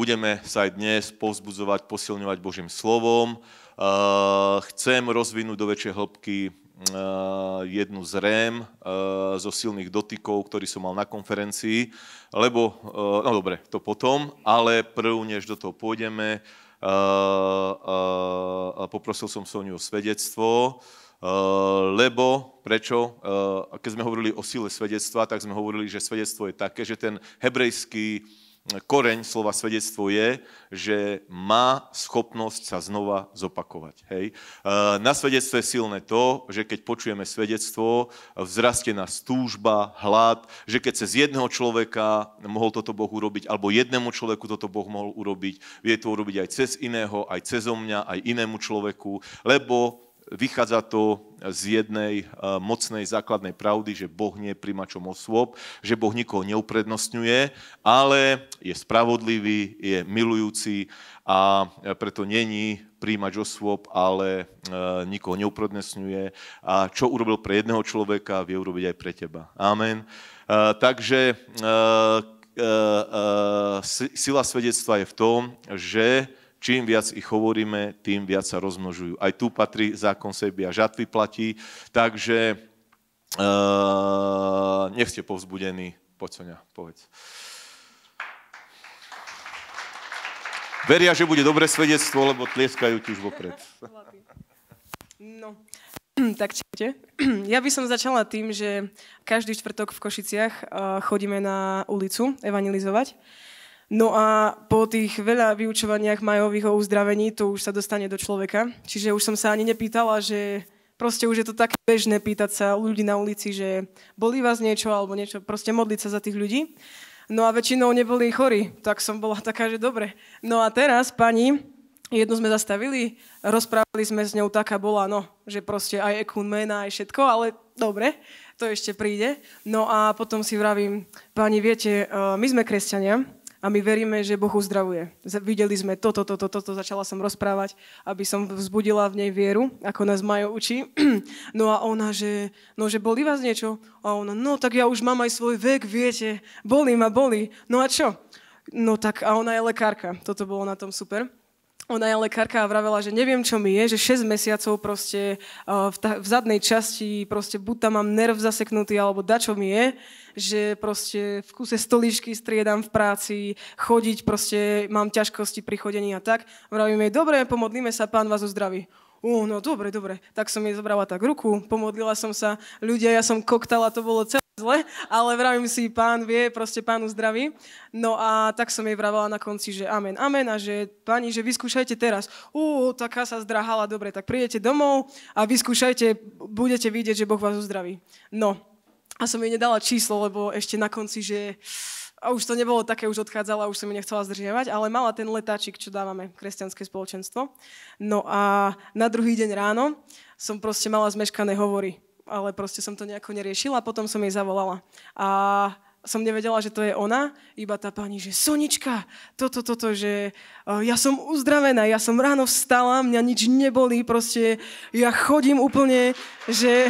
budeme sa aj dnes povzbudzovať, posilňovať Božím slovom. Eh, chcem rozvinúť do väčšej hĺbky eh, jednu z rém eh, zo silných dotykov, ktorý som mal na konferencii, lebo, no dobre, to potom, ale prv, než do toho pôjdeme, poprosil som Soniu o svedectvo, lebo prečo? Keď sme hovorili o sile svedectva, tak sme hovorili, že svedectvo je také, že ten hebrejský koreň slova svedectvo je, že má schopnosť sa znova zopakovať. Hej. E, na svedectve je silné to, že keď počujeme svedectvo, vzrastie nás túžba, hlad, že keď cez jedného človeka mohol toto Boh urobiť, alebo jednému človeku toto Boh mohol urobiť, vie to urobiť aj cez iného, aj cez mňa, aj inému človeku, lebo Vychádza to z jednej e, mocnej základnej pravdy, že Boh nie je primačom osôb, že Boh nikoho neuprednostňuje, ale je spravodlivý, je milujúci a e, preto není príjimač osôb, ale e, nikoho neuprednostňuje a čo urobil pre jedného človeka, vie urobiť aj pre teba. Amen. Takže sila svedectva je v tom, že Čím viac ich hovoríme, tým viac sa rozmnožujú. Aj tu patrí zákon seby a žatvy platí. Takže uh, eh, nech ste povzbudení. Poď, Sonia, povedz. Veria, že bude dobré svedectvo, lebo tlieskajú ti už vopred. No, tak čite. Ja by som začala tým, že každý čtvrtok v Košiciach eh, chodíme na ulicu evangelizovať. No a po tých veľa vyučovaniach majových o uzdravení to už sa dostane do človeka. Čiže už som sa ani nepýtala, že proste už je to také bežné pýtať sa ľudí na ulici, že boli vás niečo alebo niečo, proste modliť sa za tých ľudí. No a väčšinou neboli chorí, tak som bola taká, že dobre. No a teraz pani, jednu sme zastavili, rozprávali sme s ňou, taká bola, no, že proste aj ekumena, aj všetko, ale dobre, to ešte príde. No a potom si vravím, pani, viete, eh, my sme kresťania, a my veríme, že Boh uzdravuje. Videli sme toto, toto, toto, začala som rozprávať, aby som vzbudila v nej vieru, ako nás Majo učí. No a ona, že, no, že boli vás niečo? A ona, no tak ja už mám aj svoj vek, viete, boli ma, boli. No a čo? No tak, a ona je lekárka, toto bolo na tom super ona je lekárka a vravela, že neviem, čo mi je, že 6 mesiacov proste eh, v, ta, v zadnej časti proste buď tam mám nerv zaseknutý, alebo da, čo mi je, že proste v kuse stoličky striedam v práci, chodiť proste mám ťažkosti pri chodení a tak. Vravím jej, dobre, pomodlíme sa, pán vás uzdraví. Uh, no dobre, dobre. Tak som jej zobrala tak ruku, pomodlila som sa, ľudia, ja som koktala, to bolo celé zle, ale vravím si, pán vie, proste pánu zdraví. No a tak som jej vravala na konci, že amen, amen a že pani, že vyskúšajte teraz. Ú, taká sa zdrahala, dobre, tak prídete domov a vyskúšajte, budete vidieť, že Boh vás uzdraví. No, a som jej nedala číslo, lebo ešte na konci, že a už to nebolo také, už odchádzala, už som ju nechcela zdržiavať, ale mala ten letáčik, čo dávame, kresťanské spoločenstvo. No a na druhý deň ráno som proste mala zmeškané hovory ale proste som to nejako neriešila. Potom som jej zavolala. A som nevedela, že to je ona, iba tá pani, že Sonička, toto, toto, že e, ja som uzdravená, ja som ráno vstala, mňa nič nebolí, proste ja chodím úplne, že...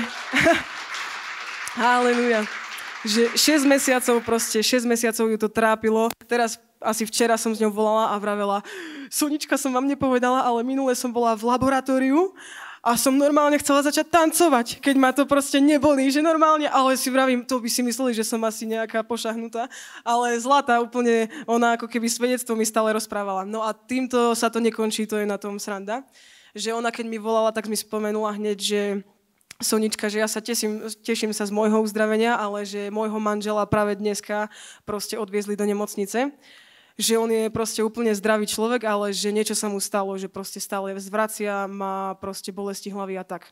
Haleluja. Že 6 mesiacov proste, 6 mesiacov ju to trápilo. Teraz asi včera som s ňou volala a vravela, Sonička som vám nepovedala, ale minule som bola v laboratóriu a som normálne chcela začať tancovať, keď ma to proste nebolí, že normálne, ale si vravím, to by si mysleli, že som asi nejaká pošahnutá, ale zlatá úplne, ona ako keby svedectvo mi stále rozprávala. No a týmto sa to nekončí, to je na tom sranda, že ona keď mi volala, tak mi spomenula hneď, že Sonička, že ja sa teším, teším sa z môjho uzdravenia, ale že môjho manžela práve dneska proste odviezli do nemocnice že on je proste úplne zdravý človek, ale že niečo sa mu stalo, že proste stále zvracia, má proste bolesti hlavy a tak.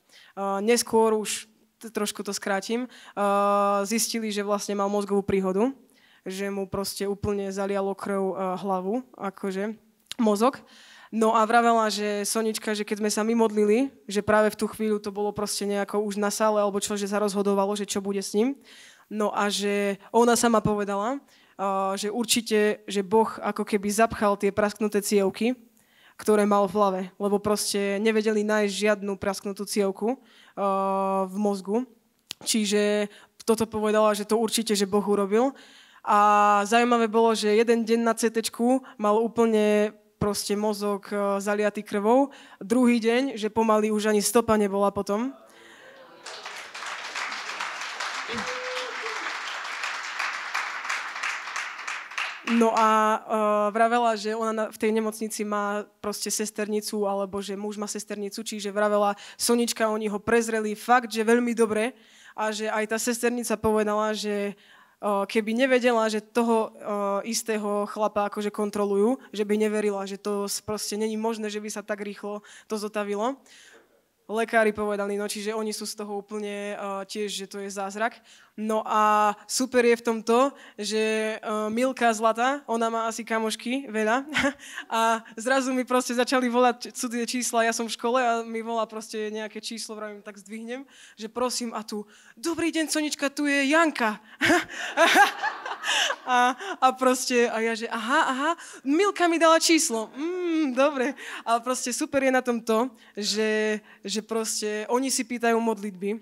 neskôr už trošku to skrátim, zistili, že vlastne mal mozgovú príhodu, že mu proste úplne zalialo krv hlavu, akože mozog. No a vravela, že Sonička, že keď sme sa my modlili, že práve v tú chvíľu to bolo proste nejako už na sále, alebo čo, že sa rozhodovalo, že čo bude s ním. No a že ona sama povedala, že určite, že Boh ako keby zapchal tie prasknuté cievky, ktoré mal v hlave, lebo proste nevedeli nájsť žiadnu prasknutú cievku v mozgu. Čiže toto povedala, že to určite, že Boh urobil. A zaujímavé bolo, že jeden deň na CT mal úplne proste mozog e, zaliatý krvou. Druhý deň, že pomaly už ani stopa nebola potom. No a uh, vravela, že ona na, v tej nemocnici má proste sesternicu, alebo že muž má sesternicu, čiže vravela, Sonička, oni ho prezreli fakt, že veľmi dobre a že aj tá sesternica povedala, že uh, keby nevedela, že toho uh, istého chlapa akože kontrolujú, že by neverila, že to proste není možné, že by sa tak rýchlo to zotavilo. Lekári povedali, no čiže oni sú z toho úplne uh, tiež, že to je zázrak. No a super je v tom to, že e, Milka Zlata, ona má asi kamošky veľa a zrazu mi proste začali volať cudzie čísla, ja som v škole a mi volá proste nejaké číslo, vravím, tak zdvihnem, že prosím a tu, dobrý deň Sonička, tu je Janka. a, a proste, a ja že aha, aha, Milka mi dala číslo, mm, dobre. A proste super je na tom to, že, že proste oni si pýtajú modlitby,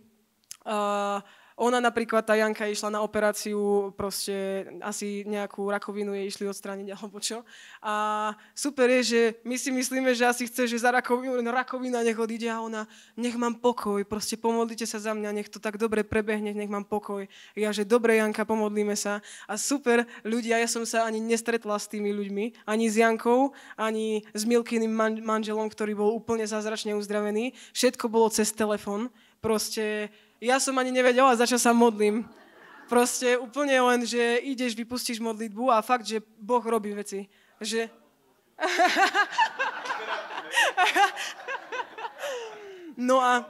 uh, ona napríklad, tá Janka, išla na operáciu, proste asi nejakú rakovinu jej išli odstrániť alebo čo. A super je, že my si myslíme, že asi chce, že za rakovinu, no rakovina nech odíde a ona, nech mám pokoj, proste pomodlite sa za mňa, nech to tak dobre prebehne, nech mám pokoj. Ja, že dobre Janka, pomodlíme sa. A super ľudia, ja som sa ani nestretla s tými ľuďmi, ani s Jankou, ani s Milkyným man- manželom, ktorý bol úplne zázračne uzdravený. Všetko bolo cez telefon. Proste ja som ani nevedela, za čo sa modlím. Proste úplne len, že ideš, vypustíš modlitbu a fakt, že Boh robí veci. Že... No a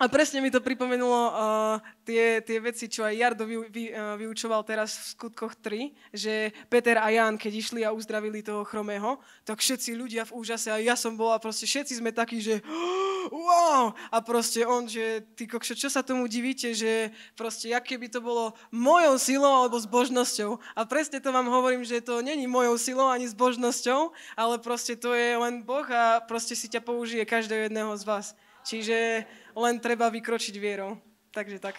a presne mi to pripomenulo uh, tie, tie veci, čo aj Jardo vy, vy, uh, eh, vyučoval teraz v skutkoch 3, že Peter a Jan, keď išli a uzdravili toho chromého, tak všetci ľudia v úžase, a ja som bola, proste všetci sme takí, že wow! A proste on, že ty kokšo, čo sa tomu divíte, že proste, aké keby to bolo mojou silou alebo s božnosťou. A presne to vám hovorím, že to není mojou silou ani s božnosťou, ale proste to je len Boh a proste si ťa použije každého jedného z vás. Čiže len treba vykročiť vierou. Takže tak.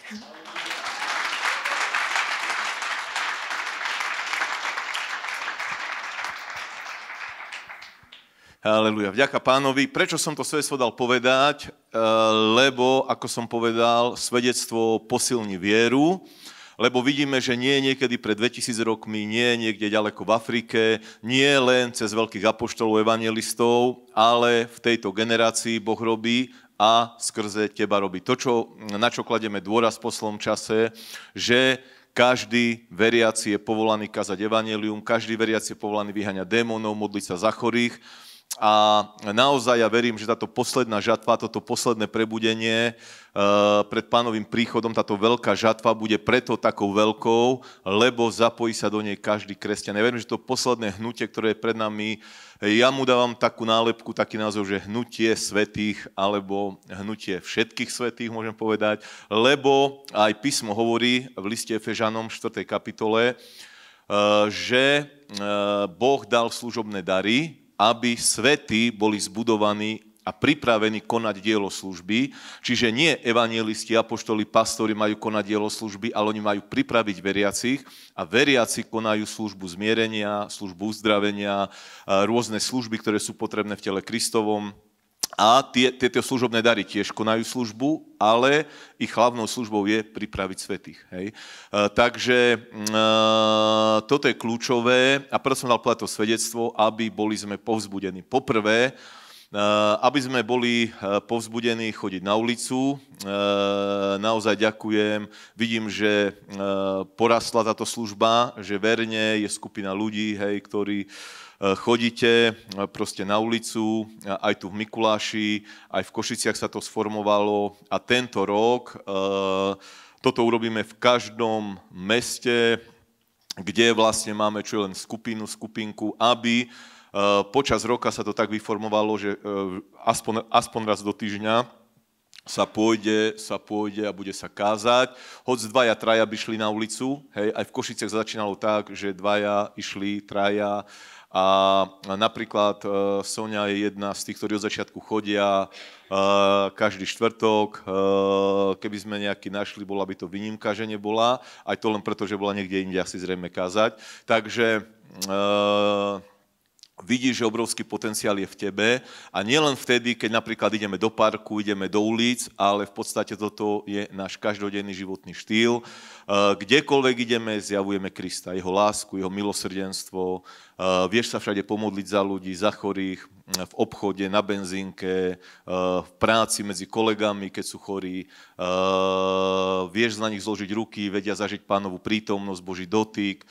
Aleluja, vďaka pánovi. Prečo som to svedectvo dal povedať? Eh, lebo, ako som povedal, svedectvo posilní vieru lebo vidíme, že nie niekedy pred 2000 rokmi, nie niekde ďaleko v Afrike, nie len cez veľkých apoštolov, evangelistov, ale v tejto generácii Boh robí a skrze teba robí. To, čo, na čo klademe dôraz v poslom čase, že každý veriaci je povolaný kazať evanelium, každý veriaci je povolaný vyháňať démonov, modliť sa za chorých, a naozaj ja verím, že táto posledná žatva, toto posledné prebudenie e, pred pánovým príchodom, táto veľká žatva bude preto takou veľkou, lebo zapojí sa do nej každý kresťan. Ja verím, že to posledné hnutie, ktoré je pred nami, ja mu dávam takú nálepku, taký názov, že hnutie svetých alebo hnutie všetkých svetých, môžem povedať, lebo aj písmo hovorí v liste Efežanom 4. kapitole, e, že e, Boh dal služobné dary, aby svety boli zbudovaní a pripravení konať dielo služby. Čiže nie evangelisti, apoštoli, pastori majú konať dielo služby, ale oni majú pripraviť veriacich a veriaci konajú službu zmierenia, službu uzdravenia, rôzne služby, ktoré sú potrebné v tele Kristovom, a tie, tieto služobné dary tiež konajú službu, ale ich hlavnou službou je pripraviť svetých. Hej? E, takže e, toto je kľúčové a preto som dal povedať to svedectvo, aby boli sme povzbudení. Poprvé, e, aby sme boli e, povzbudení chodiť na ulicu. E, naozaj ďakujem. Vidím, že e, porastla táto služba, že verne je skupina ľudí, hej, ktorí chodíte eh, proste na ulicu, eh, aj tu v Mikuláši, aj v Košiciach sa to sformovalo a tento rok eh, toto urobíme v každom meste, kde vlastne máme čo je len skupinu, skupinku, aby počas roka sa to tak vyformovalo, že aspoň, aspoň raz do týždňa sa pôjde, sa pôjde a bude sa kázať. Hoď dvaja, traja by šli na ulicu, hej, aj v Košicech začínalo tak, že dvaja išli, traja a napríklad e, Sonia je jedna z tých, ktorí od začiatku chodia e, každý štvrtok. E, keby sme nejaký našli, bola by to výnimka, že nebola. Aj to len preto, že bola niekde inde asi zrejme kázať. Takže vidíš, že obrovský potenciál je v tebe a nielen vtedy, keď napríklad ideme do parku, ideme do ulic, ale v podstate toto je náš každodenný životný štýl. Eh, kdekoľvek ideme, zjavujeme Krista, jeho lásku, jeho milosrdenstvo, eh, vieš sa všade pomodliť za ľudí, za chorých, eh, v obchode, na benzínke, v práci medzi kolegami, keď sú chorí. Vieš na nich zložiť ruky, vedia zažiť pánovú prítomnosť, Boží dotyk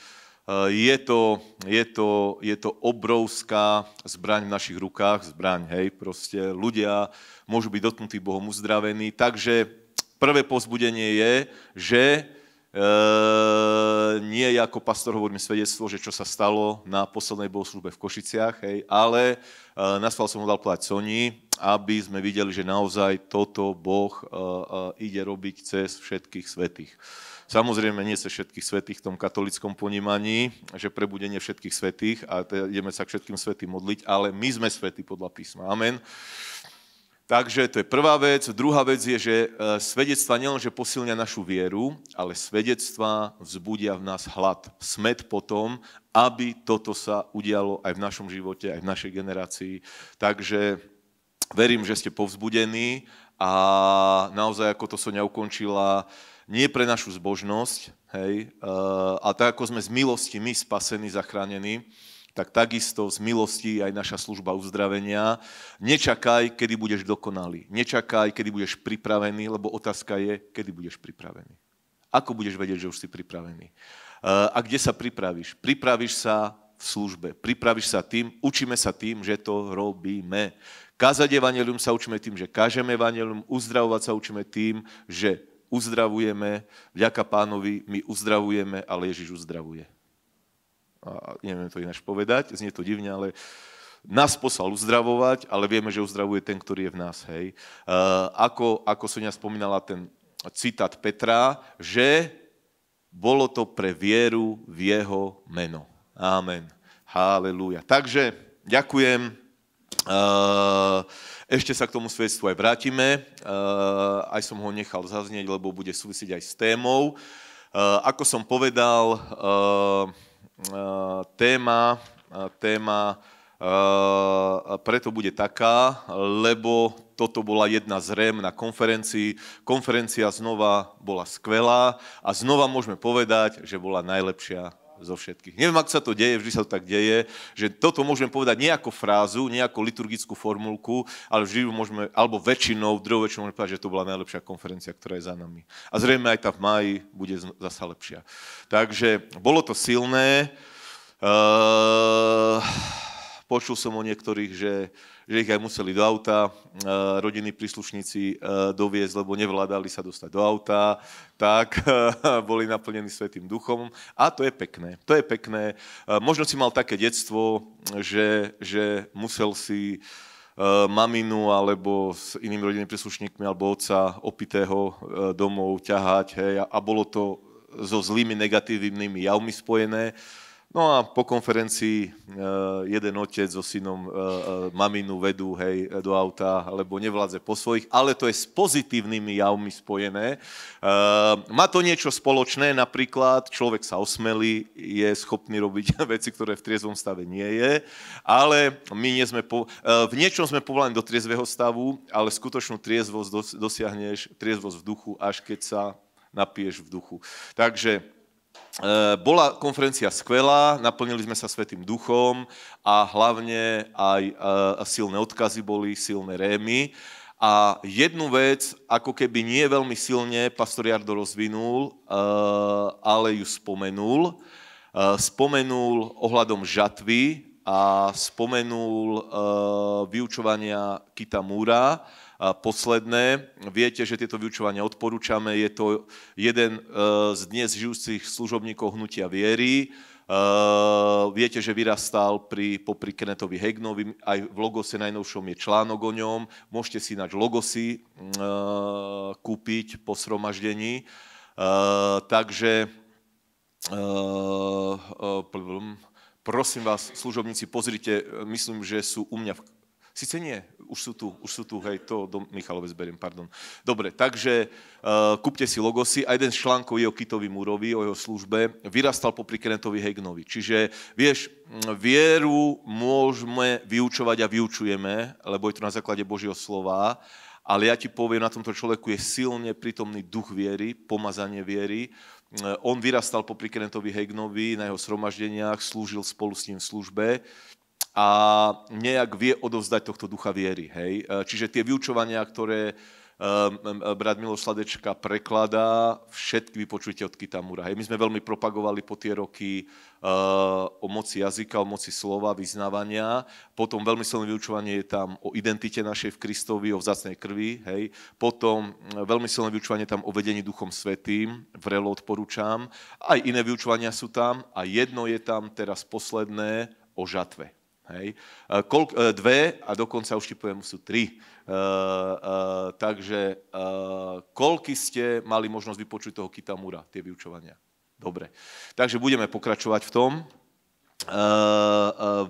Eh, je to, je, to, je to obrovská zbraň v našich rukách, zbraň, hej, proste ľudia môžu byť dotknutí Bohom uzdravení, takže prvé pozbudenie je, že e, nie ja ako pastor hovorím svedectvo, že čo sa stalo na poslednej bohoslužbe v Košiciach, hej, ale e, eh, naspal som ho dal plať Soni, aby sme videli, že naozaj toto Boh e, e, ide robiť cez všetkých svetých. Samozrejme, nie sa všetkých svetých v tom katolickom ponímaní, že prebudenie všetkých svetých a teda ideme sa k všetkým svetým modliť, ale my sme svetí podľa písma. Amen. Takže to je prvá vec. Druhá vec je, že e, svedectva nielenže posilňa našu vieru, ale svedectva vzbudia v nás hlad, smet potom, aby toto sa udialo aj v našom živote, aj v našej generácii. Takže verím, že ste povzbudení a naozaj, ako to Sonia ukončila, nie pre našu zbožnosť, hej, e, a tak ako sme z milosti my spasení, zachránení, tak takisto z milosti aj naša služba uzdravenia. Nečakaj, kedy budeš dokonalý. Nečakaj, kedy budeš pripravený, lebo otázka je, kedy budeš pripravený. Ako budeš vedieť, že už si pripravený? E, a kde sa pripravíš? Pripravíš sa v službe. Pripravíš sa tým, učíme sa tým, že to robíme. Kázať evanelium sa učíme tým, že kážeme evanelium, uzdravovať sa učíme tým, že uzdravujeme, vďaka pánovi my uzdravujeme, ale Ježiš uzdravuje. A neviem to ináč povedať, znie to divne, ale nás poslal uzdravovať, ale vieme, že uzdravuje ten, ktorý je v nás. Hej. E, ako, ako Sonia spomínala ten citát Petra, že bolo to pre vieru v jeho meno. Amen. Halelúja. Takže ďakujem. Eh, ešte sa k tomu svedstvu aj vrátime. Eh, aj som ho nechal zaznieť, lebo bude súvisieť aj s témou. Eh, ako som povedal, téma, téma preto bude taká, lebo toto bola jedna z rem na konferencii. Konferencia znova bola skvelá a znova môžeme povedať, že bola najlepšia zo všetkých. Neviem, ak sa to deje, vždy sa to tak deje, že toto môžeme povedať nie ako frázu, nie ako liturgickú formulku, ale vždy môžeme, alebo väčšinou, druhou väčšinou môžeme povedať, že to bola najlepšia konferencia, ktorá je za nami. A zrejme aj tá v máji bude zasa lepšia. Takže bolo to silné. Uh, počul som o niektorých, že, že ich aj museli do auta e, rodiny príslušníci e, doviezť, lebo nevládali sa dostať do auta, tak e, boli naplnení Svetým duchom. A to je pekné. To je pekné. Možno si mal také detstvo, že, že musel si maminu alebo s inými rodinnými príslušníkmi alebo otca opitého domov ťahať. Hej, a bolo to so zlými negatívnymi javmi spojené. Uh, No a po konferencii eh, jeden otec so synom eh, eh, maminu vedú hej, do auta, lebo nevládze po svojich, ale to je s pozitívnymi javmi spojené. Má to niečo spoločné, napríklad človek sa osmelí, je schopný robiť veci, ktoré v triezvom stave nie je, ale my nie sme po... v niečom sme povolaní do triezveho stavu, ale skutočnú triezvosť dosiahneš, triezvosť v duchu, až keď sa napiješ v duchu. Takže Eh, bola konferencia skvelá, naplnili sme sa Svetým duchom a hlavne aj eh, silné odkazy boli, silné rémy. A jednu vec, ako keby nie veľmi silne, pastor Jardo rozvinul, eh, ale ju spomenul. Spomenul ohľadom žatvy a spomenul vyučovania Kita Múra posledné. Viete, že tieto vyučovania odporúčame. Je to jeden e, z dnes žijúcich služobníkov hnutia viery. E, viete, že vyrastal pri, popri Kenetovi Hegnovi, aj v Logose najnovšom je článok o ňom. Môžete si nač Logosy e, kúpiť po sromaždení. Takže prosím vás, služobníci, pozrite, myslím, že sú u mňa v Sice nie, už sú tu, už sú tu, hej, to do Michalove zberiem, pardon. Dobre, takže uh, kúpte si logosy a jeden z článkov je o Kitovi Murovi, o jeho službe, vyrastal popri Kennethovi Hegnovi. Čiže, vieš, mm, vieru môžeme vyučovať a vyučujeme, lebo je to na základe Božieho slova, ale ja ti poviem, na tomto človeku je silne prítomný duch viery, pomazanie viery, eh, on vyrastal po prikrentovi Hegnovi na jeho sromaždeniach, slúžil spolu s ním v službe a nejak vie odovzdať tohto ducha viery. Hej? E, čiže tie vyučovania, ktoré e, brat Miloš Sladečka prekladá všetky vypočujte od Kitamura. Hej, my sme veľmi propagovali po tie roky e, o moci jazyka, o moci slova, vyznávania. Potom veľmi silné vyučovanie je tam o identite našej v Kristovi, o vzácnej krvi. Hej. Potom veľmi silné vyučovanie tam o vedení Duchom Svetým, vrelo odporúčam. Aj iné vyučovania sú tam a jedno je tam teraz posledné o žatve. Hej. E, Kol, e, dve a dokonca už ti poviem, sú tri. Uh, uh, takže uh, koľky ste mali možnosť vypočuť toho Kitamura, tie vyučovania? Dobre. Takže budeme pokračovať v tom. Uh, uh,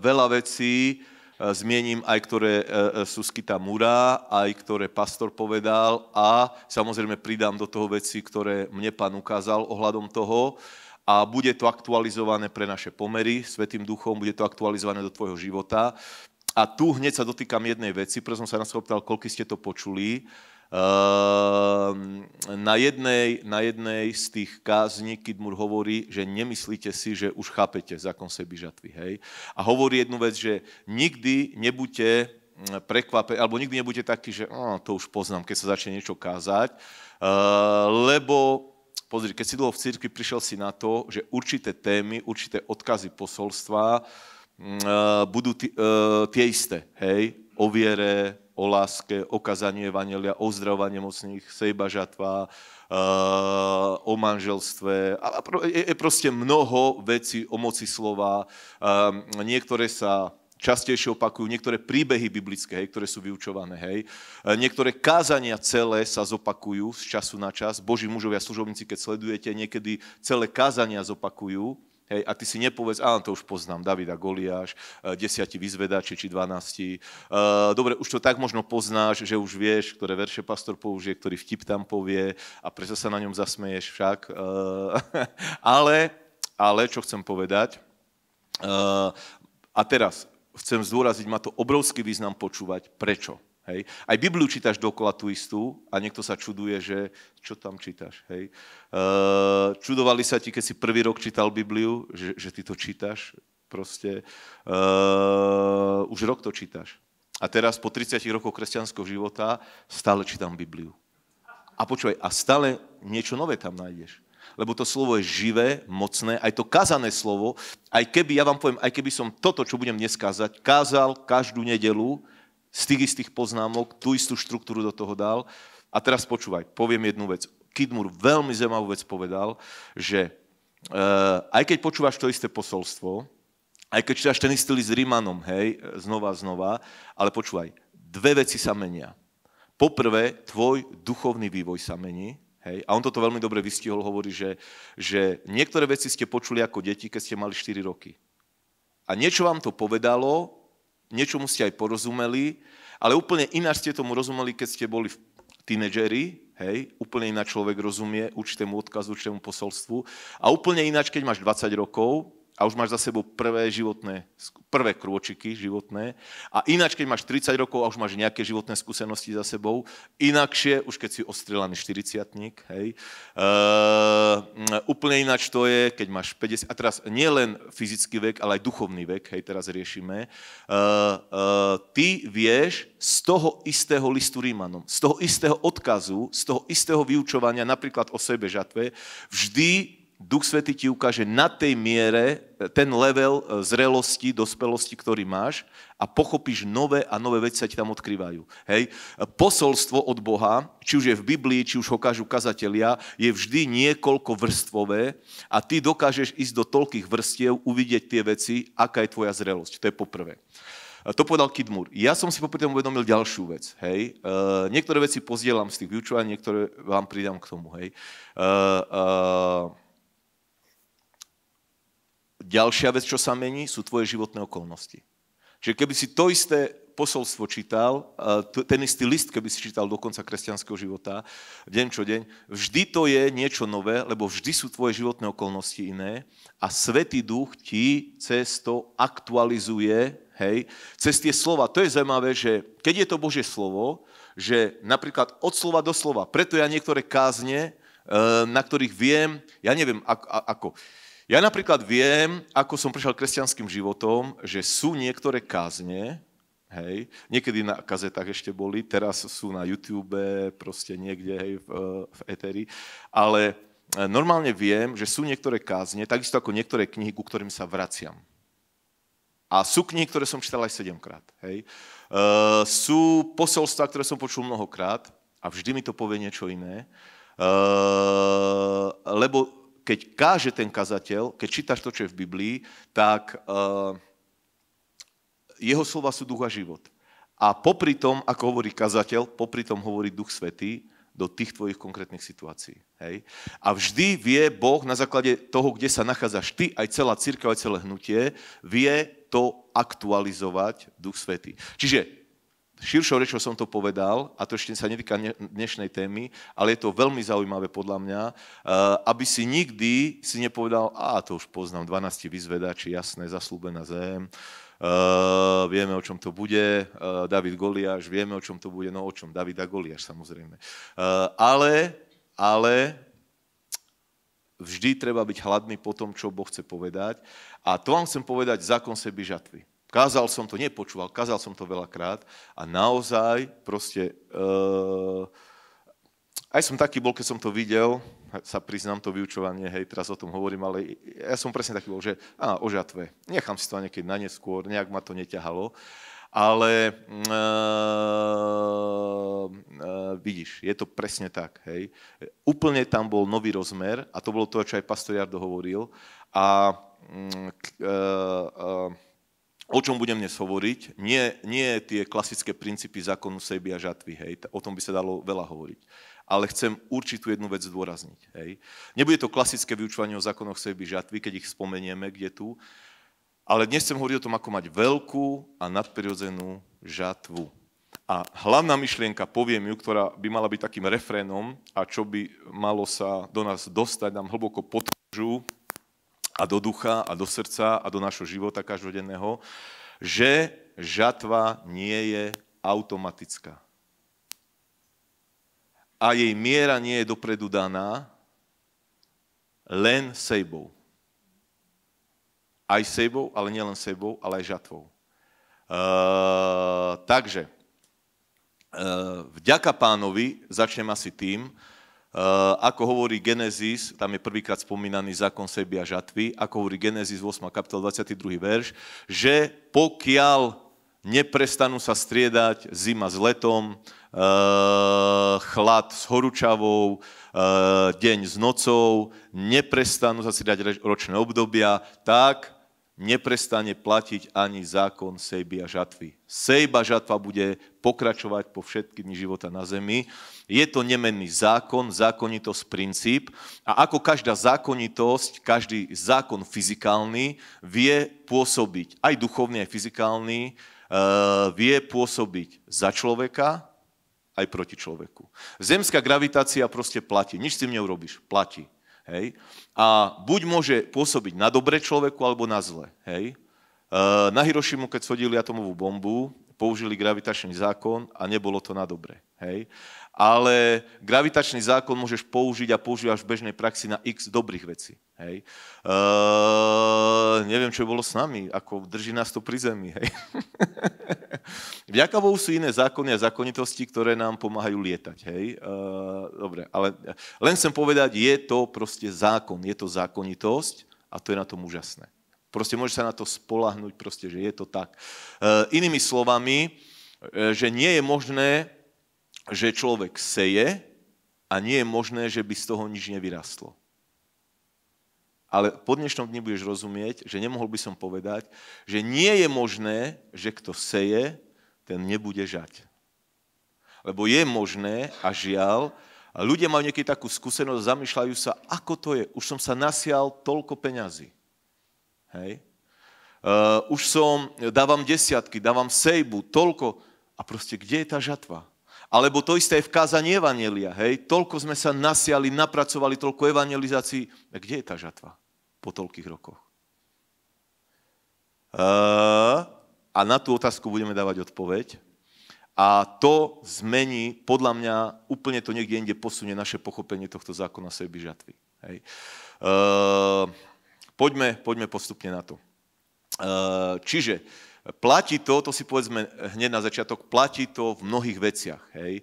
veľa vecí uh, zmiením aj, ktoré uh, sú z Kitamura, aj ktoré pastor povedal a samozrejme pridám do toho veci, ktoré mne pán ukázal ohľadom toho. Uh, a bude to aktualizované pre naše pomery, Svetým duchom, bude to aktualizované do tvojho života. A tu hneď sa dotýkam jednej veci, preto som sa nás optal, koľko ste to počuli. Ehm, na, jednej, na jednej z tých kázní Kidmur hovorí, že nemyslíte si, že už chápete zákon sebi žatvy. Hej? A hovorí jednu vec, že nikdy nebuďte mm, prekvapení, alebo nikdy nebuďte takí, že oh, to už poznám, keď sa začne niečo kázať, ehm, lebo Pozri, keď si dlho v cirkvi, prišiel si na to, že určité témy, určité odkazy posolstva mm, e, budú t- e, tie isté. Hej? O viere, o láske, o kazanie vanelia, o zdravovanie mocných, sejba žatva, e, o manželstve. A je proste mnoho vecí o moci slova. Niektoré sa častejšie opakujú, niektoré príbehy biblické, hej, ktoré sú vyučované, hej. E, niektoré kázania celé sa zopakujú z času na čas. Boží mužovia, služobníci, keď sledujete, niekedy celé kázania zopakujú. Hej, a ty si nepovedz, áno, to už poznám, Davida Goliáš, e, desiatí vyzvedači či dvanácti. E, dobre, už to tak možno poznáš, že už vieš, ktoré verše pastor použije, ktorý vtip tam povie a prečo sa na ňom zasmeješ však. ale, ale, čo chcem povedať, a teraz, chcem zdôraziť, má to obrovský význam počúvať. Prečo? Hej. Aj Bibliu čítaš dokola tú istú a niekto sa čuduje, že čo tam čítaš. Hej. E, čudovali sa ti, keď si prvý rok čítal Bibliu, že, že ty to čítaš. Proste e, už rok to čítaš. A teraz po 30 rokoch kresťanského života stále čítam Bibliu. A počúvaj, a stále niečo nové tam nájdeš lebo to slovo je živé, mocné, aj to kazané slovo, aj keby, ja vám poviem, aj keby som toto, čo budem dnes kázať, kázal každú nedelu z tých istých poznámok, tú istú štruktúru do toho dal. A teraz počúvaj, poviem jednu vec. Kidmur veľmi zaujímavú vec povedal, že e, aj keď počúvaš to isté posolstvo, aj keď čítaš ten istý s Rimanom, hej, znova, znova, ale počúvaj, dve veci sa menia. Poprvé, tvoj duchovný vývoj sa mení, Hej. A on toto veľmi dobre vystihol, hovorí, že, že niektoré veci ste počuli ako deti, keď ste mali 4 roky. A niečo vám to povedalo, mu ste aj porozumeli, ale úplne ináč ste tomu rozumeli, keď ste boli tínedžeri, hej, úplne ináč človek rozumie určitému odkazu, určitému posolstvu a úplne ináč, keď máš 20 rokov, a už máš za sebou prvé životné, prvé krôčiky životné a ináč, keď máš 30 rokov a už máš nejaké životné skúsenosti za sebou, inakšie, už keď si ostrelaný 40 hej, uh, úplne ináč to je, keď máš 50, a teraz nielen fyzický vek, ale aj duchovný vek, hej, teraz riešime, uh, uh, ty vieš z toho istého listu Rímanom, z toho istého odkazu, z toho istého vyučovania, napríklad o sebe žatve, vždy Duch Svety ti ukáže na tej miere ten level e, zrelosti, dospelosti, ktorý máš a pochopíš nové a nové veci sa ti tam odkrývajú. Hej? Posolstvo od Boha, či už je v Biblii, či už ho kážu kazatelia, je vždy niekoľko vrstvové a ty dokážeš ísť do toľkých vrstiev, uvidieť tie veci, aká je tvoja zrelosť. To je poprvé. To povedal Kidmur. Ja som si popri tom uvedomil ďalšiu vec. Hej. E, niektoré veci pozdielam z tých vyučovaní, niektoré vám pridám k tomu. Hej. E, e, Ďalšia vec, čo sa mení, sú tvoje životné okolnosti. Čiže keby si to isté posolstvo čítal, ten istý list, keby si čítal do konca kresťanského života, deň čo deň, vždy to je niečo nové, lebo vždy sú tvoje životné okolnosti iné a Svetý Duch ti cez to aktualizuje, hej, cez tie slova. To je zaujímavé, že keď je to Božie slovo, že napríklad od slova do slova, preto ja niektoré kázne, e, na ktorých viem, ja neviem ako, ako ja napríklad viem, ako som prišiel kresťanským životom, že sú niektoré kázne, hej, niekedy na kazetách ešte boli, teraz sú na YouTube, proste niekde, hej, v, v Eteri, ale e, normálne viem, že sú niektoré kázne, takisto ako niektoré knihy, ku ktorým sa vraciam. A sú knihy, ktoré som čítal aj sedemkrát, hej. Uh, sú posolstva, ktoré som počul mnohokrát a vždy mi to povie niečo iné, uh, lebo keď káže ten kazateľ, keď čítaš to, čo je v Biblii, tak uh, jeho slova sú duch a život. A popri tom, ako hovorí kazateľ, popri tom hovorí duch svetý do tých tvojich konkrétnych situácií. Hej? A vždy vie Boh na základe toho, kde sa nachádzaš ty, aj celá církev, aj celé hnutie, vie to aktualizovať duch svetý. Čiže Širšou rečou som to povedal, a to ešte sa netýka dnešnej témy, ale je to veľmi zaujímavé podľa mňa, eh, aby si nikdy si nepovedal, a to už poznám, 12 vyzvedači, jasné, zaslúbená zem, Uh, vieme, o čom to bude, uh, David Goliáš, vieme, o čom to bude, no o čom, David a Goliáš samozrejme. Uh, ale, ale vždy treba byť hladný po tom, čo Boh chce povedať. A to vám chcem povedať zákon sebi žatvy. Kázal som to, nepočúval, kázal som to veľakrát a naozaj proste... Uh, aj som taký bol, keď som to videl, sa priznám to vyučovanie, hej, teraz o tom hovorím, ale ja som presne taký bol, že á, o žatve, nechám si to niekedy na neskôr, nejak ma to neťahalo, ale e, e, vidíš, je to presne tak, hej. Úplne tam bol nový rozmer a to bolo to, čo aj pastor Jardo hovoril a e, e, o čom budem dnes hovoriť, nie, nie tie klasické princípy zákonu seby a žatvy, hej, o tom by sa dalo veľa hovoriť. Ale chcem určitú jednu vec zdôrazniť, hej. Nebude to klasické vyučovanie o zákonoch seby žatvy, keď ich spomenieme, kde tu, ale dnes chcem hovoriť o tom, ako mať veľkú a nadprirodzenú žatvu. A hlavná myšlienka, poviem ju, ktorá by mala byť takým refrénom a čo by malo sa do nás dostať, nám hlboko pod a do ducha a do srdca a do našho života každodenného, že žatva nie je automatická. A jej miera nie je dopredu daná len sejbou. Aj sejbou, ale nielen sejbou, ale aj žatvou. Uh, takže, uh, vďaka pánovi, začnem asi tým, Eh, ako hovorí Genesis, tam je prvýkrát spomínaný zákon seby a žatvy, ako hovorí Genesis 8. kapitol 22. verš, že pokiaľ neprestanú sa striedať zima s letom, eh, chlad s horúčavou, eh, deň s nocou, neprestanú sa striedať ročné obdobia, tak neprestane platiť ani zákon sejby a žatvy. Sejba žatva bude pokračovať po všetky dni života na zemi. Je to nemenný zákon, zákonitosť, princíp. A ako každá zákonitosť, každý zákon fyzikálny vie pôsobiť, aj duchovný, aj fyzikálny, eh, vie pôsobiť za človeka, aj proti človeku. Zemská gravitácia proste platí. Nič s tým neurobiš. Platí. Hej? A buď môže pôsobiť na dobre človeku, alebo na zle. Hej? E, na Hirošimu, keď shodili atomovú bombu, použili gravitačný zákon a nebolo to na dobre. Hej? Ale gravitačný zákon môžeš použiť a používaš v bežnej praxi na x dobrých vecí. Hej? Eee, neviem, čo bolo s nami, ako drží nás to pri zemi. Hej? Vďaka Bohu sú iné zákony a zákonitosti, ktoré nám pomáhajú lietať. Hej? Eee, dobre, ale len chcem povedať, je to proste zákon, je to zákonitosť a to je na tom úžasné. Proste môžeš sa na to spolahnuť, proste, že je to tak. Eee, inými slovami, že nie je možné že človek seje a nie je možné, že by z toho nič nevyrastlo. Ale po dnešnom dni budeš rozumieť, že nemohol by som povedať, že nie je možné, že kto seje, ten nebude žať. Lebo je možné a žiaľ, a ľudia majú nejakú takú skúsenosť, zamýšľajú sa, ako to je, už som sa nasial toľko peňazí. Hej? Uh, už som, dávam desiatky, dávam sejbu, toľko. A proste, kde je tá žatva? Alebo to isté je v kázaní Evanelia. Hej? Toľko sme sa nasiali, napracovali, toľko evangelizácií. A kde je tá žatva po toľkých rokoch? A na tú otázku budeme dávať odpoveď. A to zmení, podľa mňa, úplne to niekde inde posunie naše pochopenie tohto zákona seby žatvy. Hej. E, poďme, poďme postupne na to. čiže Platí to, to si povedzme hneď na začiatok, platí to v mnohých veciach. Hej. E,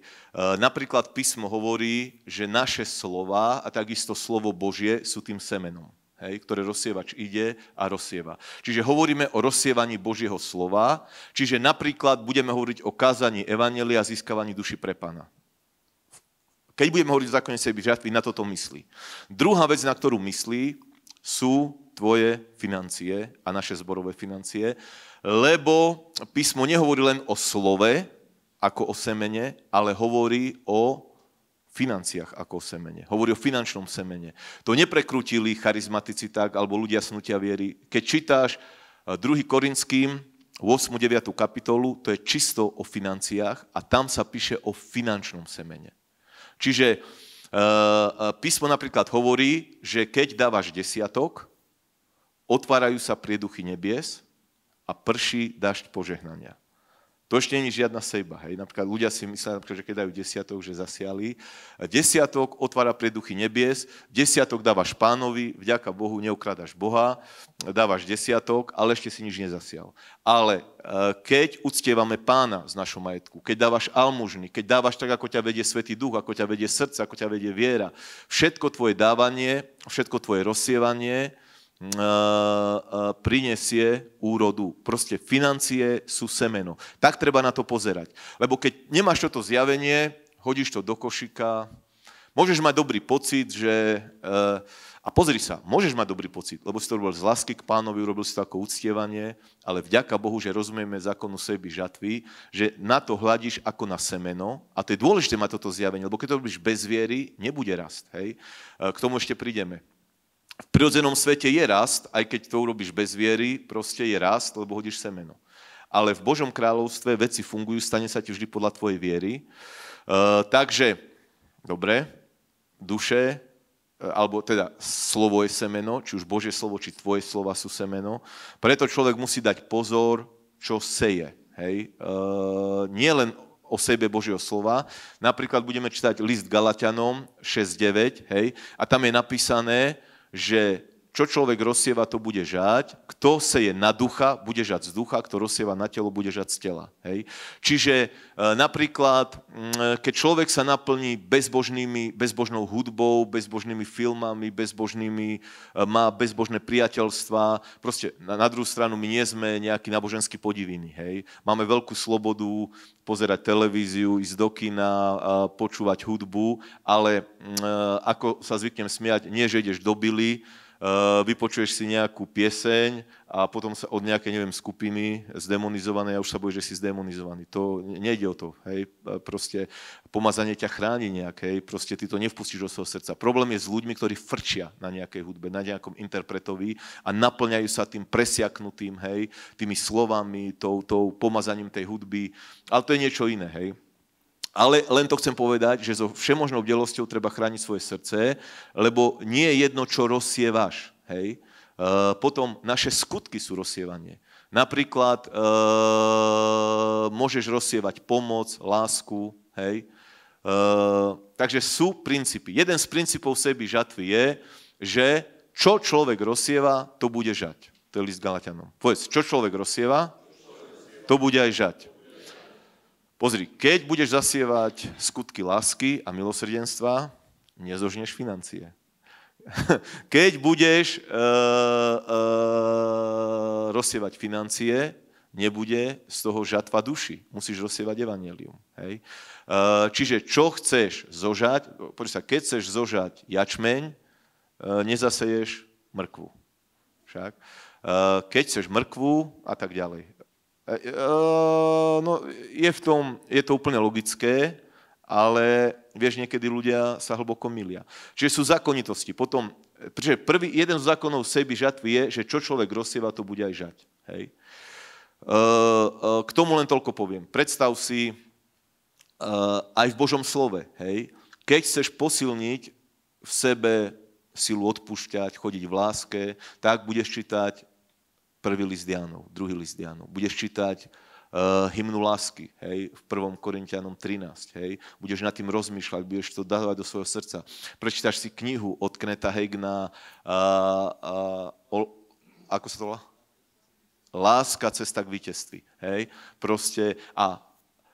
napríklad písmo hovorí, že naše slova a takisto slovo Božie sú tým semenom, hej, ktoré rozsievač ide a rozsieva. Čiže hovoríme o rozsievaní Božieho slova, čiže napríklad budeme hovoriť o kázaní Evanelia a získavaní duši pre Pana. Keď budeme hovoriť o zákone sebi žiatvy, na toto myslí. Druhá vec, na ktorú myslí, sú tvoje financie a naše zborové financie lebo písmo nehovorí len o slove ako o semene, ale hovorí o financiách ako o semene. Hovorí o finančnom semene. To neprekrutili charizmatici tak, alebo ľudia snutia viery. Keď čítáš 2. Eh, Korinským 8. 9. kapitolu, to je čisto o financiách a tam sa píše o finančnom semene. Čiže eh, eh, písmo napríklad hovorí, že keď dávaš desiatok, otvárajú sa prieduchy nebies, a prší dažď požehnania. To ešte nie je žiadna sejba. Hej. Napríklad ľudia si myslia, napríklad, že keď dajú desiatok, že zasiali. Desiatok otvára pre duchy nebies, desiatok dávaš pánovi, vďaka Bohu neukradáš Boha, dávaš desiatok, ale ešte si nič nezasial. Ale e, keď uctievame pána z našho majetku, keď dávaš almužny, keď dávaš tak, ako ťa vedie Svetý Duch, ako ťa vedie srdce, ako ťa vedie viera, všetko tvoje dávanie, všetko tvoje rozsievanie, prinesie úrodu. Proste financie sú semeno. Tak treba na to pozerať. Lebo keď nemáš toto zjavenie, hodíš to do košika, môžeš mať dobrý pocit, že... E, a pozri sa, môžeš mať dobrý pocit, lebo si to robil z lásky k pánovi, urobil si to ako uctievanie, ale vďaka Bohu, že rozumieme zákonu seby žatvy, že na to hľadíš ako na semeno. A to je dôležité mať toto zjavenie, lebo keď to robíš bez viery, nebude rast. Hej? E, k tomu ešte prídeme v prirodzenom svete je rast, aj keď to urobíš bez viery, proste je rast, lebo hodíš semeno. Ale v Božom kráľovstve veci fungujú, stane sa ti vždy podľa tvojej viery. E, takže, dobre, duše, e, alebo teda slovo je semeno, či už Božie slovo, či tvoje slova sú semeno. Preto človek musí dať pozor, čo seje. Hej? E, nie len o sebe Božieho slova. Napríklad budeme čítať list Galatianom 6.9, a tam je napísané, j'ai čo človek rozsieva, to bude žať. Kto seje na ducha, bude žať z ducha, kto rozsieva na telo, bude žať z tela. Hej? Čiže e, napríklad, mm, e, keď človek sa naplní bezbožnými, bezbožnou hudbou, bezbožnými filmami, bezbožnými, e, má bezbožné priateľstva, proste na, druhú stranu my nie sme nejakí náboženskí podiviny. Hej? Máme veľkú slobodu pozerať televíziu, ísť do kina, počúvať hudbu, ale mm, ako sa zvyknem smiať, nie, že ideš do Bily, Eh, vypočuješ si nejakú pieseň a potom sa od nejakej, neviem, skupiny zdemonizované a už sa bojíš, že si zdemonizovaný. To nejde o to, hej. Eh, proste pomazanie ťa chráni nejaké, hej. Proste ty to nevpustíš do svojho srdca. Problém je s ľuďmi, ktorí frčia na nejakej hudbe, na nejakom interpretovi a naplňajú sa tým presiaknutým, hej, tými slovami, tou, tou pomazaním tej hudby. Ale to je niečo iné, hej. Ale len to chcem povedať, že so všemožnou bdelosťou treba chrániť svoje srdce, lebo nie je jedno, čo rozsievaš. Hej? Eh, potom naše skutky sú rozsievanie. Napríklad e, môžeš rozsievať pomoc, lásku, hej. E, takže sú princípy. Jeden z princípov seby žatvy je, že čo človek rozsieva, to bude žať. To je list Galatianom. Povedz, čo človek rozsieva, to bude aj žať. Pozri, keď budeš zasievať skutky lásky a milosrdenstva, nezožneš financie. Keď budeš uh, uh, rozsievať financie, nebude z toho žatva duši. Musíš rozsievať evanelium. Hej? Uh, čiže čo chceš zožať, sa, keď chceš zožať jačmeň, uh, nezaseješ mrkvu. Však. Uh, keď chceš mrkvu a tak ďalej. E, e, eh, no, je v tom, je to úplne logické, ale vieš, niekedy ľudia sa hlboko milia. Čiže sú zákonitosti. Potom, pretože prvý, jeden z zákonov seby žatvy je, že čo človek rozsieva, to bude aj žať. Hej. E, k tomu len toľko poviem. Predstav si aj v Božom slove, hej, keď chceš posilniť v sebe silu odpúšťať, chodiť v láske, tak budeš čítať prvý list Jánov, druhý list Jánov. Budeš čítať uh, hymnu lásky, hej, v 1. Korintianom 13, hej, budeš nad tým rozmýšľať, budeš to dávať do svojho srdca. Prečítaš si knihu od Kneta Hegna, uh, eh, uh, eh, o, ako sa to volá? Láska, cesta k víťazství, hej, proste a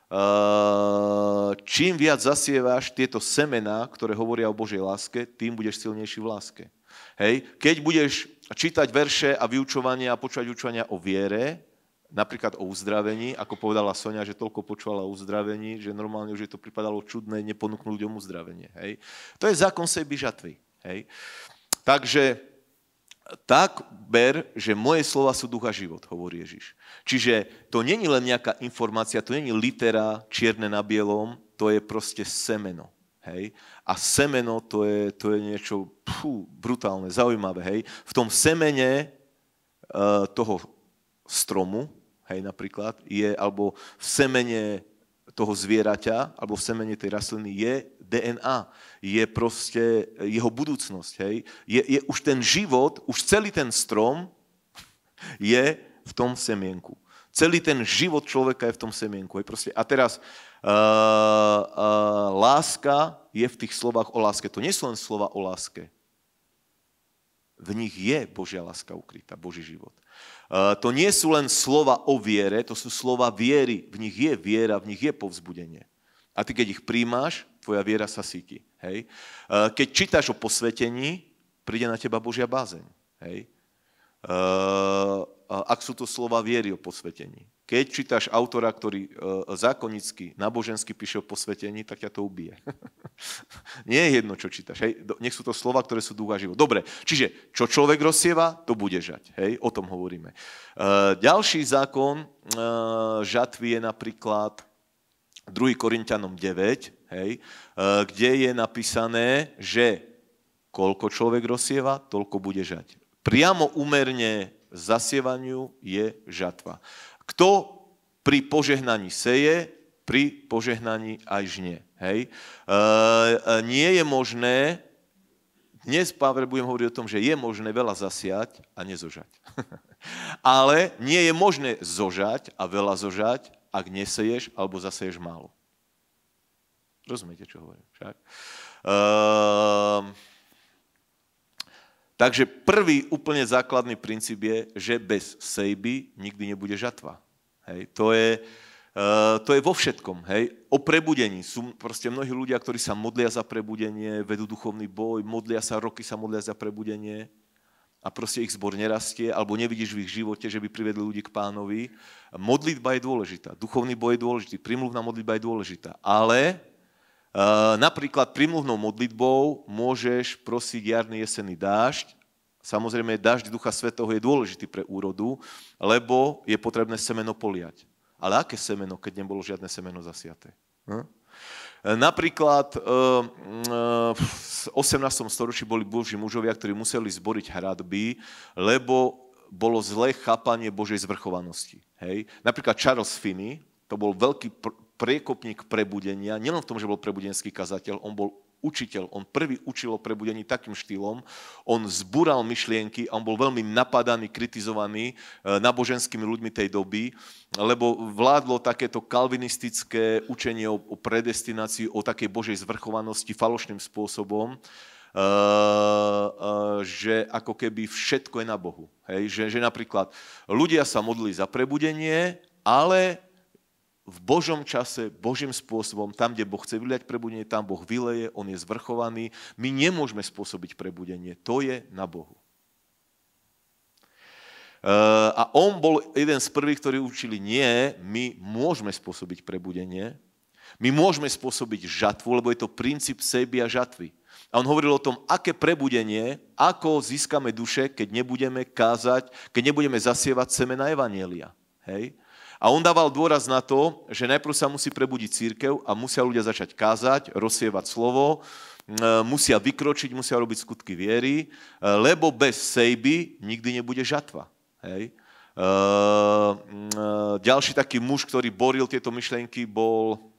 uh, čím viac zasievaš tieto semená, ktoré hovoria o Božej láske, tým budeš silnejší v láske. Hej? Keď budeš čítať verše a vyučovania a počúvať učovania o viere, napríklad o uzdravení, ako povedala Sonia, že toľko počúvala o uzdravení, že normálne už je to pripadalo čudné neponúknuť ľuďom uzdravenie. Hej? To je zákon sejby žatvy. Hej? Takže tak ber, že moje slova sú ducha život, hovorí Ježiš. Čiže to není len nejaká informácia, to není litera čierne na bielom, to je proste semeno. Hej? A semeno to je, to je niečo pfú, brutálne, zaujímavé. Hej? V tom semene e, toho stromu, hej, napríklad, je, alebo v semene toho zvieraťa, alebo v semene tej rastliny je DNA, je proste jeho budúcnosť. Hej? Je, je už ten život, už celý ten strom je v tom semienku. Celý ten život človeka je v tom semienku. A teraz, uh, uh, láska je v tých slovách o láske. To nie sú len slova o láske. V nich je Božia láska ukrytá, Boží život. Uh, to nie sú len slova o viere, to sú slova viery. V nich je viera, v nich je povzbudenie. A ty, keď ich príjmaš, tvoja viera sa síti. Hej? Uh, keď čítaš o posvetení, príde na teba Božia bázeň. Hej? Uh, ak sú to slova viery o posvetení. Keď čítaš autora, ktorý e, zákonicky, nábožensky píše o posvetení, tak ťa to ubije. Nie je jedno, čo čítaš. Hej? Nech sú to slova, ktoré sú ducha život. Dobre, čiže čo človek rozsieva, to bude žať. Hej? O tom hovoríme. E, ďalší zákon e, žatvy je napríklad 2. Korintianom 9, hej? kde je napísané, že koľko človek rozsieva, toľko bude žať priamo úmerne zasievaniu je žatva. Kto pri požehnaní seje, pri požehnaní aj žne. Hej? E, e nie je možné, dnes Pavel budem hovoriť o tom, že je možné veľa zasiať a nezožať. Ale nie je možné zožať a veľa zožať, ak neseješ alebo zaseješ málo. Rozumiete, čo hovorím? Však? e, Takže prvý úplne základný princíp je, že bez sejby nikdy nebude žatva. Hej, to, je, uh, to je vo všetkom. Hej. O prebudení sú proste mnohí ľudia, ktorí sa modlia za prebudenie, vedú duchovný boj, modlia sa, roky sa modlia za prebudenie a proste ich zbor nerastie, alebo nevidíš v ich živote, že by privedli ľudí k pánovi. Modlitba je dôležitá, duchovný boj je dôležitý, primluvná modlitba je dôležitá, ale Eh, napríklad primluvnou modlitbou môžeš prosiť jarný jesenný dážď. Samozrejme, dážď Ducha Svetého je dôležitý pre úrodu, lebo je potrebné semeno poliať. Ale aké semeno, keď nebolo žiadne semeno zasiaté? Hm? Eh, napríklad eh, mm, v 18. storočí boli boží mužovia, ktorí museli zboriť hradby, lebo bolo zlé chápanie Božej zvrchovanosti. Hej? Napríklad Charles Finney, to bol veľký priekopník prebudenia, nielen v tom, že bol prebudenský kazateľ, on bol učiteľ, on prvý učil o prebudení takým štýlom, on zbural myšlienky a on bol veľmi napadaný, kritizovaný e, naboženskými ľuďmi tej doby, lebo vládlo takéto kalvinistické učenie o predestinácii, o takej božej zvrchovanosti falošným spôsobom, e, e, že ako keby všetko je na Bohu. Hej? Že, že napríklad ľudia sa modlili za prebudenie, ale v Božom čase, Božím spôsobom, tam, kde Boh chce vyliať prebudenie, tam Boh vyleje, On je zvrchovaný. My nemôžeme spôsobiť prebudenie, to je na Bohu. E, a on bol jeden z prvých, ktorí učili, nie, my môžeme spôsobiť prebudenie, my môžeme spôsobiť žatvu, lebo je to princíp seby a žatvy. A on hovoril o tom, aké prebudenie, ako získame duše, keď nebudeme kázať, keď nebudeme zasievať semena Evanielia. Hej? A on dával dôraz na to, že najprv sa musí prebudiť církev a musia ľudia začať kázať, rozsievať slovo, musia vykročiť, musia robiť skutky viery, e, lebo bez sejby nikdy nebude žatva. Hej? E, e, ďalší taký muž, ktorý boril tieto myšlenky, bol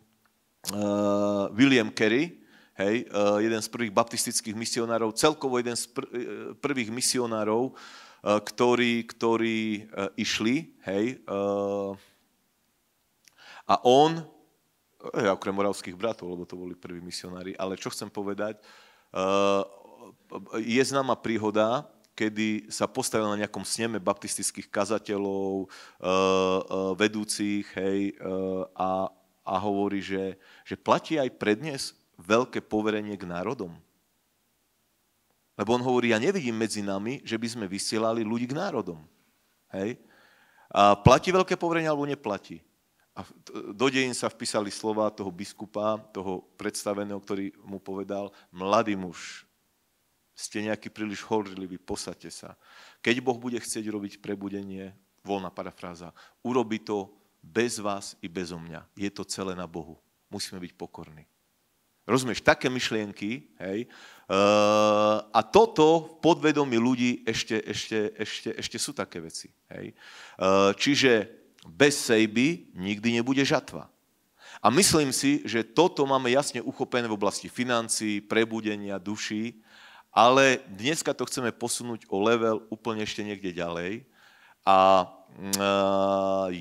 William Carey, hej, jeden z prvých baptistických misionárov, celkovo jeden z prvých misionárov, ktorí, ktorí išli, hej, a on, eh, okrem moravských bratov, lebo to boli prví misionári, ale čo chcem povedať, eh, je známa príhoda, kedy sa postavil na nejakom sneme baptistických kazateľov, eh, vedúcich, hej, a, a hovorí, že, že platí aj prednes veľké poverenie k národom. Lebo on hovorí, ja nevidím medzi nami, že by sme vysielali ľudí k národom. Hej? A platí veľké poverenie alebo neplatí? A do dejín sa vpísali slova toho biskupa, toho predstaveného, ktorý mu povedal, mladý muž, ste nejaký príliš horlivý, posate sa. Keď Boh bude chcieť robiť prebudenie, voľná parafráza, urobi to bez vás i bez mňa. Je to celé na Bohu. Musíme byť pokorní. Rozumieš, také myšlienky, hej? E, a toto v podvedomí ľudí ešte, ešte, ešte, ešte sú také veci, hej? E, čiže bez sejby nikdy nebude žatva. A myslím si, že toto máme jasne uchopené v oblasti financií, prebudenia, duší, ale dneska to chceme posunúť o level úplne ešte niekde ďalej. A eh,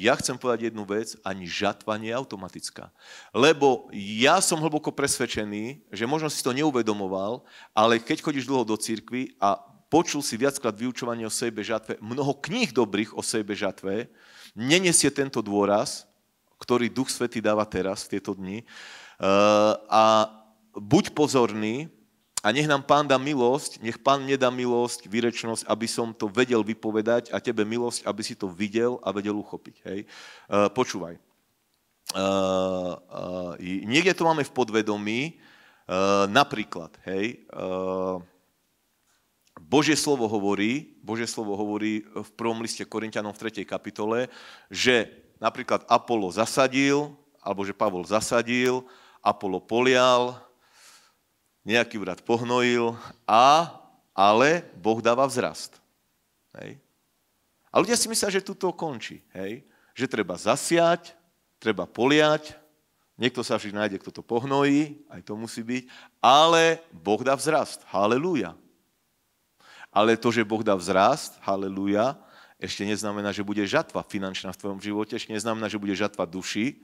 ja chcem povedať jednu vec, ani žatva nie je automatická. Lebo ja som hlboko presvedčený, že možno si to neuvedomoval, ale keď chodíš dlho do cirkvi a počul si viackrát vyučovanie o sebe žatve, mnoho kníh dobrých o sebe, žatve, nenesie tento dôraz, ktorý Duch Svety dáva teraz, v tieto dni. Eh, a buď pozorný a nech nám Pán dá milosť, nech Pán nedá milosť, výrečnosť, aby som to vedel vypovedať a tebe milosť, aby si to videl a vedel uchopiť. Hej? Eh, počúvaj. Eh, niekde to máme v podvedomí, napríklad, hej, Božie slovo hovorí, Božie slovo hovorí v prvom liste Korintianom v 3. kapitole, že napríklad Apollo zasadil, alebo že Pavol zasadil, Apollo polial, nejaký brat pohnojil, a, ale Boh dáva vzrast. Hej. A ľudia si myslia, že tu to končí. Hej. Že treba zasiať, treba poliať, niekto sa vždy nájde, kto to pohnojí, aj to musí byť, ale Boh dá vzrast. Halelúja. Ale to, že Boh dá vzrast, haleluja, ešte neznamená, že bude žatva finančná v tvojom živote, ešte neznamená, že bude žatva duši,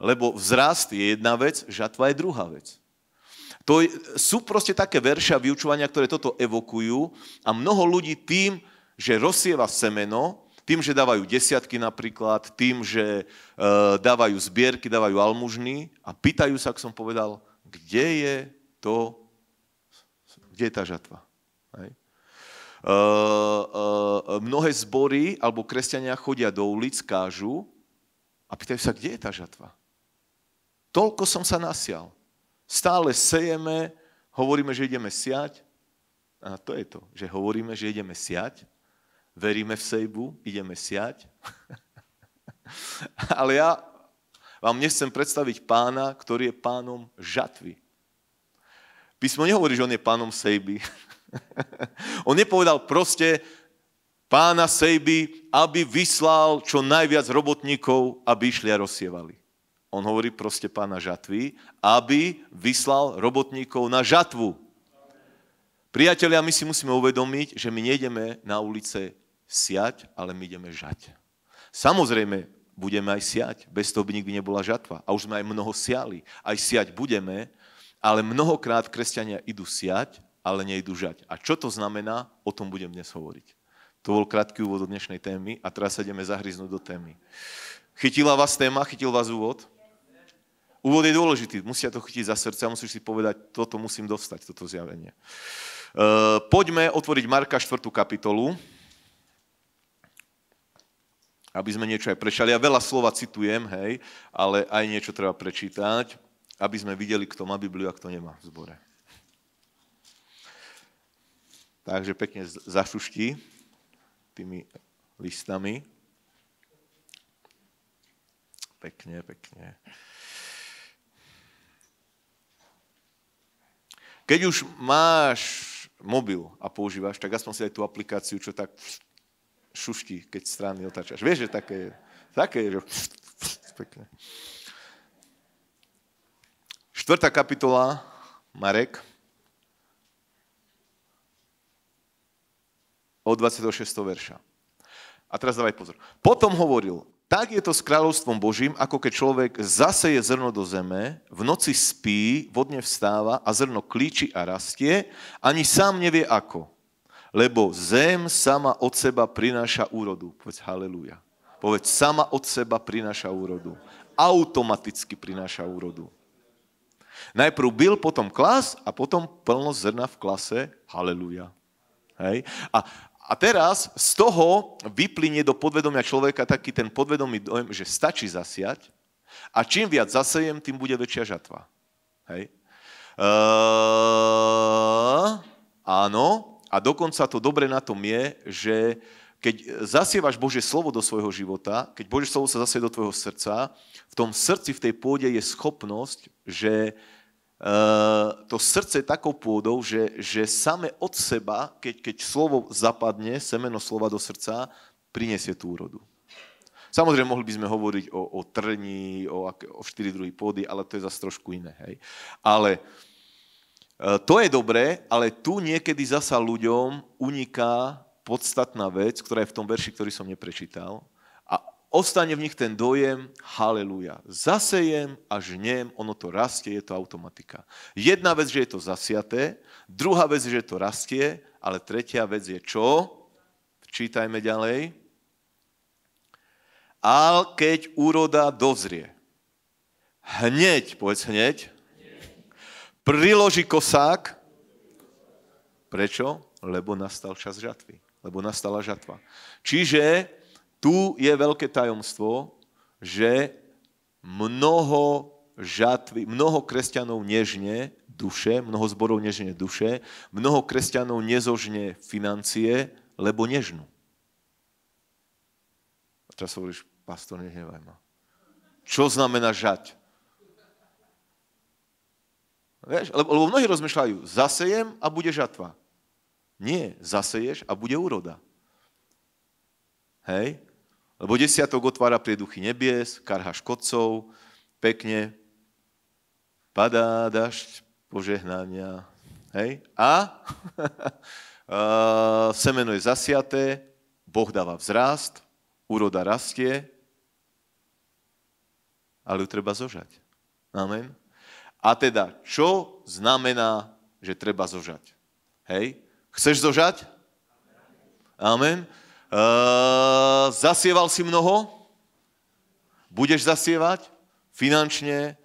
lebo vzrast je jedna vec, žatva je druhá vec. To je, sú proste také verša vyučovania, ktoré toto evokujú a mnoho ľudí tým, že rozsieva semeno, tým, že dávajú desiatky napríklad, tým, že e, dávajú zbierky, dávajú almužny a pýtajú sa, ak som povedal, kde je to, kde je tá žatva. Hej mnohé zbory alebo kresťania chodia do ulic, kážu a pýtajú sa, kde je tá žatva? Toľko som sa nasial. Stále sejeme, hovoríme, že ideme siať. A to je to, že hovoríme, že ideme siať, veríme v sejbu, ideme siať. Ale ja vám nechcem predstaviť pána, ktorý je pánom žatvy. Písmo nehovorí, že on je pánom sejby. On nepovedal proste pána Sejby, aby vyslal čo najviac robotníkov, aby išli a rozsievali. On hovorí proste pána žatvy, aby vyslal robotníkov na žatvu. Priatelia, my si musíme uvedomiť, že my nejdeme na ulice siať, ale my ideme žať. Samozrejme, budeme aj siať. Bez toho by nikdy nebola žatva. A už sme aj mnoho siali. Aj siať budeme, ale mnohokrát kresťania idú siať ale nejdu žať. A čo to znamená, o tom budem dnes hovoriť. To bol krátky úvod do dnešnej témy a teraz sa ideme zahryznúť do témy. Chytila vás téma, chytil vás úvod? Úvod je dôležitý, musia to chytiť za srdce a musíš si povedať, toto musím dostať, toto zjavenie. E, poďme otvoriť Marka 4. kapitolu, aby sme niečo aj prečali. Ja veľa slova citujem, hej, ale aj niečo treba prečítať, aby sme videli, kto má Bibliu a kto nemá v zbore. Takže pekne zašuští tými listami. Pekne, pekne. Keď už máš mobil a používaš, tak aspoň si aj tú aplikáciu, čo tak šušti, keď strany otáčaš. Vieš, že také je. Také je, že... Pekne. Štvrtá kapitola, Marek. od 26. verša. A teraz dávaj pozor. Potom hovoril, tak je to s kráľovstvom Božím, ako keď človek zaseje zrno do zeme, v noci spí, vodne vstáva a zrno klíči a rastie, ani sám nevie ako. Lebo zem sama od seba prináša úrodu. Povedz haleluja. Povedz, sama od seba prináša úrodu. Automaticky prináša úrodu. Najprv byl, potom klas a potom plnosť zrna v klase. Haleluja. Hej? A a teraz z toho vyplynie do podvedomia človeka taký ten podvedomý dojem, že stačí zasiať a čím viac zasejem, tým bude väčšia žatva. Hej? Eee, áno, a dokonca to dobre na tom je, že keď zasievaš Božie slovo do svojho života, keď Božie slovo sa zasie do tvojho srdca, v tom srdci, v tej pôde je schopnosť, že, Eh, to srdce takou pôdou, že, že same od seba, keď, keď slovo zapadne, semeno slova do srdca, prinesie tú úrodu. Samozrejme, mohli by sme hovoriť o, o trni, o, o štyri druhy pôdy, ale to je zase trošku iné. Hej. Ale eh, to je dobré, ale tu niekedy zasa ľuďom uniká podstatná vec, ktorá je v tom verši, ktorý som neprečítal, ostane v nich ten dojem, haleluja, zasejem a žnem, ono to rastie, je to automatika. Jedna vec, že je to zasiaté, druhá vec, že to rastie, ale tretia vec je čo? Čítajme ďalej. A keď úroda dozrie, hneď, povedz hneď, priloží kosák. Prečo? Lebo nastal čas žatvy. Lebo nastala žatva. Čiže tu je veľké tajomstvo, že mnoho žatvy, mnoho kresťanov nežne duše, mnoho zborov nežne duše, mnoho kresťanov nezožne financie, lebo nežnú. A teraz hovoríš, pastor, nehnevaj ma. Čo znamená žať? Vieš, lebo, lebo mnohí rozmýšľajú, zasejem a bude žatva. Nie, zaseješ a bude úroda. Hej? Lebo desiatok otvára prieduchy nebies, karha škodcov, pekne, padá dažď požehnania. Hej? A semeno je zasiaté, Boh dáva vzrást, úroda rastie, ale ju treba zožať. Amen. A teda, čo znamená, že treba zožať? Hej? Chceš zožať? Amen. Uh, zasieval si mnoho? Budeš zasievať? Finančne,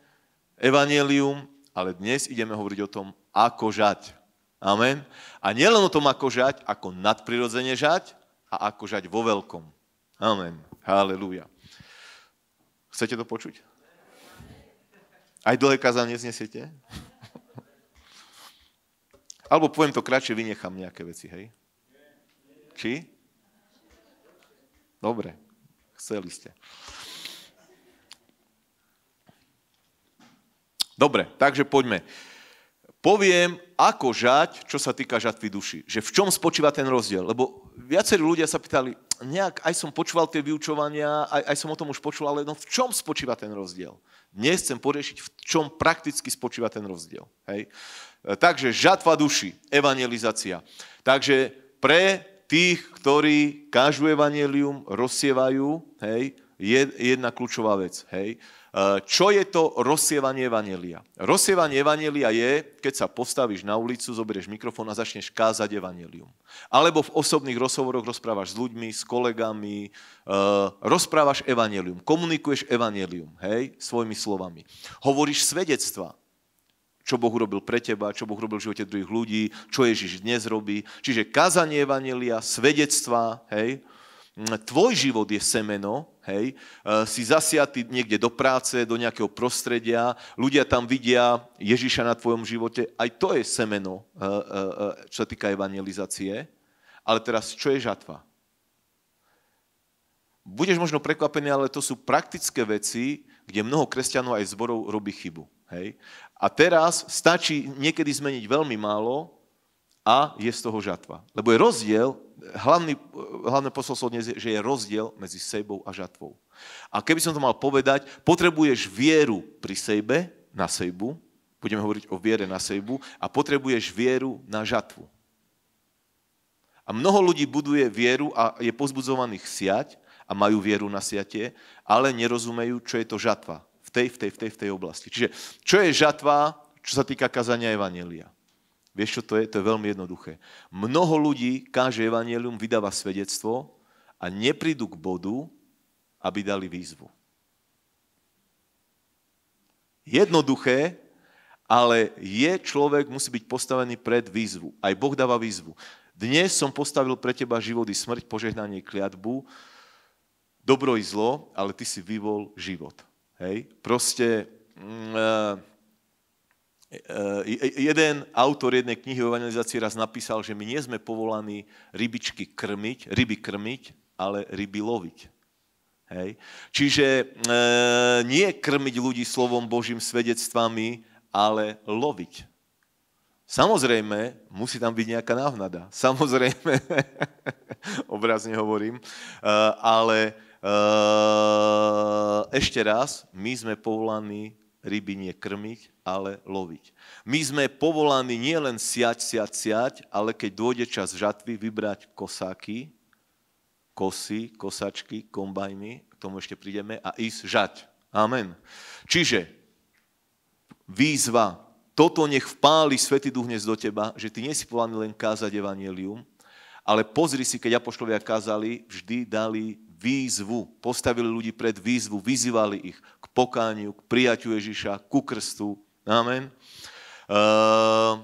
evanelium, ale dnes ideme hovoriť o tom, ako žať. Amen. A nielen o tom, ako žať, ako nadprirodzene žať a ako žať vo veľkom. Amen. Halelúja. Chcete to počuť? Aj dlhé kazanie znesiete? Alebo poviem to kratšie, vynechám nejaké veci, hej? Či? Dobre, chceli ste. Dobre, takže poďme. Poviem, ako žať, čo sa týka žatvy duši. Že v čom spočíva ten rozdiel. Lebo viacerí ľudia sa pýtali, nejak aj som počúval tie vyučovania, aj, aj som o tom už počul, ale no v čom spočíva ten rozdiel? Dnes chcem poriešiť, v čom prakticky spočíva ten rozdiel. Hej? E, takže žatva duši, evangelizácia. Takže pre tých, ktorí kážu evanelium, rozsievajú, hej, je jedna kľúčová vec. Hej. E, čo je to rozsievanie evanelia? Rozsievanie evanelia je, keď sa postavíš na ulicu, zoberieš mikrofón a začneš kázať evanelium. Alebo v osobných rozhovoroch rozprávaš s ľuďmi, s kolegami, e, rozprávaš evanelium, komunikuješ evanelium, hej, svojimi slovami. Hovoríš svedectva, čo Boh urobil pre teba, čo Boh urobil v živote druhých ľudí, čo Ježiš dnes robí. Čiže kazanie Evangelia, svedectva, hej, mm, tvoj život je semeno, hej, e, si zasiatý niekde do práce, do nejakého prostredia, ľudia tam vidia Ježiša na tvojom živote, aj to je semeno, e, e, čo sa týka evangelizácie. Ale teraz, čo je žatva? Budeš možno prekvapený, ale to sú praktické veci, kde mnoho kresťanov aj zborov robí chybu. Hej? A teraz stačí niekedy zmeniť veľmi málo a je z toho žatva. Lebo je rozdiel, hlavný, hlavné posolstvo dnes je, že je rozdiel medzi sejbou a žatvou. A keby som to mal povedať, potrebuješ vieru pri sejbe, na sejbu, budeme hovoriť o viere na sejbu, a potrebuješ vieru na žatvu. A mnoho ľudí buduje vieru a je pozbudzovaných siať a majú vieru na siate, ale nerozumejú, čo je to žatva tej, v tej, v tej, v tej oblasti. Čiže čo je žatva, čo sa týka kazania Evanelia. Vieš, čo to je? To je veľmi jednoduché. Mnoho ľudí káže Evangelium, vydáva svedectvo a neprídu k bodu, aby dali výzvu. Jednoduché, ale je človek, musí byť postavený pred výzvu. Aj Boh dáva výzvu. Dnes som postavil pre teba život i smrť, požehnanie, kliatbu, dobro i zlo, ale ty si vyvol život. Hej? Proste mm, eh, eh, eh, jeden autor jednej knihy o evangelizácii raz napísal, že my nie sme povolaní rybičky krmiť, ryby krmiť, ale ryby loviť. Hej. Čiže e, nie krmiť ľudí slovom Božím svedectvami, ale loviť. Samozrejme, musí tam byť nejaká návnada. Samozrejme, obrazne hovorím, e, ale Eh, ešte raz, my sme povolaní ryby nie krmiť, ale loviť. My sme povolaní nielen siať, siať, siať, ale keď dôjde čas žatvy, vybrať kosáky, kosy, kosačky, kombajny, k tomu ešte prídeme, a ísť žať. Amen. Čiže výzva, toto nech vpáli Svetý Duch dnes do teba, že ty nesi povolaný len kázať evanielium, ale pozri si, keď apoštolia kázali, vždy dali výzvu, postavili ľudí pred výzvu, vyzývali ich k pokániu, k prijaťu Ježiša, ku krstu. Amen. Uh,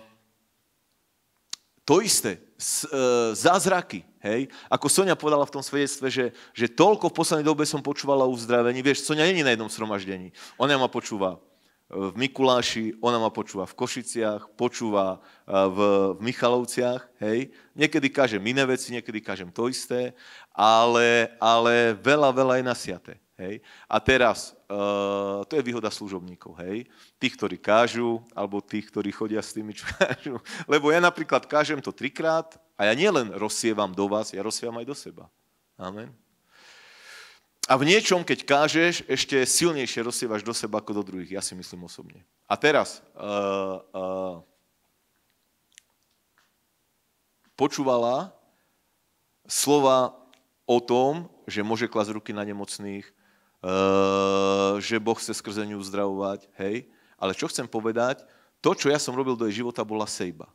to isté, s, e, zázraky, hej? Ako Sonia povedala v tom svedectve, že, že toľko v poslednej dobe som počúvala o uzdravení. Vieš, Sonia není na jednom sromaždení. Ona ma počúva v Mikuláši, ona ma počúva v Košiciach, počúva e, v, v Michalovciach, hej. Niekedy kažem iné veci, niekedy kažem to isté, ale, ale veľa, veľa je nasiaté. Hej? A teraz, uh, to je výhoda služobníkov, hej? Tých, ktorí kážu, alebo tých, ktorí chodia s tými, čo kážu. Lebo ja napríklad kážem to trikrát a ja nielen rozsievam do vás, ja rozsievam aj do seba. Amen. A v niečom, keď kážeš, ešte silnejšie rozsievaš do seba ako do druhých, ja si myslím osobne. A teraz, uh, uh, počúvala slova o tom, že môže klasť ruky na nemocných, eh, že Boh chce skrze ňu uzdravovať, hej. Ale čo chcem povedať, to, čo ja som robil do jej života, bola sejba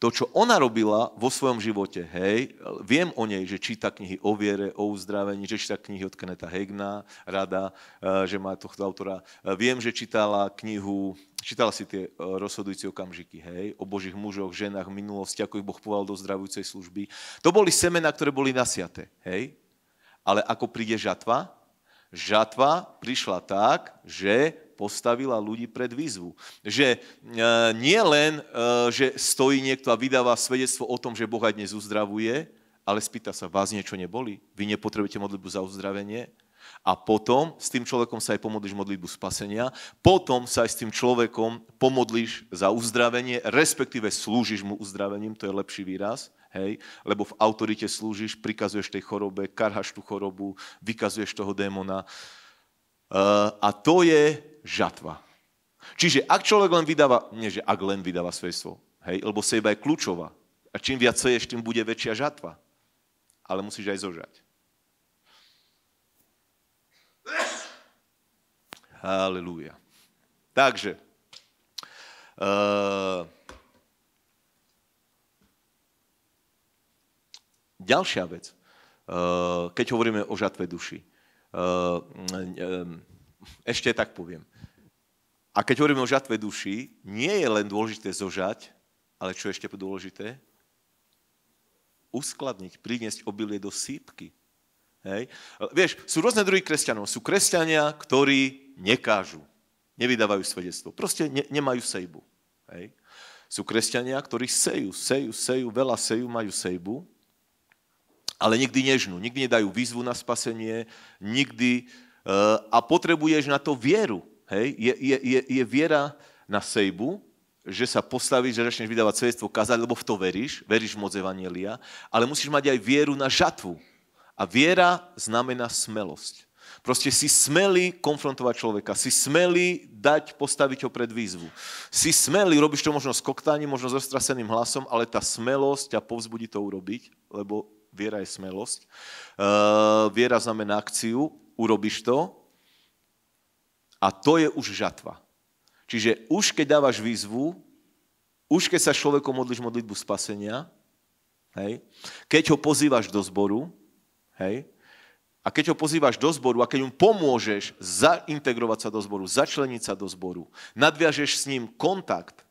to, čo ona robila vo svojom živote, hej, viem o nej, že číta knihy o viere, o uzdravení, že číta knihy od Kneta Hegna, rada, eh, že má tohto autora. Eh, viem, že čítala knihu, čítala si tie eh, rozhodujúce okamžiky, hej, o božích mužoch, ženách, minulosti, ako ich Boh poval do zdravujúcej služby. To boli semena, ktoré boli nasiaté, hej. Ale ako príde žatva, žatva prišla tak, že postavila ľudí pred výzvu. Že e, nie len, e, že stojí niekto a vydáva svedectvo o tom, že Boha dnes uzdravuje, ale spýta sa, vás niečo neboli? Vy nepotrebujete modlitbu za uzdravenie? A potom s tým človekom sa aj pomodlíš modlitbu spasenia, potom sa aj s tým človekom pomodlíš za uzdravenie, respektíve slúžiš mu uzdravením, to je lepší výraz, hej, lebo v autorite slúžiš, prikazuješ tej chorobe, karhaš tú chorobu, vykazuješ toho démona. Uh, Eh, a to je žatva. Čiže ak človek len vydáva, nie že ak len vydáva svedstvo, hej, lebo sejba je kľúčová. A čím viac seješ, tým bude väčšia žatva. Ale musíš aj zožať. Halelúja. Takže, uh, ďalšia vec, uh, keď hovoríme o žatve duši. Ehm, ehm, ešte tak poviem. A keď hovoríme o žatve duši, nie je len dôležité zožať, ale čo je ešte dôležité? Uskladniť, priniesť obilie do sípky. Hej. Vieš, sú rôzne druhy kresťanov. Sú kresťania, ktorí nekážu, nevydávajú svedectvo. Proste ne, nemajú sejbu. Hej. Sú kresťania, ktorí sejú, sejú, sejú, veľa sejú, majú sejbu, ale nikdy nežnú, nikdy nedajú výzvu na spasenie, nikdy, e, a potrebuješ na to vieru. Hej? Je, je, je, je viera na sejbu, že sa postavíš, že začneš vydávať svedstvo, kazať, lebo v to veríš, veríš v moc Evangelia, ale musíš mať aj vieru na žatvu. A viera znamená smelosť. Proste si smeli konfrontovať človeka, si smeli dať postaviť ho pred výzvu. Si smeli, robíš to možno s koktáním, možno s roztraseným hlasom, ale tá smelosť ťa povzbudí to urobiť, lebo viera je smelosť. Uh, viera znamená akciu, urobíš to a to je už žatva. Čiže už keď dávaš výzvu, už keď sa človekom modlíš modlitbu spasenia, hej, keď ho pozývaš do zboru, hej, a keď ho pozývaš do zboru a keď mu pomôžeš zaintegrovať sa do zboru, začleniť sa do zboru, nadviažeš s ním kontakt,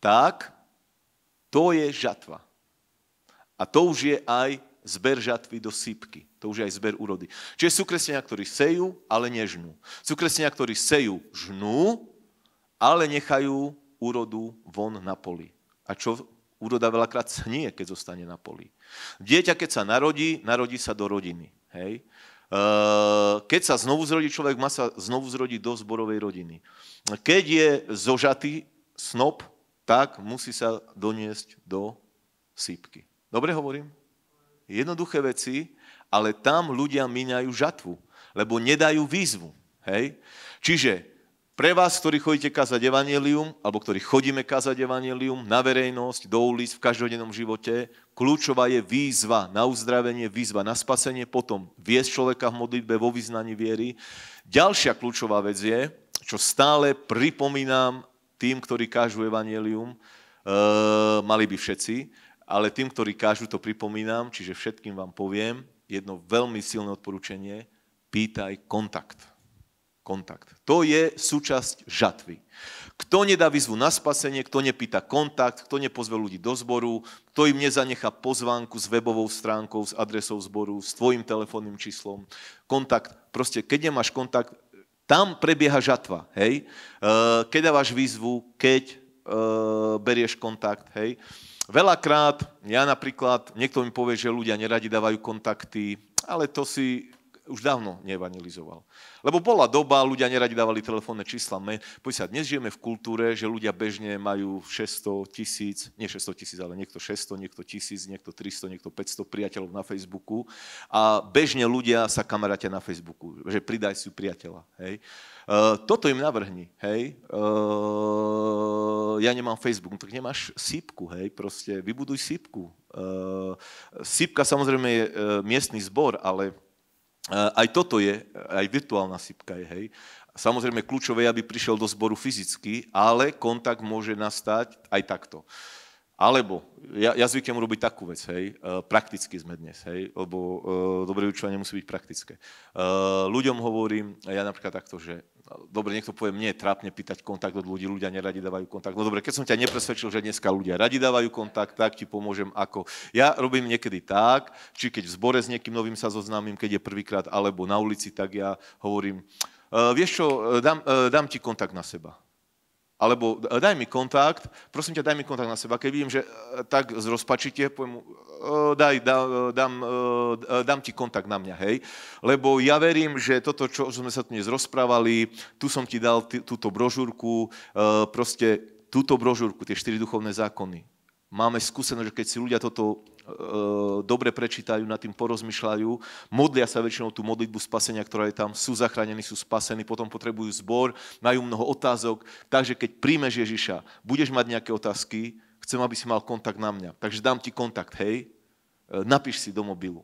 tak to je žatva. A to už je aj zber žatvy do sípky. To už je aj zber úrody. Čiže sú kresťania, ktorí sejú, ale nežnú. Sú kresťania, ktorí sejú, žnú, ale nechajú úrodu von na poli. A čo úroda veľakrát snie, keď zostane na poli. Dieťa, keď sa narodí, narodí sa do rodiny. Hej? Ehm, keď sa znovu zrodí človek, má sa znovu zrodiť do zborovej rodiny. Keď je zožatý snop, tak musí sa doniesť do sípky. Dobre hovorím? jednoduché veci, ale tam ľudia míňajú žatvu, lebo nedajú výzvu. Hej? Čiže pre vás, ktorí chodíte kázať evanelium, alebo ktorí chodíme kázať evanelium na verejnosť, do ulic, v každodennom živote, kľúčová je výzva na uzdravenie, výzva na spasenie, potom viesť človeka v modlitbe, vo vyznaní viery. Ďalšia kľúčová vec je, čo stále pripomínam tým, ktorí kážu evanelium, e, eh, mali by všetci, ale tým, ktorí kážu, to pripomínam, čiže všetkým vám poviem jedno veľmi silné odporúčanie, pýtaj kontakt. Kontakt. To je súčasť žatvy. Kto nedá výzvu na spasenie, kto nepýta kontakt, kto nepozve ľudí do zboru, kto im nezanecha pozvánku s webovou stránkou, s adresou zboru, s tvojim telefónnym číslom, kontakt. Proste, keď nemáš kontakt, tam prebieha žatva, hej? Eh, keď dávaš výzvu, keď eh, berieš kontakt, hej? Veľakrát, ja napríklad, niekto mi povie, že ľudia neradi dávajú kontakty, ale to si už dávno neevangelizoval. Lebo bola doba, ľudia neradi dávali telefónne čísla. Poď sa, dnes žijeme v kultúre, že ľudia bežne majú 600 tisíc, nie 600 tisíc, ale niekto 600, niekto tisíc, niekto 300, niekto 500 priateľov na Facebooku. A bežne ľudia sa kamaráte na Facebooku, že pridaj si priateľa. Hej. Uh, toto im navrhni, hej. Uh, ja nemám Facebook, no tak nemáš sípku, hej, proste vybuduj sípku. Uh, sípka samozrejme je uh, miestny zbor, ale aj toto je, aj virtuálna sypka je, hej. Samozrejme, kľúčové je, aby prišiel do zboru fyzicky, ale kontakt môže nastať aj takto. Alebo, ja, ja zvykem urobiť takú vec, hej, e, prakticky sme dnes, hej, lebo e, dobre vyučovanie musí byť praktické. E, ľuďom hovorím, ja napríklad takto, že dobre, niekto povie, mne je trápne pýtať kontakt od ľudí, ľudia neradi dávajú kontakt. No dobre, keď som ťa nepresvedčil, že dneska ľudia radi dávajú kontakt, tak ti pomôžem ako. Ja robím niekedy tak, či keď v zbore s niekým novým sa zoznámim, keď je prvýkrát, alebo na ulici, tak ja hovorím, e, vieš čo, e, dám, e, dám ti kontakt na seba alebo e, daj mi kontakt, prosím ťa, daj mi kontakt na seba. Keď vidím, že e, tak zrozpačíte, poviem mu, e, daj, da, dám, dám ti kontakt na mňa, hej. Lebo ja verím, že toto, čo sme sa tu dnes rozprávali, tu som ti dal t- túto brožúrku, proste túto brožúrku, tie štyri duchovné zákony. Máme skúsenosť, že keď si ľudia toto E, dobre prečítajú, nad tým porozmýšľajú, modlia sa väčšinou tú modlitbu spasenia, ktorá je tam, sú zachránení, sú spasení, potom potrebujú zbor, majú mnoho otázok, takže keď príjmeš Ježiša, budeš mať nejaké otázky, chcem, aby si mal kontakt na mňa, takže dám ti kontakt, hej, e, napíš si do mobilu.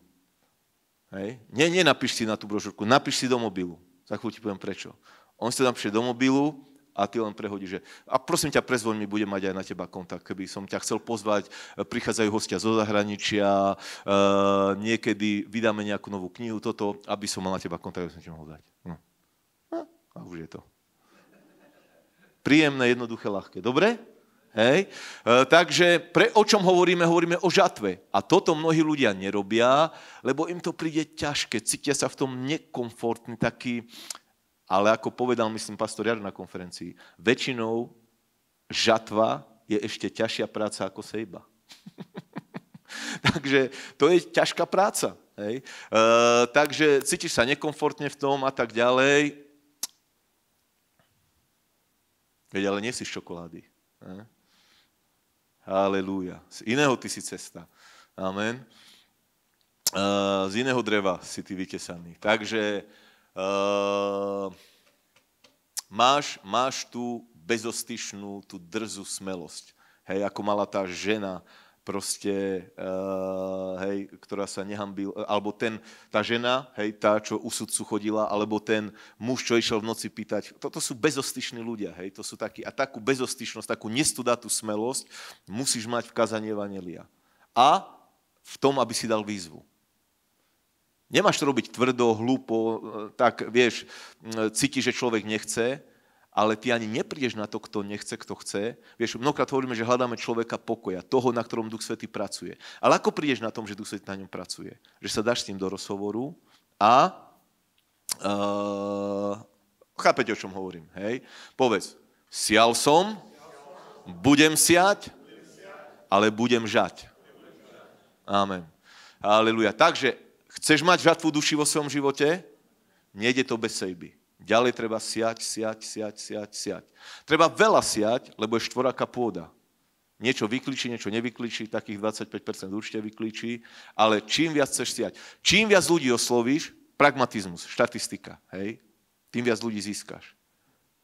Hej? Nie, nenapíš si na tú brožúrku, napíš si do mobilu. Za chvíľu ti poviem prečo. On si to napíše do mobilu a ty len prehodíš, že a prosím ťa, prezvoň mi, budem mať aj na teba kontakt, keby som ťa chcel pozvať, e, prichádzajú hostia zo zahraničia, e, niekedy vydáme nejakú novú knihu, toto, aby som mal na teba kontakt, aby som ti mohol dať. No. no a už je to. Príjemné, jednoduché, ľahké. Dobre? Hej? E, takže pre, o čom hovoríme? Hovoríme o žatve. A toto mnohí ľudia nerobia, lebo im to príde ťažké. Cítia sa v tom nekomfortný, taký, ale ako povedal, myslím, pastor Jar na konferencii, väčšinou žatva je ešte ťažšia práca ako sejba. takže to je ťažká práca. Hej? E, takže cítiš sa nekomfortne v tom a tak ďalej. Veď ale nie si čokolády. Ne? Halelúja. Z iného ty si cesta. Amen. E, z iného dreva si ty vytesaný. Takže Uh, máš, máš tú bezostyšnú, tú drzú smelosť. Hej, ako mala tá žena, proste, uh, hej, ktorá sa nehambil, alebo ten, tá žena, hej, tá, čo u sudcu chodila, alebo ten muž, čo išiel v noci pýtať. To sú bezostyšní ľudia, hej, to sú takí, a takú bezostyšnosť, takú nestudatú smelosť musíš mať v kazanie Vanelia. A v tom, aby si dal výzvu. Nemáš to robiť tvrdo, hlúpo, e, tak vieš, e, cítiš, že človek nechce, ale ty ani neprídeš na to, kto nechce, kto chce. Vieš, mnohokrát hovoríme, že hľadáme človeka pokoja, toho, na ktorom Duch Svetý pracuje. Ale ako prídeš na tom, že Duch Svetý na ňom pracuje? Že sa dáš s ním do rozhovoru a uh, chápete, o čom hovorím, hej? Povedz, sial som, budem siať, ale budem žať. Amen. Aleluja. Takže Chceš mať žatvu duši vo svojom živote? Nejde to bez sejby. Ďalej treba siať, siať, siať, siať, siať. Treba veľa siať, lebo je štvoraká pôda. Niečo vyklíči, niečo nevyklíči, takých 25% určite vyklíči, ale čím viac chceš siať, čím viac ľudí oslovíš, pragmatizmus, štatistika, hej, tým viac ľudí získaš.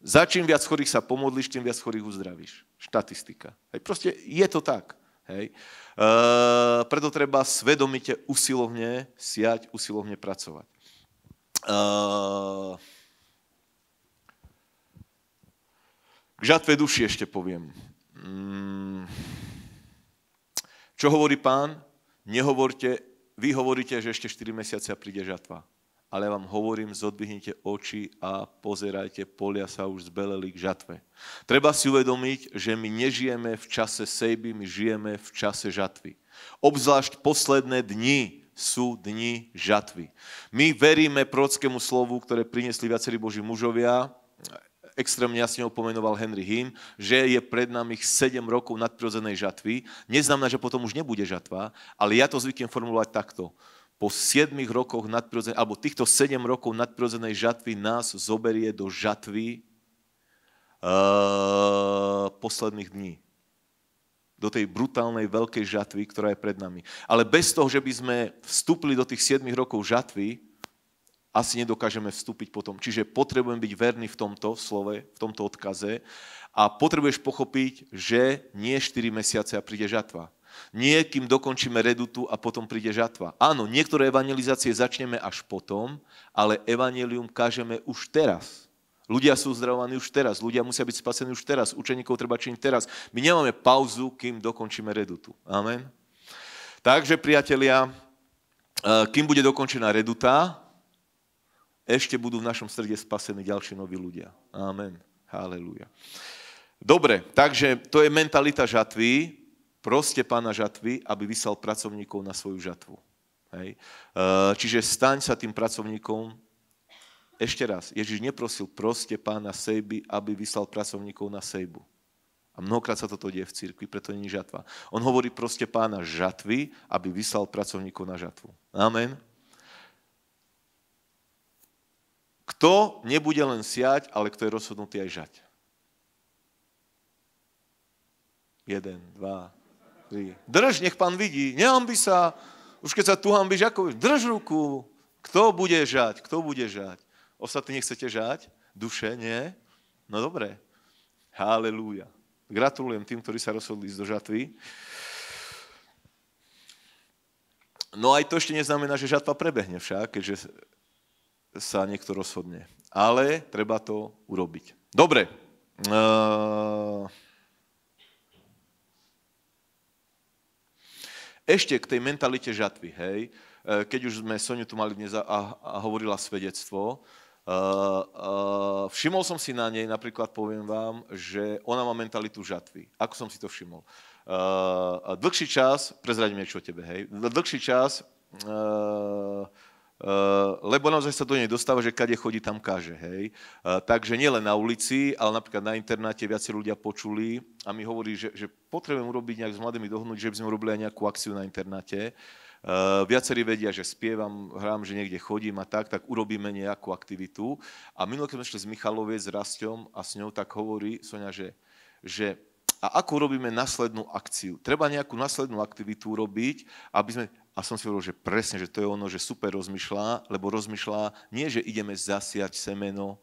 Za čím viac chorých sa pomodlíš, tým viac chorých uzdravíš. Štatistika. Hej, proste je to tak. Hej. E, preto treba svedomite, usilovne siať, usilovne pracovať. E, k žatve duši ešte poviem. Mm. Čo hovorí pán? Nehovorte, vy hovoríte, že ešte 4 mesiace a príde žatva ale ja vám hovorím, zodvihnite oči a pozerajte, polia sa už zbeleli k žatve. Treba si uvedomiť, že my nežijeme v čase sejby, my žijeme v čase žatvy. Obzvlášť posledné dni sú dni žatvy. My veríme prorockému slovu, ktoré priniesli viacerí boží mužovia, extrémne jasne opomenoval Henry Hym, že je pred nami 7 rokov nadprirodzenej žatvy. Neznamená, že potom už nebude žatva, ale ja to zvyknem formulovať takto po 7 rokoch nadprirodzenej, alebo týchto 7 rokov nadprirodzenej žatvy nás zoberie do žatvy uh, posledných dní. Do tej brutálnej veľkej žatvy, ktorá je pred nami. Ale bez toho, že by sme vstúpili do tých 7 rokov žatvy, asi nedokážeme vstúpiť potom. Čiže potrebujem byť verný v tomto v slove, v tomto odkaze a potrebuješ pochopiť, že nie 4 mesiace a príde žatva nie, kým dokončíme redutu a potom príde žatva. Áno, niektoré evangelizácie začneme až potom, ale evangelium kážeme už teraz. Ľudia sú uzdravovaní už teraz, ľudia musia byť spasení už teraz, učeníkov treba činiť teraz. My nemáme pauzu, kým dokončíme redutu. Amen. Takže, priatelia, e, kým bude dokončená reduta, ešte budú v našom srde spasení ďalší noví ľudia. Amen. Halelúja. Dobre, takže to je mentalita žatvy proste pána žatvy, aby vyslal pracovníkov na svoju žatvu. Hej. E, čiže staň sa tým pracovníkom. Ešte raz, Ježiš neprosil proste pána sejby, aby vyslal pracovníkov na sejbu. A mnohokrát sa toto deje v cirkvi, preto nie je žatva. On hovorí proste pána žatvy, aby vyslal pracovníkov na žatvu. Amen. Kto nebude len siať, ale kto je rozhodnutý aj žať. Jeden, dva, Drž, nech pán vidí. Nehambi sa. Už keď sa tu hambíš, ako drž ruku. Kto bude žať? Kto bude žať? Ostatní nechcete žať? Duše? Nie? No dobre. Halelúja. Gratulujem tým, ktorí sa rozhodli ísť do žatvy. No aj to ešte neznamená, že žatva prebehne však, keďže sa niekto rozhodne. Ale treba to urobiť. Dobre. Uh... Ešte k tej mentalite žatvy, hej. E, keď už sme Soniu tu mali dnes a, a hovorila svedectvo, Uh, uh, všimol som si na nej, napríklad poviem vám, že ona má mentalitu žatvy. Ako som si to všimol? Uh, dlhší čas, prezradím niečo o tebe, hej, dlhší čas uh, Eh, lebo naozaj sa do nej dostáva, že kade chodí, tam káže. Hej. Eh, takže nielen na ulici, ale napríklad na internáte viacej ľudia počuli a mi hovorí, že, že potrebujem urobiť nejak s mladými dohnúť, že by sme urobili aj nejakú akciu na internáte. Eh, viacerí vedia, že spievam, hrám, že niekde chodím a tak, tak urobíme nejakú aktivitu. A minulé, keď sme šli s Michalovie, s Rastom a s ňou, tak hovorí Sonia, že, že a ako robíme následnú akciu. Treba nejakú následnú aktivitu robiť, aby sme, a som si hovoril, že presne, že to je ono, že super rozmýšľa, lebo rozmýšľa nie, že ideme zasiať semeno,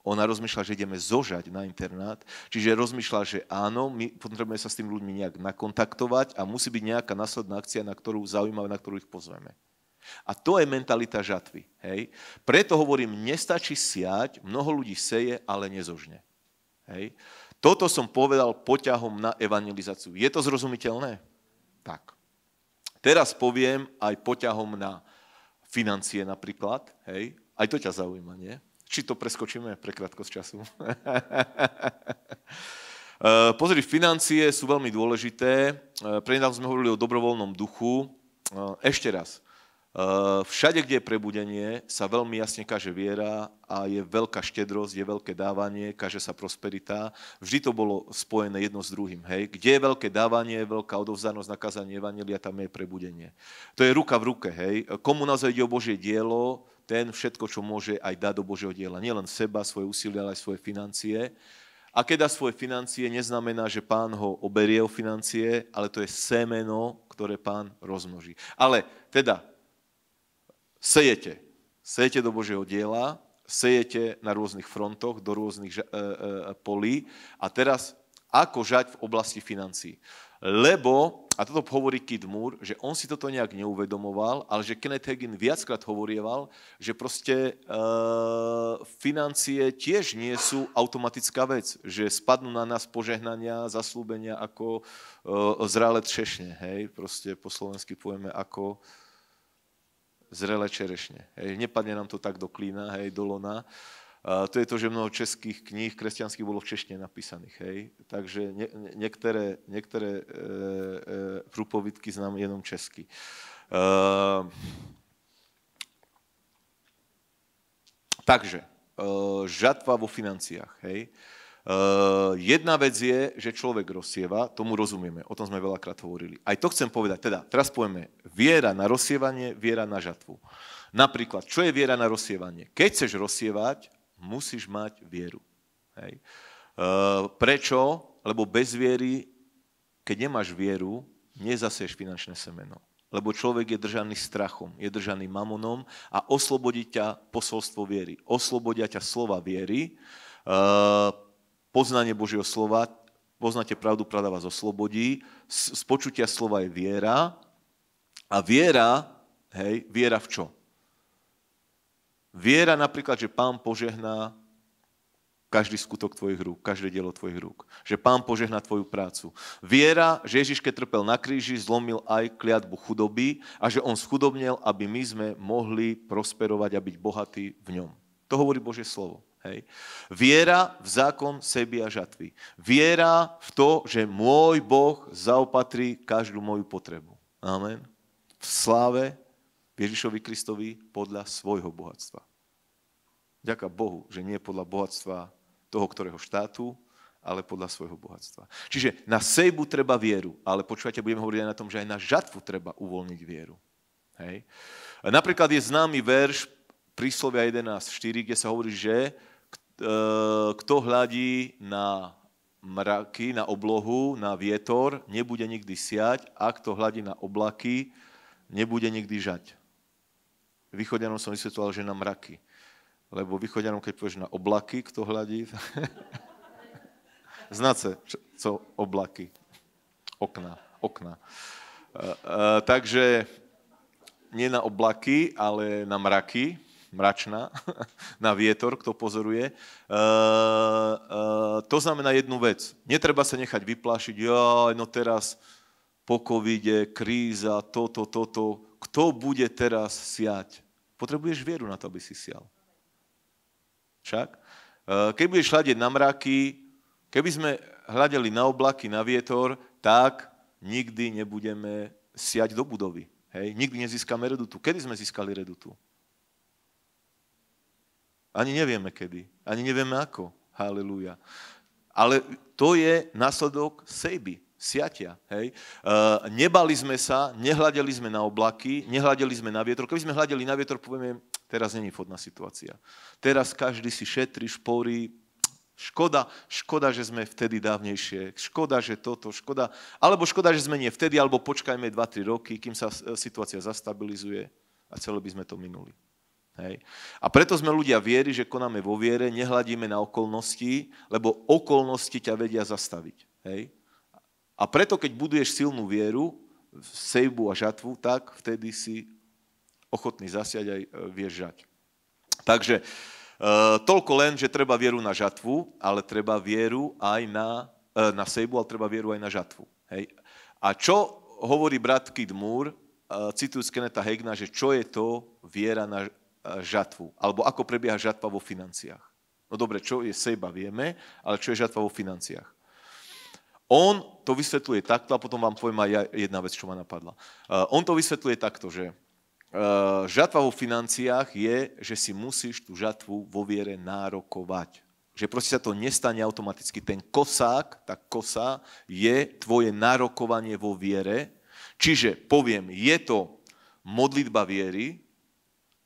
ona rozmýšľa, že ideme zožať na internát, čiže rozmýšľa, že áno, my potrebujeme sa s tými ľuďmi nejak nakontaktovať a musí byť nejaká následná akcia, na ktorú zaujímavé, na ktorú ich pozveme. A to je mentalita žatvy. Hej? Preto hovorím, nestačí siať, mnoho ľudí seje, ale nezožne. Hej? Toto som povedal poťahom na evangelizáciu. Je to zrozumiteľné? Tak. Teraz poviem aj poťahom na financie napríklad, hej, aj to ťa zaujíma, nie? Či to preskočíme pre krátkosť času? Eh, pozri, financie sú veľmi dôležité. Eh, prednedávno sme hovorili o dobrovoľnom duchu. Eh, ešte raz, Eh, všade, kde je prebudenie, sa veľmi jasne kaže viera a je veľká štedrosť, je veľké dávanie, kaže sa prosperita. Vždy to bolo spojené jedno s druhým. Hej? Kde je veľké dávanie, veľká odovzdanosť, nakázanie Evangelia, tam je prebudenie. To je ruka v ruke. Hej? Komu naozaj ide o Božie dielo, ten všetko, čo môže aj dať do Božieho diela. Nielen seba, svoje úsilie, ale aj svoje financie. A keď dá svoje financie, neznamená, že pán ho oberie o financie, ale to je semeno, ktoré pán rozmnoží. Ale teda sejete. Sejete do Božieho diela, sejete na rôznych frontoch, do rôznych ža- e, e, e, polí a teraz ako žať v oblasti financií. Lebo, a toto hovorí Kid Moore, že on si toto nejak neuvedomoval, ale že Kenneth Hagin viackrát hovorieval, že proste e, financie tiež nie sú automatická vec, že spadnú na nás požehnania, zaslúbenia ako e, zrále třešne, hej, proste po slovensky povieme ako... E, zrele čerešne. Hej, nepadne nám to tak do klína, hej, do lona. A to je to, že mnoho českých kníh kresťanských bolo v češtine napísaných. Hej. Takže nie, niektoré, niektoré e, e, prúpovidky znám jenom česky. E, takže, e, žatva vo financiách. Hej. E, Eh, jedna vec je, že človek rozsieva, tomu rozumieme, o tom sme veľakrát hovorili. Aj to chcem povedať, teda teraz povieme viera na rozsievanie, viera na žatvu. Napríklad, čo je viera na rozsievanie? Keď chceš rozsievať, musíš mať vieru. Hej. Eh, prečo? Lebo bez viery, keď nemáš vieru, nezasieš finančné semeno. Lebo človek je držaný strachom, je držaný mamonom a oslobodí ťa posolstvo viery. Oslobodia ťa slova viery. Eh, poznanie Božieho slova, poznáte pravdu, pravda vás oslobodí, z, počutia slova je viera a viera, hej, viera v čo? Viera napríklad, že pán požehná každý skutok tvojich rúk, každé dielo tvojich rúk. Že pán požehná tvoju prácu. Viera, že Ježiš, keď trpel na kríži, zlomil aj kliatbu chudoby a že on schudobnil, aby my sme mohli prosperovať a byť bohatí v ňom. To hovorí Božie slovo. Hej. Viera v zákon seby a žatvy. Viera v to, že môj Boh zaopatrí každú moju potrebu. Amen. V sláve Ježišovi Kristovi podľa svojho bohatstva. Ďaká Bohu, že nie podľa bohatstva toho, ktorého štátu, ale podľa svojho bohatstva. Čiže na sejbu treba vieru, ale počúvate, budeme hovoriť aj na tom, že aj na žatvu treba uvoľniť vieru. Hej. Napríklad je známy verš príslovia 11.4, kde sa hovorí, že Eh, kto hľadí na mraky, na oblohu, na vietor, nebude nikdy siať, a kto hľadí na oblaky, nebude nikdy žať. Východianom som vysvetoval, že na mraky. Lebo východianom, keď povieš na oblaky, kto hľadí... Znace, co oblaky. Okna, okna. E, e, takže nie na oblaky, ale na mraky mračná na vietor, kto pozoruje. E, e, to znamená jednu vec. Netreba sa nechať vyplašiť, joj, no teraz po covide, kríza, toto, toto. Kto bude teraz siať? Potrebuješ vieru na to, aby si sial. Však? E, keď budeš hľadiť na mraky, keby sme hľadeli na oblaky, na vietor, tak nikdy nebudeme siať do budovy. Hej? Nikdy nezískame redutu. Kedy sme získali redutu? Ani nevieme kedy, ani nevieme ako. Halelúja. Ale to je následok sejby, siatia. Hej? E, nebali sme sa, nehľadeli sme na oblaky, nehľadeli sme na vietor. Keby sme hľadeli na vietor, povieme, teraz není vhodná situácia. Teraz každý si šetri, šporí, Škoda, škoda, že sme vtedy dávnejšie, škoda, že toto, škoda, alebo škoda, že sme nie vtedy, alebo počkajme 2-3 roky, kým sa e, situácia zastabilizuje a celé by sme to minuli. Hej. A preto sme ľudia viery, že konáme vo viere, nehľadíme na okolnosti, lebo okolnosti ťa vedia zastaviť. Hej. A preto, keď buduješ silnú vieru, sejbu a žatvu, tak vtedy si ochotný zasiať aj e, vieš žať. Takže e, toľko len, že treba vieru na žatvu, ale treba vieru aj na, e, na sejbu, ale treba vieru aj na žatvu. Hej. A čo hovorí brat Kid Moore, citujú z Keneta Hegna, že čo je to viera na, E, žatvu? Alebo ako prebieha žatva vo financiách? No dobre, čo je seba, vieme, ale čo je žatva vo financiách? On to vysvetľuje takto a potom vám poviem aj jedna vec, čo ma napadla. E, on to vysvetľuje takto, že e, žatva vo financiách je, že si musíš tú žatvu vo viere nárokovať. Že proste sa to nestane automaticky. Ten kosák, tá kosa, je tvoje nárokovanie vo viere. Čiže poviem, je to modlitba viery,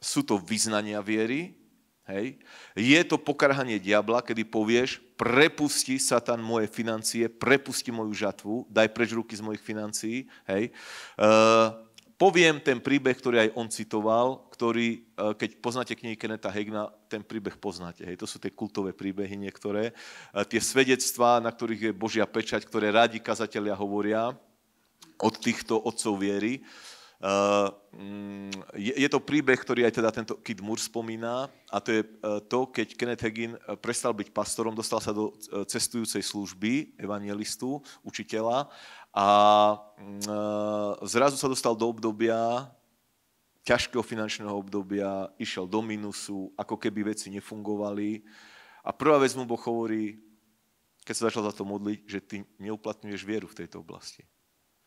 sú to vyznania viery, hej? je to pokarhanie diabla, kedy povieš, prepusti Satan moje financie, prepusti moju žatvu, daj preč ruky z mojich financií. Hej? E, poviem ten príbeh, ktorý aj on citoval, ktorý, e, keď poznáte knihy Keneta Hegna, ten príbeh poznáte. Hej, to sú tie kultové príbehy niektoré. E, tie svedectvá, na ktorých je Božia pečať, ktoré rádi kazatelia hovoria od týchto otcov viery. Ehm, je, je to príbeh, ktorý aj teda tento Kid Moore spomína a to je e, to, keď Kenneth Hagin e, prestal byť pastorom, dostal sa do e, cestujúcej služby evangelistu, učiteľa a mm, zrazu sa dostal do obdobia, ťažkého finančného obdobia, išiel do minusu, ako keby veci nefungovali a prvá vec mu Boh hovorí, keď sa začal za to modliť, že ty neuplatňuješ vieru v tejto oblasti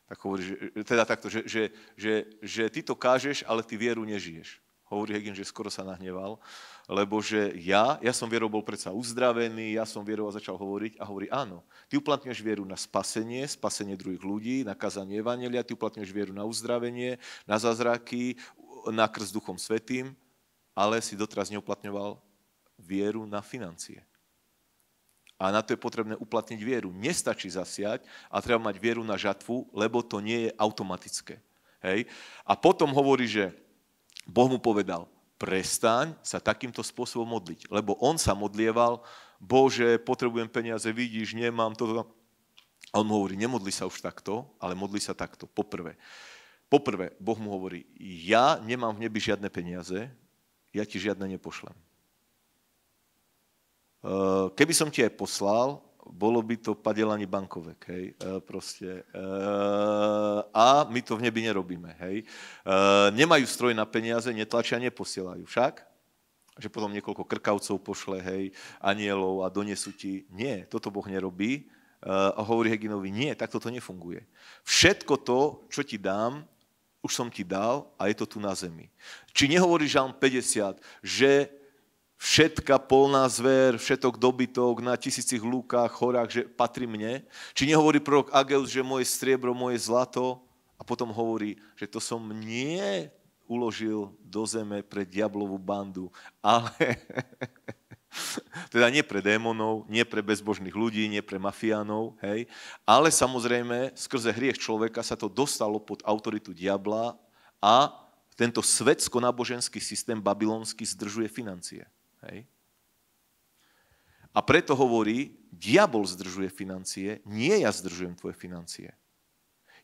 tak hovorí, že, teda takto, že, že, že, že ty to kážeš, ale ty vieru nežiješ. Hovorí Hegin, že skoro sa nahneval, lebo že ja, ja som vierou bol predsa uzdravený, ja som vierou a začal hovoriť a hovorí, áno, ty uplatňuješ vieru na spasenie, spasenie druhých ľudí, na kazanie evanelia, ty uplatňuješ vieru na uzdravenie, na zázraky, na krst duchom svetým, ale si doteraz neuplatňoval vieru na financie. A na to je potrebné uplatniť vieru. Nestačí zasiať a treba mať vieru na žatvu, lebo to nie je automatické. Hej? A potom hovorí, že Boh mu povedal, prestaň sa takýmto spôsobom modliť. Lebo on sa modlieval, Bože, potrebujem peniaze, vidíš, nemám toto. A on mu hovorí, nemodli sa už takto, ale modli sa takto. Poprvé, poprvé Boh mu hovorí, ja nemám v nebi žiadne peniaze, ja ti žiadne nepošlem Eh, keby som ti aj poslal, bolo by to padelanie bankovek, hej, eh, proste. Eh, a my to v nebi nerobíme, hej. Nemajú stroj na peniaze, netlačia, neposielajú však že potom niekoľko krkavcov pošle, hej, anielov a donesú ti. Nie, toto Boh nerobí. A hovorí Heginovi, nie, tak toto nefunguje. Všetko to, čo ti dám, už som ti dal a je to tu na zemi. Či nehovorí Žalm 50, že všetka polná zver, všetok dobytok na tisícich lúkach, horách, že patrí mne? Či nehovorí prorok Ageus, že moje striebro, moje zlato? A potom hovorí, že to som nie uložil do zeme pre diablovú bandu, ale teda nie pre démonov, nie pre bezbožných ľudí, nie pre mafiánov, hej, ale samozrejme skrze hriech človeka sa to dostalo pod autoritu diabla a tento svetsko naboženský systém babylonský zdržuje financie. Hej. A preto hovorí, diabol zdržuje financie, nie ja zdržujem tvoje financie.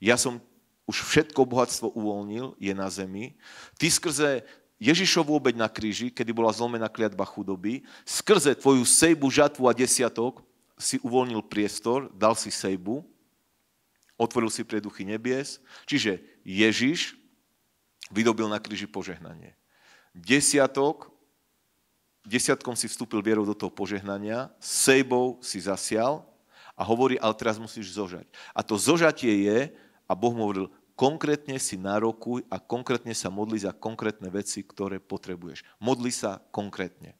Ja som už všetko bohatstvo uvoľnil, je na zemi. Ty skrze Ježišovu obeď na kríži, kedy bola zlomená kliatba chudoby, skrze tvoju sejbu, žatvu a desiatok si uvoľnil priestor, dal si sejbu, otvoril si preduchy nebies. Čiže Ježiš vydobil na kríži požehnanie. Desiatok desiatkom si vstúpil vierou do toho požehnania, sejbou si zasial a hovorí, ale teraz musíš zožať. A to zožatie je, a Boh mu hovoril, konkrétne si narokuj a konkrétne sa modli za konkrétne veci, ktoré potrebuješ. Modli sa konkrétne.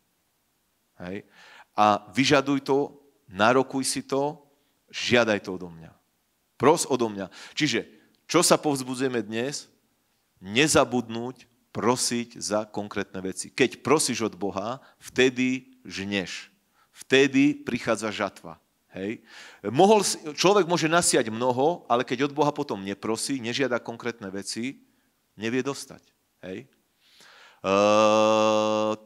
Hej? A vyžaduj to, nárokuj si to, žiadaj to odo mňa. Pros odo mňa. Čiže, čo sa povzbudzujeme dnes? Nezabudnúť prosiť za konkrétne veci. Keď prosíš od Boha, vtedy žneš. Vtedy prichádza žatva. Hej. Mohol, človek môže nasiať mnoho, ale keď od Boha potom neprosí, nežiada konkrétne veci, nevie dostať. Hej. E,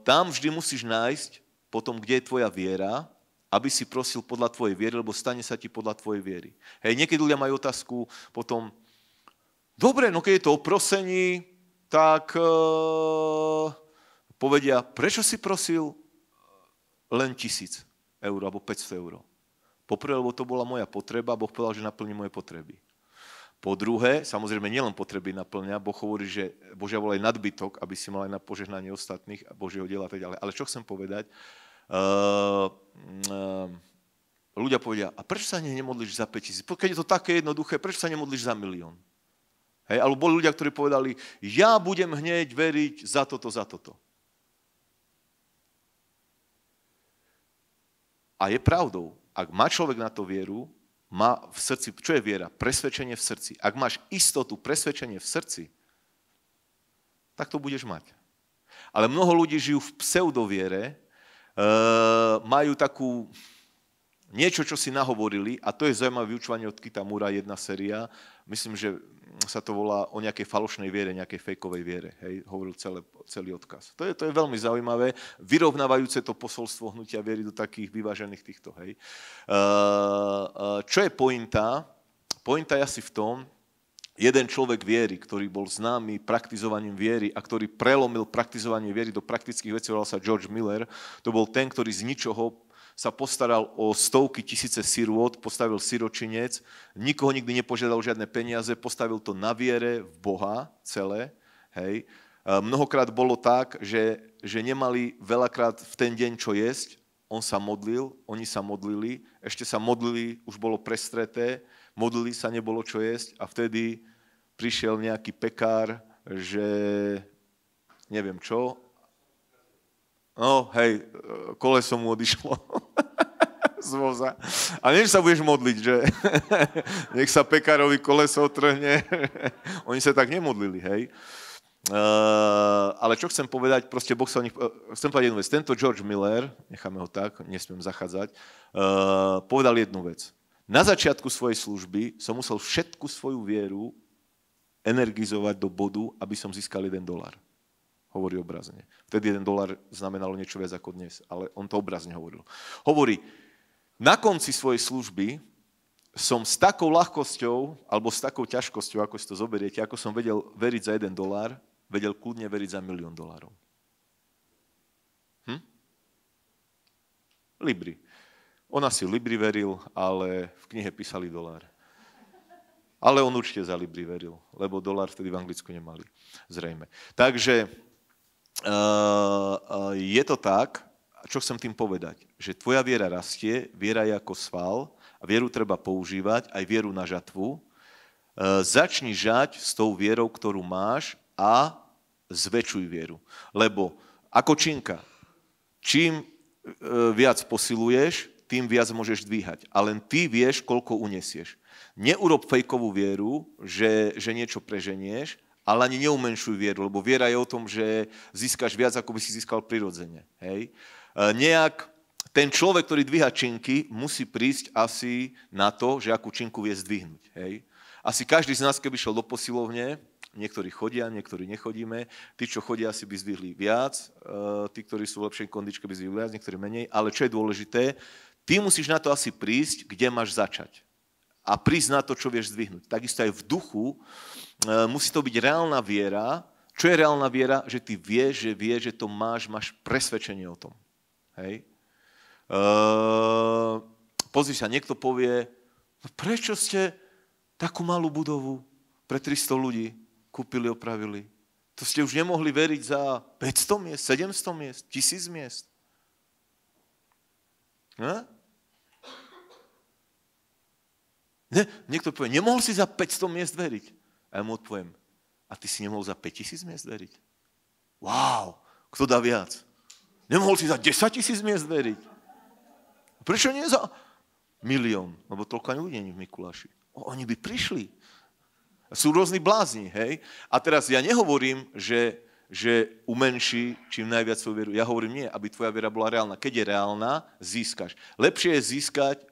tam vždy musíš nájsť potom, kde je tvoja viera, aby si prosil podľa tvojej viery, lebo stane sa ti podľa tvojej viery. Hej, niekedy ľudia majú otázku potom, dobre, no keď je to o prosení, tak eh, povedia, prečo si prosil len tisíc eur alebo 500 eur. Poprvé, lebo to bola moja potreba, Boh povedal, že naplní moje potreby. Po druhé, samozrejme nielen potreby naplňa, Boh hovorí, že Božia volá aj nadbytok, aby si mal aj na požehnanie ostatných a Božieho diela a tak ďalej. Ale čo chcem povedať, uh, uh, ľudia povedia, a prečo sa nemodlíš za 5000? Keď je to také jednoduché, prečo sa nemodlíš za milión? Hej, alebo boli ľudia, ktorí povedali, ja budem hneď veriť za toto, za toto. A je pravdou, ak má človek na to vieru, má v srdci, čo je viera? Presvedčenie v srdci. Ak máš istotu, presvedčenie v srdci, tak to budeš mať. Ale mnoho ľudí žijú v pseudoviere, eh, majú takú niečo, čo si nahovorili, a to je zaujímavé vyučovanie od Kita Mura, jedna séria, myslím, že sa to volá o nejakej falošnej viere, nejakej fejkovej viere. Hej, hovoril celé, celý odkaz. To je, to je veľmi zaujímavé, vyrovnávajúce to posolstvo hnutia viery do takých vyvážených týchto. Hej. Eh, eh, čo je pointa? Pointa je asi v tom, jeden človek viery, ktorý bol známy praktizovaním viery a ktorý prelomil praktizovanie viery do praktických vecí, volal sa George Miller, to bol ten, ktorý z ničoho sa postaral o stovky tisíce sirôt, postavil siročinec, nikoho nikdy nepožiadal žiadne peniaze, postavil to na viere v Boha celé. Hej. E, mnohokrát bolo tak, že, že nemali veľakrát v ten deň čo jesť, on sa modlil, oni sa modlili, ešte sa modlili, už bolo prestreté, modlili sa, nebolo čo jesť a vtedy prišiel nejaký pekár, že neviem čo, No, hej, koleso mu odišlo z voza. A neviem, sa budeš modliť, že nech sa pekárovi koleso otrhne. Oni sa tak nemodlili, hej. Uh, ale čo chcem povedať, proste Boh sa o nich... Eh, chcem povedať jednu vec. Tento George Miller, necháme ho tak, nesmiem zachádzať, uh, povedal jednu vec. Na začiatku svojej služby som musel všetku svoju vieru energizovať do bodu, aby som získal jeden dolar hovorí obrazne. Vtedy jeden dolar znamenalo niečo viac ako dnes, ale on to obrazne hovoril. Hovorí, na konci svojej služby som s takou ľahkosťou, alebo s takou ťažkosťou, ako si to zoberiete, ako som vedel veriť za jeden dolár, vedel kľudne veriť za milión dolárov. Hm? Libri. On asi Libri veril, ale v knihe písali dolár. Ale on určite za Libri veril, lebo dolár vtedy v Anglicku nemali, zrejme. Takže uh, je to tak, čo chcem tým povedať? Že tvoja viera rastie, viera je ako sval a vieru treba používať, aj vieru na žatvu. Uh, začni žať s tou vierou, ktorú máš a zväčšuj vieru. Lebo ako činka, čím viac posiluješ, tým viac môžeš dvíhať. A len ty vieš, koľko unesieš. Neurob fejkovú vieru, že, že niečo preženieš, ale ani neumenšuj vieru, lebo viera je o tom, že získaš viac, ako by si získal prirodzene. Hej? E, nejak ten človek, ktorý dvíha činky, musí prísť asi na to, že akú činku vie zdvihnúť. Hej? Asi každý z nás, keby šiel do posilovne, niektorí chodia, niektorí nechodíme, tí, čo chodia, asi by zdvihli viac, e, tí, ktorí sú v lepšej kondičke, by zdvihli viac, niektorí menej, ale čo je dôležité, ty musíš na to asi prísť, kde máš začať. A prísť na to, čo vieš zdvihnúť. Takisto aj v duchu E, musí to byť reálna viera. Čo je reálna viera? Že ty vieš, že vieš, že to máš, máš presvedčenie o tom. Hej? Uh, pozri sa, niekto povie, no prečo ste takú malú budovu pre 300 ľudí kúpili, opravili? To ste už nemohli veriť za 500 miest, 700 miest, 1000 miest. Ne? Ne, niekto povie, nemohol si za 500 miest veriť. A ja mu odpoviem, a ty si nemohol za 5000 miest veriť? Wow, kto dá viac? Nemohol si za 10 tisíc miest veriť? Prečo nie za milión? Lebo toľko ani ľudí nie v Mikuláši. O, oni by prišli. Sú rôzni blázni, hej? A teraz ja nehovorím, že, že umenší čím najviac svoju vieru. Ja hovorím nie, aby tvoja viera bola reálna. Keď je reálna, získaš. Lepšie je získať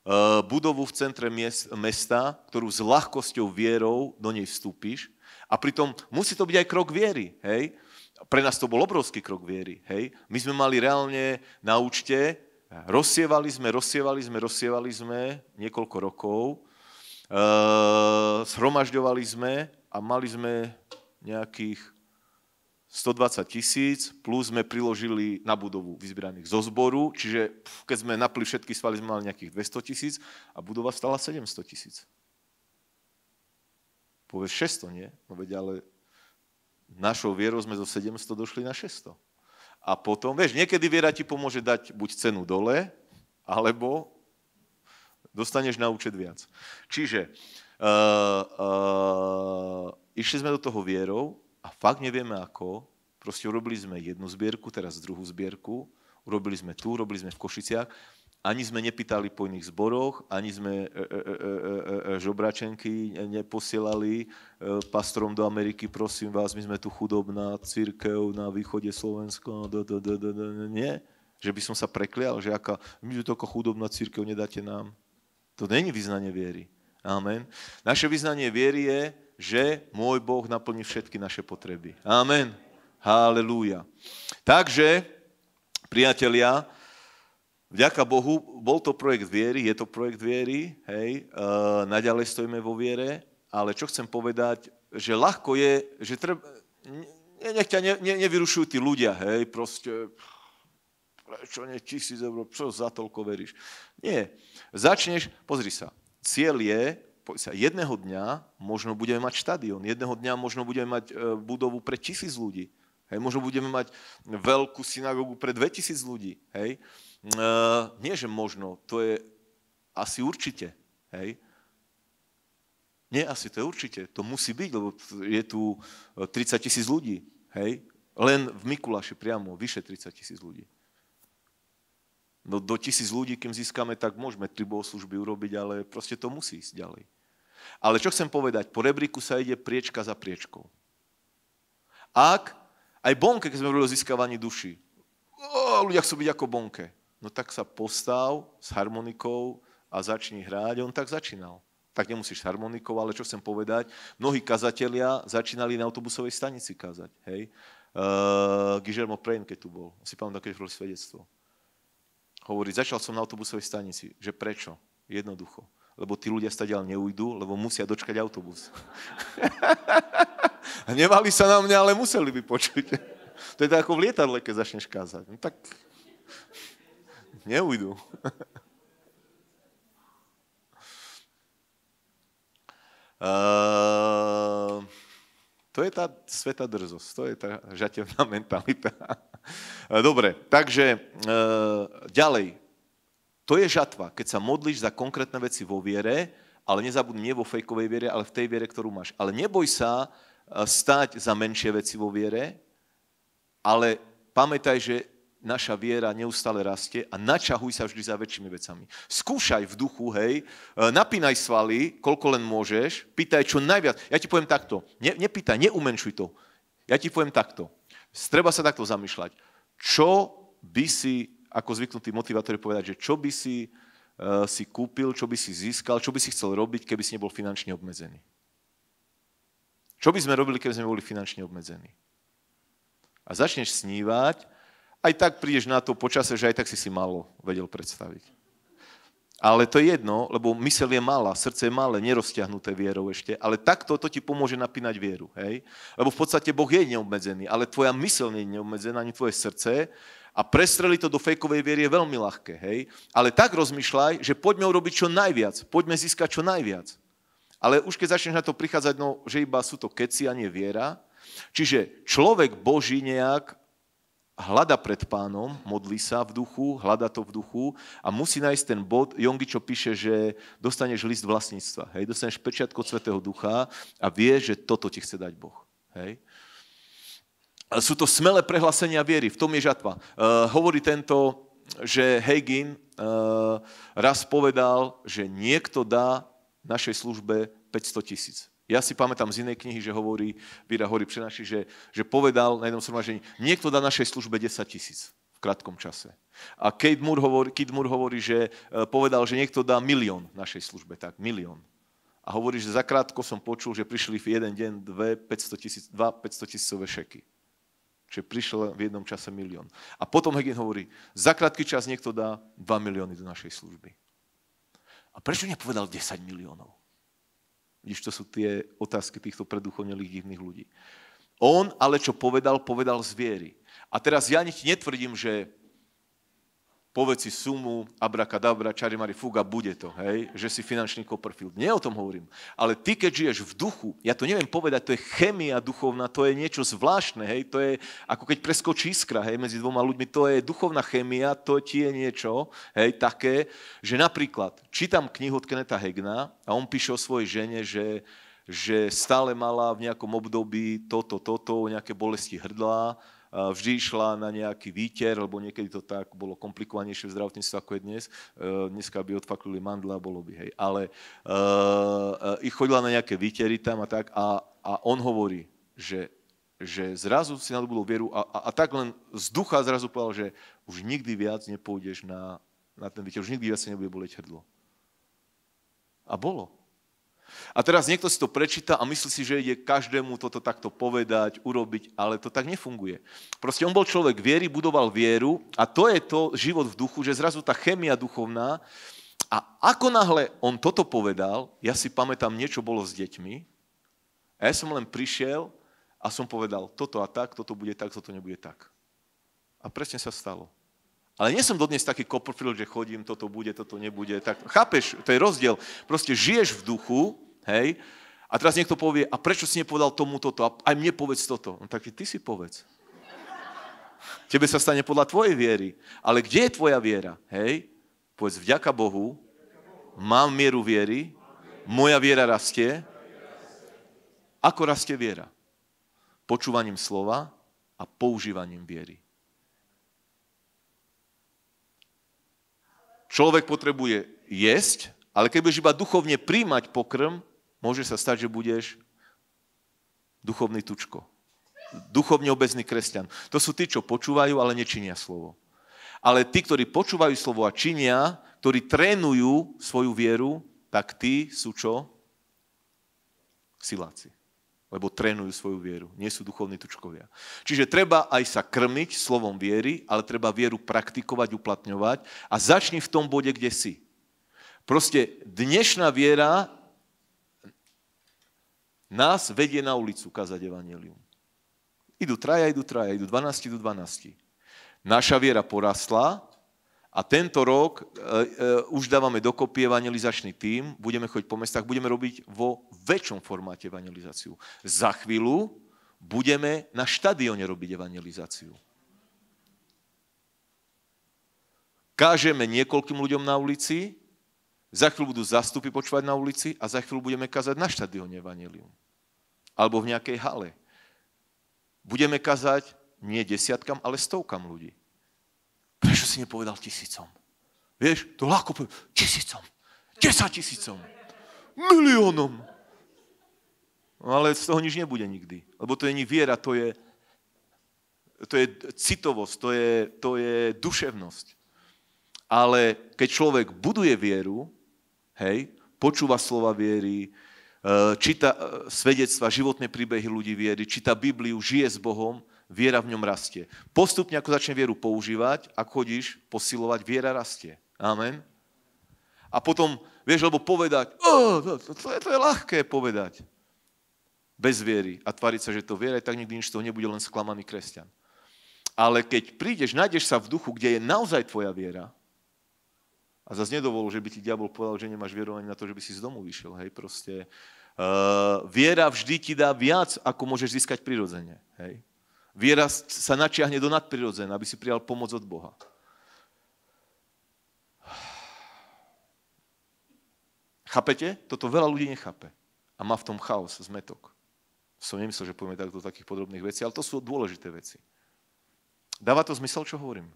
Eh, budovu v centre mesta, ktorú s ľahkosťou vierou do nej vstúpiš. A pritom musí to byť aj krok viery. Hej? Pre nás to bol obrovský krok viery. Hej? My sme mali reálne na účte, rozsievali sme, rozsievali sme, rozsievali sme niekoľko rokov, e, shromažďovali sme a mali sme nejakých 120 tisíc, plus sme priložili na budovu vyzbieraných zo zboru, čiže keď sme napli všetky svaly, sme mali nejakých 200 tisíc a budova stala 700 tisíc. Povieš 600, nie? No veď, ale našou vierou sme zo 700 došli na 600. A potom, vieš, niekedy viera ti pomôže dať buď cenu dole, alebo dostaneš na účet viac. Čiže uh, uh, išli sme do toho vierou, a fakt nevieme ako, proste urobili sme jednu zbierku, teraz druhú zbierku, urobili sme tu, robili sme v Košiciach, ani sme nepýtali po iných zboroch, ani sme e, e, e, e, e, e žobračenky neposielali pastorom do Ameriky, prosím vás, my sme tu chudobná církev na východe Slovenska, da, da, da, da, da, nie. Že by som sa preklial, že aká, my sme toko chudobná církev nedáte nám. To není vyznanie viery. Amen. Naše vyznanie viery je, že môj Boh naplní všetky naše potreby. Amen. Halelúja. Takže, priatelia, vďaka Bohu, bol to projekt viery, je to projekt viery, hej, e, naďalej stojíme vo viere, ale čo chcem povedať, že ľahko je, že treba, nech ťa ne, ne, nevyrušujú tí ľudia, hej, proste, prečo nie tisíc eur, čo za toľko veríš? Nie, začneš, pozri sa, cieľ je, jedného dňa možno budeme mať štadión, jedného dňa možno budeme mať e, budovu pre tisíc ľudí, hej, možno budeme mať veľkú synagogu pre 2000 ľudí, hej. E, nie, že možno, to je asi určite, hej. Nie, asi to je určite, to musí byť, lebo je tu 30 e, tisíc ľudí, hej. Len v Mikuláši priamo, vyše 30 tisíc ľudí do, no, do tisíc ľudí, kým získame, tak môžeme tri bohoslužby urobiť, ale proste to musí ísť ďalej. Ale čo chcem povedať, po rebríku sa ide priečka za priečkou. Ak, aj bonke, keď sme hovorili o získavaní duši, o, ľudia chcú byť ako bonke, no tak sa postav s harmonikou a začni hrať, on tak začínal. Tak nemusíš s harmonikou, ale čo chcem povedať, mnohí kazatelia začínali na autobusovej stanici kázať, hej. Uh, eh, Gižermo Prejn, keď tu bol, si pamätám, keď svedectvo Hovorí, začal som na autobusovej stanici. Že prečo? Jednoducho. Lebo tí ľudia stadiaľ neujdu, lebo musia dočkať autobus. a nemali sa na mňa, ale museli by počuť. to je tak ako v lietadle, keď začneš kázať. No tak neujdu. uh... To je tá sveta drzosť, to je tá žateľná mentalita. E, dobre, takže e, ďalej. To je žatva, keď sa modlíš za konkrétne veci vo viere, ale nezabudni nie vo fejkovej viere, ale v tej viere, ktorú máš. Ale neboj sa e, stať za menšie veci vo viere, ale pamätaj, že naša viera neustále rastie a načahuj sa vždy za väčšími vecami. Skúšaj v duchu, hej, e, napínaj svaly, koľko len môžeš, pýtaj čo najviac. Ja ti poviem takto, ne, nepýtaj, neumenšuj to. Ja ti poviem takto, treba sa takto zamýšľať. Čo by si, ako zvyknutý motivátor povedať, že čo by si uh, si kúpil, čo by si získal, čo by si chcel robiť, keby si nebol finančne obmedzený. Čo by sme robili, keby sme boli finančne obmedzení? A začneš snívať, aj tak prídeš na to počase, že aj tak si si malo vedel predstaviť. Ale to je jedno, lebo mysel je malá, srdce je malé, nerozťahnuté vierou ešte, ale takto to ti pomôže napínať vieru, hej? Lebo v podstate Boh je neobmedzený, ale tvoja mysel nie je neobmedzená, ani tvoje srdce, a prestreliť to do fejkovej viery je veľmi ľahké, hej? Ale tak rozmýšľaj, že poďme urobiť čo najviac, poďme získať čo najviac. Ale už keď začneš na to prichádzať, no, že iba sú to keci a nie viera, čiže človek Boží nejak hľada pred pánom, modlí sa v duchu, hľada to v duchu a musí nájsť ten bod. Jongi, čo píše, že dostaneš list vlastníctva, hej, dostaneš pečiatko Svetého Ducha a vie, že toto ti chce dať Boh. Hej. Sú to smelé prehlásenia viery, v tom je žatva. Uh, hovorí tento, že Hagin uh, e, raz povedal, že niekto dá našej službe 500 tisíc. Ja si pamätám z inej knihy, že hovorí, Víra hovorí pre naši, že, že povedal na jednom sromažení, niekto dá našej službe 10 tisíc v krátkom čase. A Kate Moore hovorí, Kate Moore hovorí že e, povedal, že niekto dá milión našej službe, tak milión. A hovorí, že zakrátko som počul, že prišli v jeden deň dve 500 tisíc, dva 500 tisícové šeky. Čiže prišiel v jednom čase milión. A potom Hegin hovorí, za krátky čas niekto dá 2 milióny do našej služby. A prečo nepovedal 10 miliónov? Vidíš, to sú tie otázky týchto preduchovnelých divných ľudí. On ale čo povedal, povedal z viery. A teraz ja ti netvrdím, že povedz si sumu, abrakadabra, čarimari, fuga, bude to, hej, že si finančný koprfield. Nie o tom hovorím. Ale ty, keď žiješ v duchu, ja to neviem povedať, to je chemia duchovná, to je niečo zvláštne, hej, to je ako keď preskočí iskra, hej, medzi dvoma ľuďmi, to je duchovná chemia, to ti je niečo, hej, také, že napríklad čítam knihu od Keneta Hegna a on píše o svojej žene, že že stále mala v nejakom období toto, toto, nejaké bolesti hrdla, vždy išla na nejaký výter, lebo niekedy to tak bolo komplikovanejšie v zdravotníctve ako je dnes. E, dneska by odfaklili mandla, bolo by, hej. Ale uh, e, e, ich chodila na nejaké výtery tam a tak a, a on hovorí, že že zrazu si nadobudol vieru a, a, a tak len z ducha zrazu povedal, že už nikdy viac nepôjdeš na, na ten výter, už nikdy viac sa nebude boleť hrdlo. A bolo. A teraz niekto si to prečíta a myslí si, že ide každému toto takto povedať, urobiť, ale to tak nefunguje. Proste on bol človek viery, budoval vieru a to je to život v duchu, že zrazu tá chemia duchovná a ako náhle on toto povedal, ja si pamätám, niečo bolo s deťmi a ja som len prišiel a som povedal toto a tak, toto bude tak, toto nebude tak. A presne sa stalo. Ale nie som dodnes taký koprfil, že chodím, toto bude, toto nebude. Tak, chápeš, to je rozdiel. Proste žiješ v duchu, hej, a teraz niekto povie, a prečo si nepovedal tomu toto? A aj mne povedz toto. No tak ty si povedz. Tebe sa stane podľa tvojej viery. Ale kde je tvoja viera? Hej? Povedz, vďaka Bohu, mám mieru viery, moja viera rastie. Ako rastie viera? Počúvaním slova a používaním viery. Človek potrebuje jesť, ale keď budeš iba duchovne príjmať pokrm, môže sa stať, že budeš duchovný tučko. Duchovne obezný kresťan. To sú tí, čo počúvajú, ale nečinia slovo. Ale tí, ktorí počúvajú slovo a činia, ktorí trénujú svoju vieru, tak tí sú čo? Siláci lebo trénujú svoju vieru. Nie sú duchovní tučkovia. Čiže treba aj sa krmiť slovom viery, ale treba vieru praktikovať, uplatňovať a začni v tom bode, kde si. Proste dnešná viera nás vedie na ulicu kazať evanelium. Idú traja, idú traja, idú 12, idú 12. Naša viera porastla, a tento rok e, e, už dávame dokopy evangelizačný tým. budeme chodiť po mestách, budeme robiť vo väčšom formáte evangelizáciu. Za chvíľu budeme na štadióne robiť evangelizáciu. Kážeme niekoľkým ľuďom na ulici, za chvíľu budú zastupy počúvať na ulici a za chvíľu budeme kazať na štadióne evangelium. Alebo v nejakej hale. Budeme kazať nie desiatkam, ale stovkam ľudí. Prečo si nepovedal tisícom? Vieš, to ľahko povedal. Tisícom. Desať tisícom. Miliónom. No ale z toho nič nebude nikdy. Lebo to je není viera, to je, to je citovosť, to je, to je duševnosť. Ale keď človek buduje vieru, hej, počúva slova viery, e, číta e, svedectva, životné príbehy ľudí viery, číta Bibliu, žije s Bohom, viera v ňom rastie. Postupne, ako začne vieru používať, ak chodíš posilovať, viera rastie. Amen. A potom, vieš, lebo povedať, to, to, to, je, to je ľahké povedať bez viery a tvariť sa, že to viera, tak nikdy nič z toho nebude len sklamaný kresťan. Ale keď prídeš, nájdeš sa v duchu, kde je naozaj tvoja viera, a zase nedovol, že by ti diabol povedal, že nemáš vieru ani na to, že by si z domu vyšiel. Hej, proste. Uh, viera vždy ti dá viac, ako môžeš získať prirodzene. Hej. Viera sa načiahne do nadprirodzená, aby si prijal pomoc od Boha. Chápete? Toto veľa ľudí nechápe. A má v tom chaos, zmetok. Som nemyslel, že povieme tak do takých podrobných vecí, ale to sú dôležité veci. Dáva to zmysel, čo hovorím?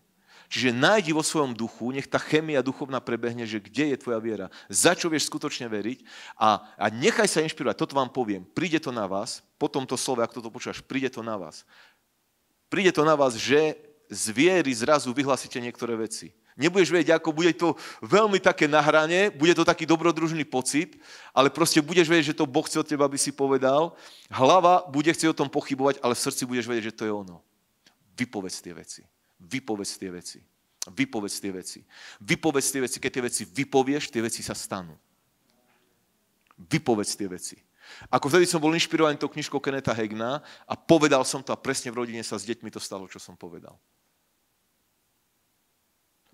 Čiže nájdi vo svojom duchu, nech tá chemia duchovná prebehne, že kde je tvoja viera, za čo vieš skutočne veriť a, a nechaj sa inšpirovať. Toto vám poviem, príde to na vás, po tomto slove, ak toto počúvaš, príde to na vás príde to na vás, že z viery zrazu vyhlasíte niektoré veci. Nebudeš vedieť, ako bude to veľmi také nahranie, bude to taký dobrodružný pocit, ale proste budeš vedieť, že to Boh chce od teba, aby si povedal. Hlava bude chcieť o tom pochybovať, ale v srdci budeš vedieť, že to je ono. Vypovedz tie veci. Vypovedz tie veci. Vypovedz tie veci. Vypovedz tie veci. Keď tie veci vypovieš, tie veci sa stanú. Vypovedz tie veci. Ako vtedy som bol inšpirovaný tou knižkou Keneta Hegna a povedal som to a presne v rodine sa s deťmi to stalo, čo som povedal.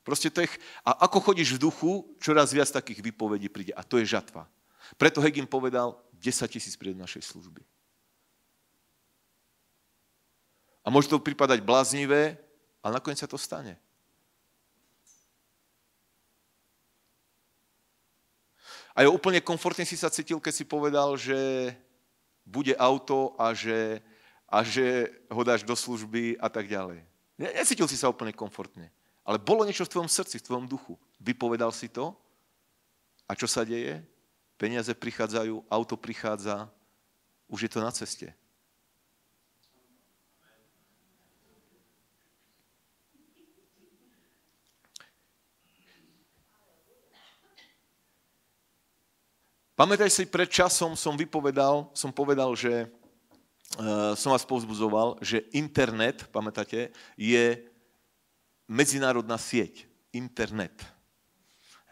Proste tech, a ako chodíš v duchu, čoraz viac takých vypovedí príde. A to je žatva. Preto Hegin povedal 10 tisíc pred našej služby. A môže to pripadať bláznivé, ale nakoniec sa to stane. A jo, úplne komfortne si sa cítil, keď si povedal, že bude auto a že, a že ho dáš do služby a tak ďalej. Necítil si sa úplne komfortne. Ale bolo niečo v tvojom srdci, v tvojom duchu. Vypovedal si to a čo sa deje? Peniaze prichádzajú, auto prichádza, už je to na ceste. Pamätaj si, pred časom som vypovedal, som povedal, že uh, som vás povzbudzoval, že internet, pamätáte, je medzinárodná sieť. Internet.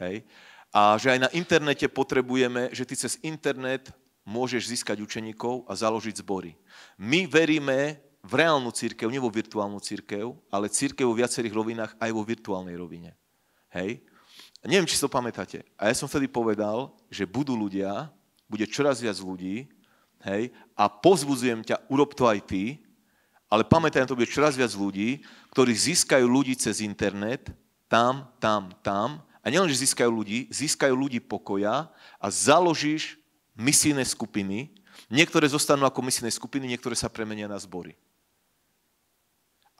Hej? A že aj na internete potrebujeme, že ty cez internet môžeš získať učeníkov a založiť zbory. My veríme v reálnu církev, nie vo virtuálnu církev, ale církev vo viacerých rovinách aj vo virtuálnej rovine. Hej? A neviem, či si to pamätáte. A ja som vtedy povedal, že budú ľudia, bude čoraz viac ľudí, hej, a pozbudzujem ťa, urob to aj ty, ale pamätaj, to bude čoraz viac ľudí, ktorí získajú ľudí cez internet, tam, tam, tam. A nielen, že získajú ľudí, získajú ľudí pokoja a založíš misijné skupiny. Niektoré zostanú ako misijné skupiny, niektoré sa premenia na zbory.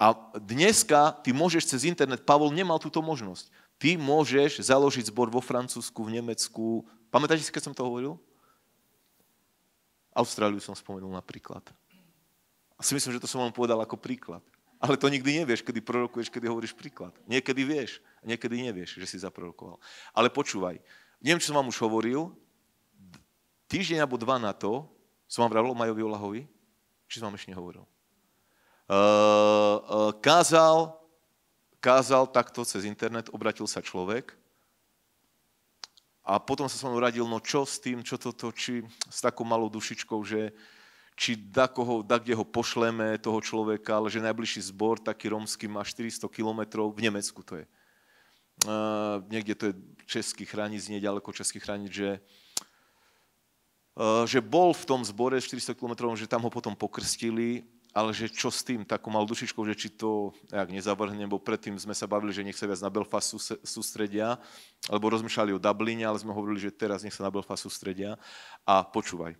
A dneska ty môžeš cez internet, Pavol nemal túto možnosť. Ty môžeš založiť zbor vo Francúzsku, v Nemecku. Pamätáte si, keď som to hovoril? Austráliu som spomenul napríklad. A si myslím, že to som vám povedal ako príklad. Ale to nikdy nevieš, kedy prorokuješ, kedy hovoríš príklad. Niekedy vieš, niekedy nevieš, že si zaprorokoval. Ale počúvaj, neviem, čo som vám už hovoril, týždeň alebo dva na to, som vám vravil o Majovi Olahovi, či som vám ešte nehovoril. Uh, uh, kázal kázal takto cez internet, obratil sa človek a potom sa som radil, no čo s tým, čo toto, či s takou malou dušičkou, že či da, koho, da kde ho pošleme, toho človeka, ale že najbližší zbor, taký romský má 400 kilometrov, v Nemecku to je. Uh, niekde to je český chránic, nedaleko český chránic, že, uh, že bol v tom zbore 400 km, že tam ho potom pokrstili ale že čo s tým, takú mal dušičku, že či to nejak nezavrhnem, bo predtým sme sa bavili, že nech sa viac na Belfast sústredia, alebo rozmýšľali o Dubline, ale sme hovorili, že teraz nech sa na Belfast sústredia. A počúvaj.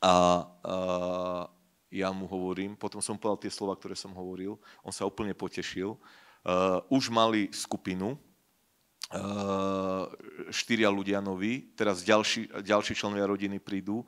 A, a ja mu hovorím, potom som povedal tie slova, ktoré som hovoril, on sa úplne potešil. Uh, už mali skupinu, uh, štyria ľudia noví, teraz ďalší, ďalší členovia rodiny prídu,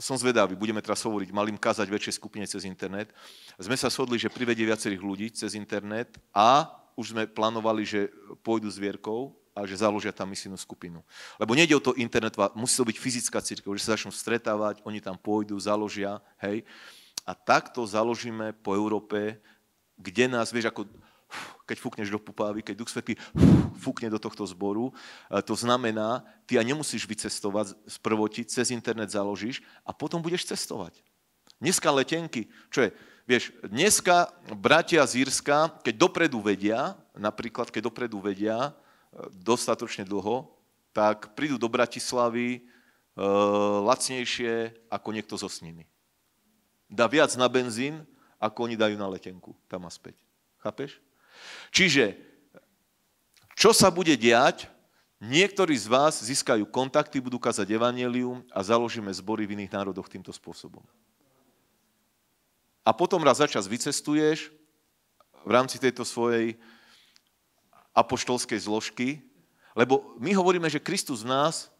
som zvedavý, budeme teraz hovoriť, mal im kázať väčšie skupine cez internet. Sme sa shodli, že privedie viacerých ľudí cez internet a už sme plánovali, že pôjdu s Vierkou a že založia tam misijnú skupinu. Lebo nejde o to internet, musí to byť fyzická církev, že sa začnú stretávať, oni tam pôjdu, založia, hej. A takto založíme po Európe, kde nás, vieš, ako keď fúkneš do pupávy, keď Duch Svetý fúkne do tohto zboru, e, to znamená, ty ja nemusíš vycestovať z prvoti, cez internet založíš a potom budeš cestovať. Dneska letenky, čo je, vieš, dneska bratia z Írska, keď dopredu vedia, napríklad keď dopredu vedia e, dostatočne dlho, tak prídu do Bratislavy e, lacnejšie ako niekto zo so sniny. Dá viac na benzín, ako oni dajú na letenku tam a späť. Chápeš? Čiže, čo sa bude diať? Niektorí z vás získajú kontakty, budú kazať evanelium a založíme zbory v iných národoch týmto spôsobom. A potom raz za čas vycestuješ v rámci tejto svojej apoštolskej zložky, lebo my hovoríme, že Kristus v nás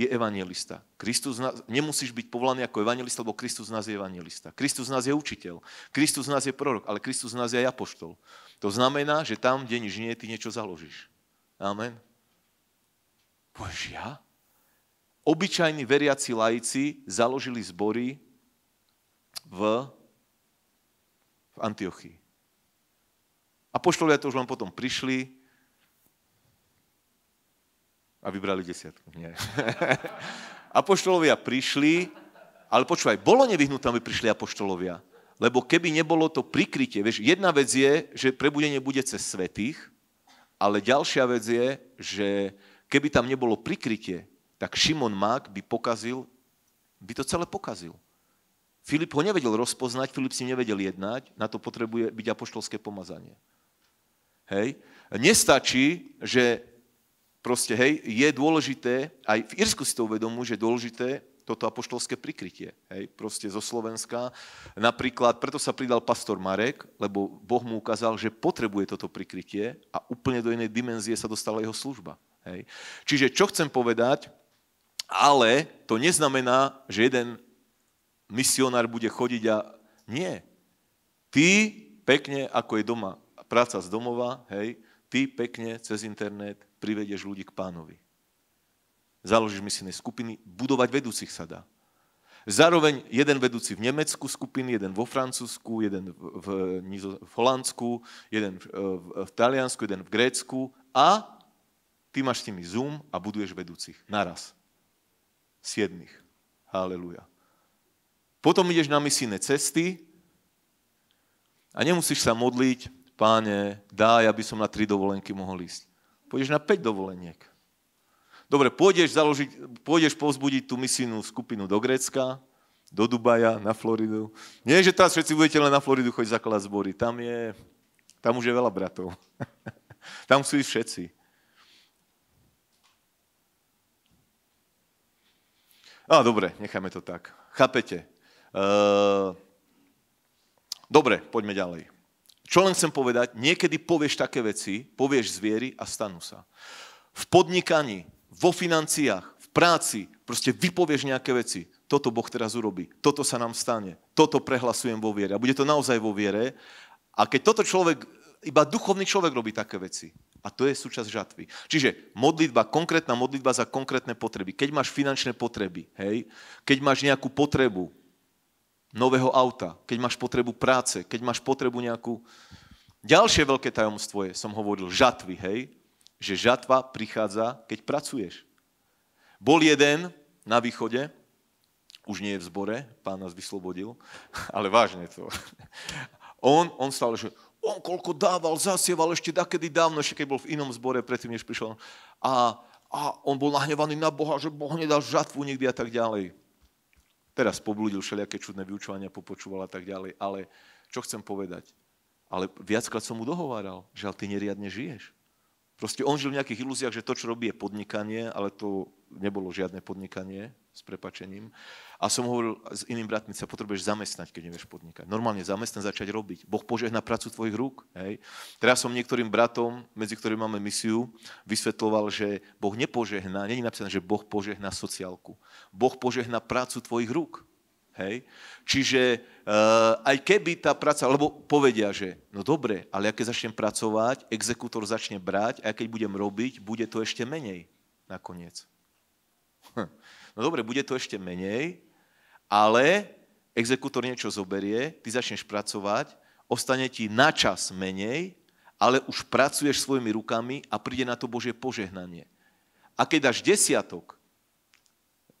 je evangelista. Kristus nás, nemusíš byť povolaný ako evangelista, lebo Kristus z nás je evangelista. Kristus z nás je učiteľ. Kristus z nás je prorok, ale Kristus z nás je apoštol. To znamená, že tam, kde nič nie ty niečo založíš. Amen. Povieš, ja? Obyčajní veriaci laici založili zbory v, v Antiochii. Apoštolia to už len potom prišli, a vybrali desiatku. Nie. apoštolovia prišli, ale počúvaj, bolo nevyhnutné, aby prišli apoštolovia. Lebo keby nebolo to prikrytie, vieš, jedna vec je, že prebudenie bude cez svetých, ale ďalšia vec je, že keby tam nebolo prikrytie, tak Šimon Mák by pokazil, by to celé pokazil. Filip ho nevedel rozpoznať, Filip si nevedel jednať, na to potrebuje byť apoštolské pomazanie. Hej? Nestačí, že proste, hej, je dôležité, aj v Irsku si to uvedomujú, že je dôležité toto apoštolské prikrytie, hej, proste zo Slovenska. Napríklad, preto sa pridal pastor Marek, lebo Boh mu ukázal, že potrebuje toto prikrytie a úplne do inej dimenzie sa dostala jeho služba. Hej. Čiže čo chcem povedať, ale to neznamená, že jeden misionár bude chodiť a nie. Ty pekne, ako je doma práca z domova, hej, ty pekne cez internet privedieš ľudí k pánovi. Založíš misijné skupiny, budovať vedúcich sa dá. Zároveň jeden vedúci v Nemecku skupiny, jeden vo Francúzsku, jeden v, v Holandsku, jeden v, v, v Taliansku, jeden v Grécku a ty máš s nimi Zoom a buduješ vedúcich. Naraz. Siedmých. Haleluja. Potom ideš na misijné cesty a nemusíš sa modliť, páne, daj, aby som na tri dovolenky mohol ísť. Pôjdeš na 5 dovoleniek. Dobre, pôjdeš, založiť, pôjdeš povzbudiť tú misijnú skupinu do Grécka, do Dubaja, na Floridu. Nie, že teraz všetci budete len na Floridu chodiť zakladať zbory. Tam je, tam už je veľa bratov. tam sú ísť všetci. A dobre, nechajme to tak. Chápete. Uh, Dobre, poďme ďalej. Čo len chcem povedať, niekedy povieš také veci, povieš zviery a stanú sa. V podnikaní, vo financiách, v práci, proste vypovieš nejaké veci. Toto Boh teraz urobí, toto sa nám stane, toto prehlasujem vo viere. A bude to naozaj vo viere. A keď toto človek, iba duchovný človek robí také veci, a to je súčasť žatvy. Čiže modlitba, konkrétna modlitba za konkrétne potreby. Keď máš finančné potreby, hej, keď máš nejakú potrebu, nového auta, keď máš potrebu práce, keď máš potrebu nejakú... Ďalšie veľké tajomstvo je, som hovoril, žatvy, hej? Že žatva prichádza, keď pracuješ. Bol jeden na východe, už nie je v zbore, pán nás vyslobodil, ale vážne to. On, on stále, že on koľko dával, zasieval ešte takedy dávno, ešte keď bol v inom zbore, predtým než prišiel. A, a on bol nahnevaný na Boha, že Boh nedal žatvu nikdy a tak ďalej. Teraz poblúdil všelijaké čudné vyučovania, popočúval a tak ďalej, ale čo chcem povedať? Ale viackrát som mu dohováral, že ale ty neriadne žiješ. Proste on žil v nejakých ilúziách, že to, čo robí, je podnikanie, ale to nebolo žiadne podnikanie s prepačením. A som hovoril s iným bratmi, sa potrebuješ zamestnať, keď nevieš podnikať. Normálne zamestnať, začať robiť. Boh požehná prácu tvojich rúk. Hej. Teraz som niektorým bratom, medzi ktorými máme misiu, vysvetloval, že Boh nepožehná, není napísané, že Boh požehná sociálku. Boh požehná prácu tvojich rúk. Hej. Čiže e, aj keby tá práca, lebo povedia, že no dobre, ale ja keď začnem pracovať, exekútor začne brať a ja keď budem robiť, bude to ešte menej nakoniec. Hm. No dobre, bude to ešte menej, ale exekútor niečo zoberie, ty začneš pracovať, ostane ti na čas menej, ale už pracuješ svojimi rukami a príde na to Božie požehnanie. A keď dáš desiatok,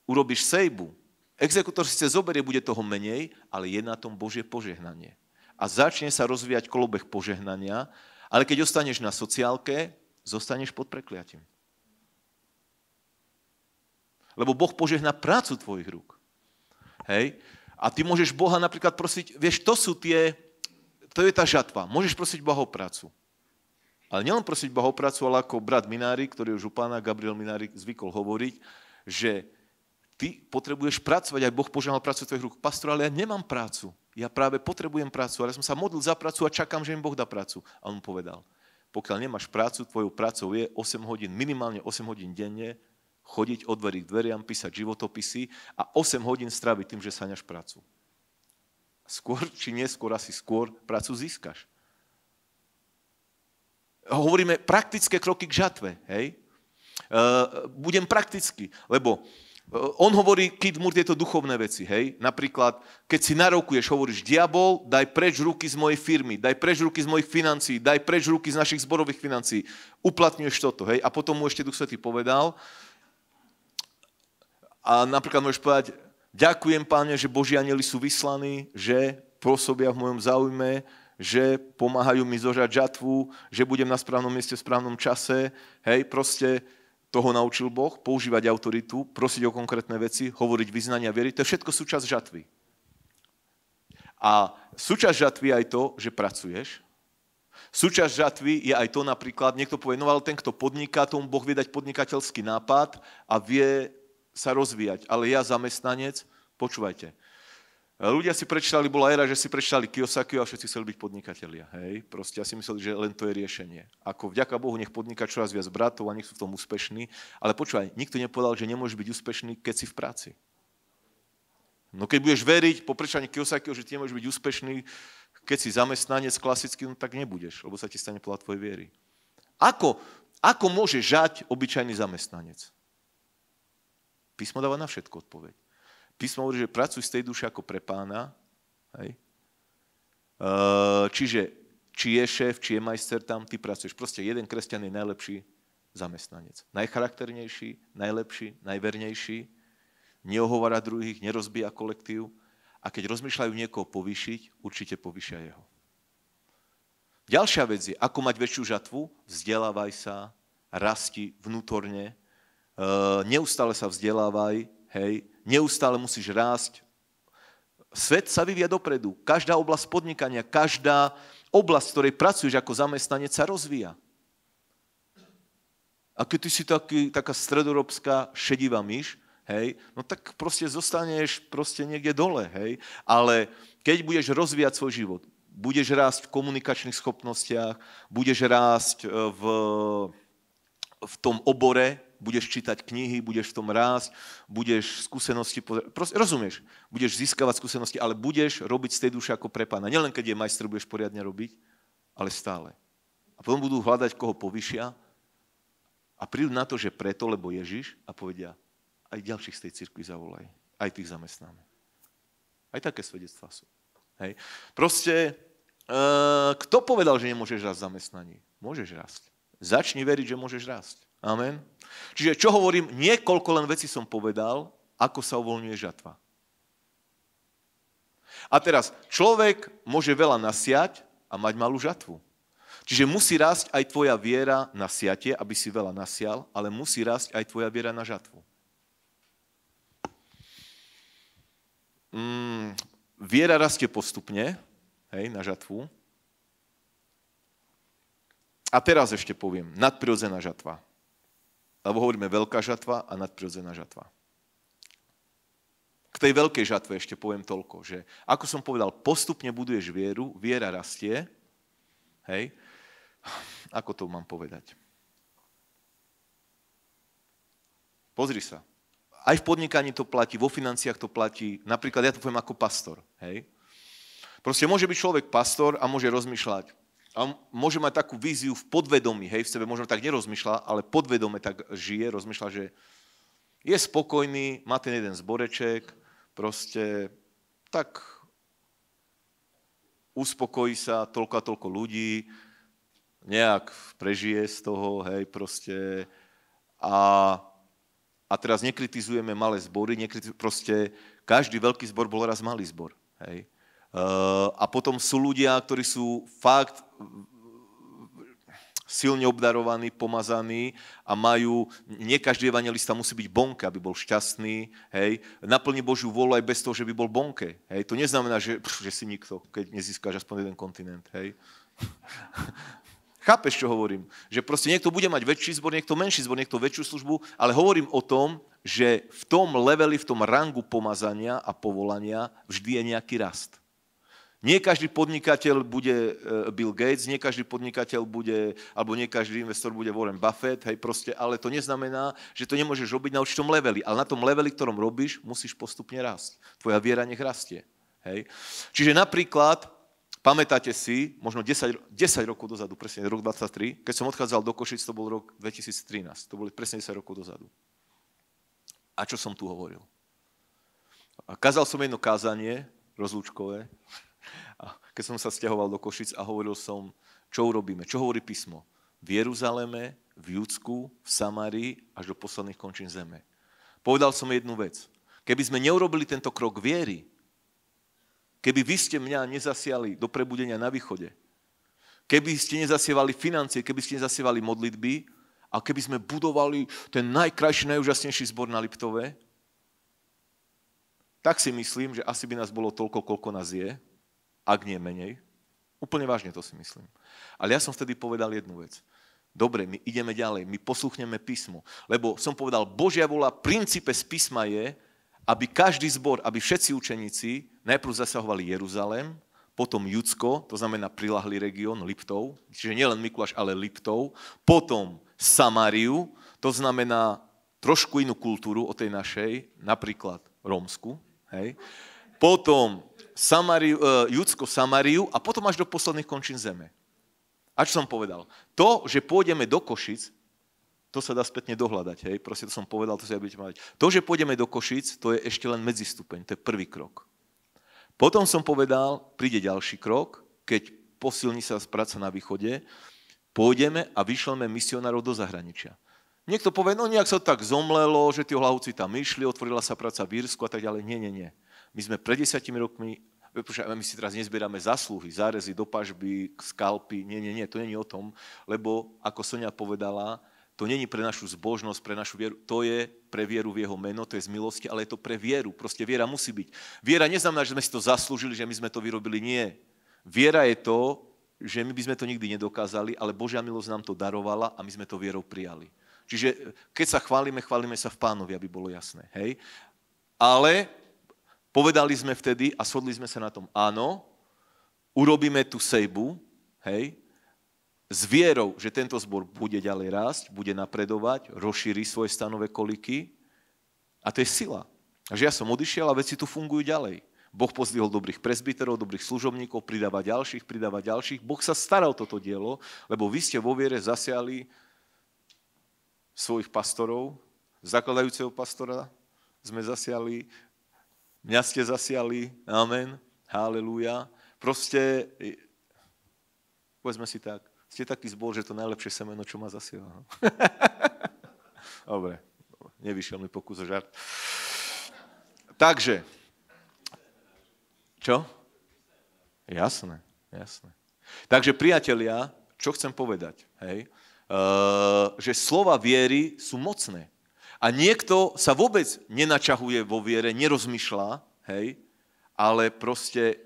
urobíš sejbu, exekutor si zoberie, bude toho menej, ale je na tom Božie požehnanie. A začne sa rozvíjať kolobeh požehnania, ale keď ostaneš na sociálke, zostaneš pod prekliatím. Lebo Boh požehná prácu tvojich rúk. Hej? A ty môžeš Boha napríklad prosiť, vieš, to sú tie, to je tá žatva. Môžeš prosiť Boha o prácu. Ale nielen prosiť Boha o prácu, ale ako brat Minári, ktorý už u pána Gabriel Minári zvykol hovoriť, že ty potrebuješ pracovať, aj Boh požehnal prácu tvojich rúk. Pastor, ale ja nemám prácu. Ja práve potrebujem prácu, ale ja som sa modlil za prácu a čakám, že im Boh dá prácu. A on mu povedal, pokiaľ nemáš prácu, tvojou prácou je 8 hodín, minimálne 8 hodín denne chodiť od dverí k dveriam, písať životopisy a 8 hodín straviť tým, že saňaš prácu. Skôr či neskôr, asi skôr prácu získaš. Hovoríme praktické kroky k žatve, hej? E, budem prakticky, lebo e, on hovorí, Kid Moore, tieto duchovné veci, hej? Napríklad, keď si narokuješ, hovoríš, diabol, daj preč ruky z mojej firmy, daj preč ruky z mojich financií, daj preč ruky z našich zborových financií. Uplatňuješ toto, hej? A potom mu ešte Duch Svetý povedal, uh, a napríklad môžeš povedať, ďakujem páne, že Boží anieli sú vyslaní, že prosobia v mojom záujme, že pomáhajú mi zožať žatvu, že budem na správnom mieste v správnom čase. Hej, proste toho naučil Boh, používať autoritu, prosiť o konkrétne veci, hovoriť vyznania viery. To je všetko súčasť žatvy. A súčasť žatvy je aj to, že pracuješ. Súčasť žatvy je aj to napríklad, niekto povie, no ale ten, kto podniká, tomu Boh vie dať podnikateľský nápad a vie sa rozvíjať. Ale ja zamestnanec, počúvajte, Ľudia si prečítali, bola éra, že si prečítali Kiyosaki a všetci chceli byť podnikatelia. Hej, proste ja si myslel, že len to je riešenie. Ako vďaka Bohu nech podniká čoraz viac bratov a nech sú v tom úspešní. Ale počúvaj, nikto nepovedal, že nemôžeš byť úspešný, keď si v práci. No keď budeš veriť po prečítaní Kiyosakiu, že ty nemôžeš byť úspešný, keď si zamestnanec klasicky, no tak nebudeš, lebo sa ti stane plat tvojej viery. Ako, ako môže žať obyčajný zamestnanec? Písmo dáva na všetko odpoveď. Písmo hovorí, že pracuj z tej duše ako pre pána. Hej. Čiže či je šéf, či je majster tam, ty pracuješ. Proste jeden kresťan je najlepší zamestnanec. Najcharakternejší, najlepší, najvernejší, neohovára druhých, nerozbíja kolektív a keď rozmýšľajú niekoho povýšiť, určite povýšia jeho. Ďalšia vec je, ako mať väčšiu žatvu, vzdelávaj sa, rasti vnútorne, Eh, neustále sa vzdelávaj, hej, neustále musíš rásť. Svet sa vyvia dopredu. Každá oblasť podnikania, každá oblasť, v ktorej pracuješ ako zamestnanec, sa rozvíja. A keď ty si taký, taká stredoeurópska šedivá myš, hej, no tak proste zostaneš proste niekde dole, hej. Ale keď budeš rozvíjať svoj život, budeš rásť v komunikačných schopnostiach, budeš rásť eh, v, v tom obore, budeš čítať knihy, budeš v tom rásť, budeš skúsenosti, proste, rozumieš, budeš získavať skúsenosti, ale budeš robiť z tej duše ako pre pána. Nielen keď je majster, budeš poriadne robiť, ale stále. A potom budú hľadať, koho povyšia a prídu na to, že preto, lebo Ježiš a povedia, aj ďalších z tej cirkvi zavolaj, aj tých zamestnáme. Aj také svedectvá sú. Hej. Proste, e, kto povedal, že nemôžeš rásť zamestnaní? Môžeš rásť. Začni veriť, že môžeš rásť. Amen. Čiže čo hovorím, niekoľko len vecí som povedal, ako sa uvoľňuje žatva. A teraz, človek môže veľa nasiať a mať malú žatvu. Čiže musí rásť aj tvoja viera na siatie, aby si veľa nasial, ale musí rásť aj tvoja viera na žatvu. Mm, viera rastie postupne, hej, na žatvu. A teraz ešte poviem, nadprirodzená žatva. Alebo hovoríme veľká žatva a nadprirodzená žatva. K tej veľkej žatve ešte poviem toľko, že ako som povedal, postupne buduješ vieru, viera rastie, hej, ako to mám povedať? Pozri sa. Aj v podnikaní to platí, vo financiách to platí. Napríklad ja to poviem ako pastor. Hej? Proste môže byť človek pastor a môže rozmýšľať, a môže mať takú víziu v podvedomí, hej, v sebe možno tak nerozmýšľa, ale podvedome tak žije, rozmýšľa, že je spokojný, má ten jeden zboreček, proste tak uspokojí sa toľko a toľko ľudí, nejak prežije z toho, hej, proste. A, a teraz nekritizujeme malé zbory, nekritizujeme, proste každý veľký zbor bol raz malý zbor, hej. Uh, a potom sú ľudia, ktorí sú fakt silne obdarovaní, pomazaní a majú, nie každý evangelista musí byť bonke, aby bol šťastný, hej, naplní Božiu vôľu aj bez toho, že by bol bonke, hej, to neznamená, že, pš, že si nikto, keď nezískáš aspoň jeden kontinent, hej. Chápeš, čo hovorím? Že proste niekto bude mať väčší zbor, niekto menší zbor, niekto väčšiu službu, ale hovorím o tom, že v tom leveli, v tom rangu pomazania a povolania vždy je nejaký rast. Nie každý podnikateľ bude e, Bill Gates, nie každý podnikateľ bude, alebo nie každý investor bude Warren Buffett, hej, proste, ale to neznamená, že to nemôžeš robiť na určitom leveli, ale na tom leveli, ktorom robíš, musíš postupne rásť. Tvoja viera nech rastie. Hej. Čiže napríklad, pamätáte si, možno 10, 10 rokov dozadu, presne rok 23, keď som odchádzal do Košic, to bol rok 2013, to boli presne 10 rokov dozadu. A čo som tu hovoril? A kázal som jedno kázanie, rozlúčkové, keď som sa stiahoval do Košic a hovoril som, čo urobíme, čo hovorí písmo. V Jeruzaleme, v Júdsku, v Samárii až do posledných končín zeme. Povedal som jednu vec. Keby sme neurobili tento krok viery, keby vy ste mňa nezasiali do prebudenia na východe, keby ste nezasievali financie, keby ste nezasievali modlitby a keby sme budovali ten najkrajší, najúžasnejší zbor na Liptove, tak si myslím, že asi by nás bolo toľko, koľko nás je, ak nie menej. Úplne vážne to si myslím. Ale ja som vtedy povedal jednu vec. Dobre, my ideme ďalej, my posluchneme písmu. Lebo som povedal, Božia vola princípe z písma je, aby každý zbor, aby všetci učeníci najprv zasahovali Jeruzalém, potom Judsko, to znamená prilahlý región Liptov, čiže nielen Mikuláš, ale Liptov, potom Samáriu, to znamená trošku inú kultúru od tej našej, napríklad Rómsku, hej. potom Samariu, e, Judsko, Samariu a potom až do posledných končín zeme. A čo som povedal? To, že pôjdeme do Košic, to sa dá spätne dohľadať. Hej? Proste to som povedal, to si ja budete mať. To, že pôjdeme do Košic, to je ešte len medzistupeň, to je prvý krok. Potom som povedal, príde ďalší krok, keď posilní sa práca na východe, pôjdeme a vyšleme misionárov do zahraničia. Niekto povie, no nejak sa tak zomlelo, že tí hlavúci tam išli, otvorila sa práca v Írsku a tak ďalej. Nie, nie, nie. My sme pred desiatimi rokmi, e, my si teraz nezbierame zasluhy, zárezy, dopažby, skalpy, nie, nie, nie, to není o tom, lebo ako Sonia povedala, to není pre našu zbožnosť, pre našu vieru, to je pre vieru v jeho meno, to je z milosti, ale je to pre vieru. Proste viera musí byť. Viera neznamená, že sme si to zaslúžili, že my sme to vyrobili. Nie. Viera je to, že my by sme to nikdy nedokázali, ale Božia milosť nám to darovala a my sme to vierou prijali. Čiže e, keď sa chválime, chválime sa v pánovi, aby bolo jasné. Hej? Ale Povedali sme vtedy a shodli sme sa na tom, áno, urobíme tú sejbu, hej, s vierou, že tento zbor bude ďalej rásť, bude napredovať, rozšíri svoje stanové koliky a to je sila. Takže ja som odišiel a veci tu fungujú ďalej. Boh pozdvihol dobrých presbyterov, dobrých služobníkov, pridáva ďalších, pridáva ďalších. Boh sa staral toto dielo, lebo vy ste vo viere zasiali svojich pastorov, zakladajúceho pastora sme zasiali, Mňa ste zasiali, amen, halleluja. Proste, e, povedzme si tak, ste taký zbor, že to najlepšie semeno, čo ma zasiela. No? Dobre, nevyšiel mi pokus o žart. Takže, čo? Jasné, jasné. Takže priatelia, čo chcem povedať, hej? Uh, že slova viery sú mocné. A niekto sa vôbec nenačahuje vo viere, nerozmýšľa, hej, ale proste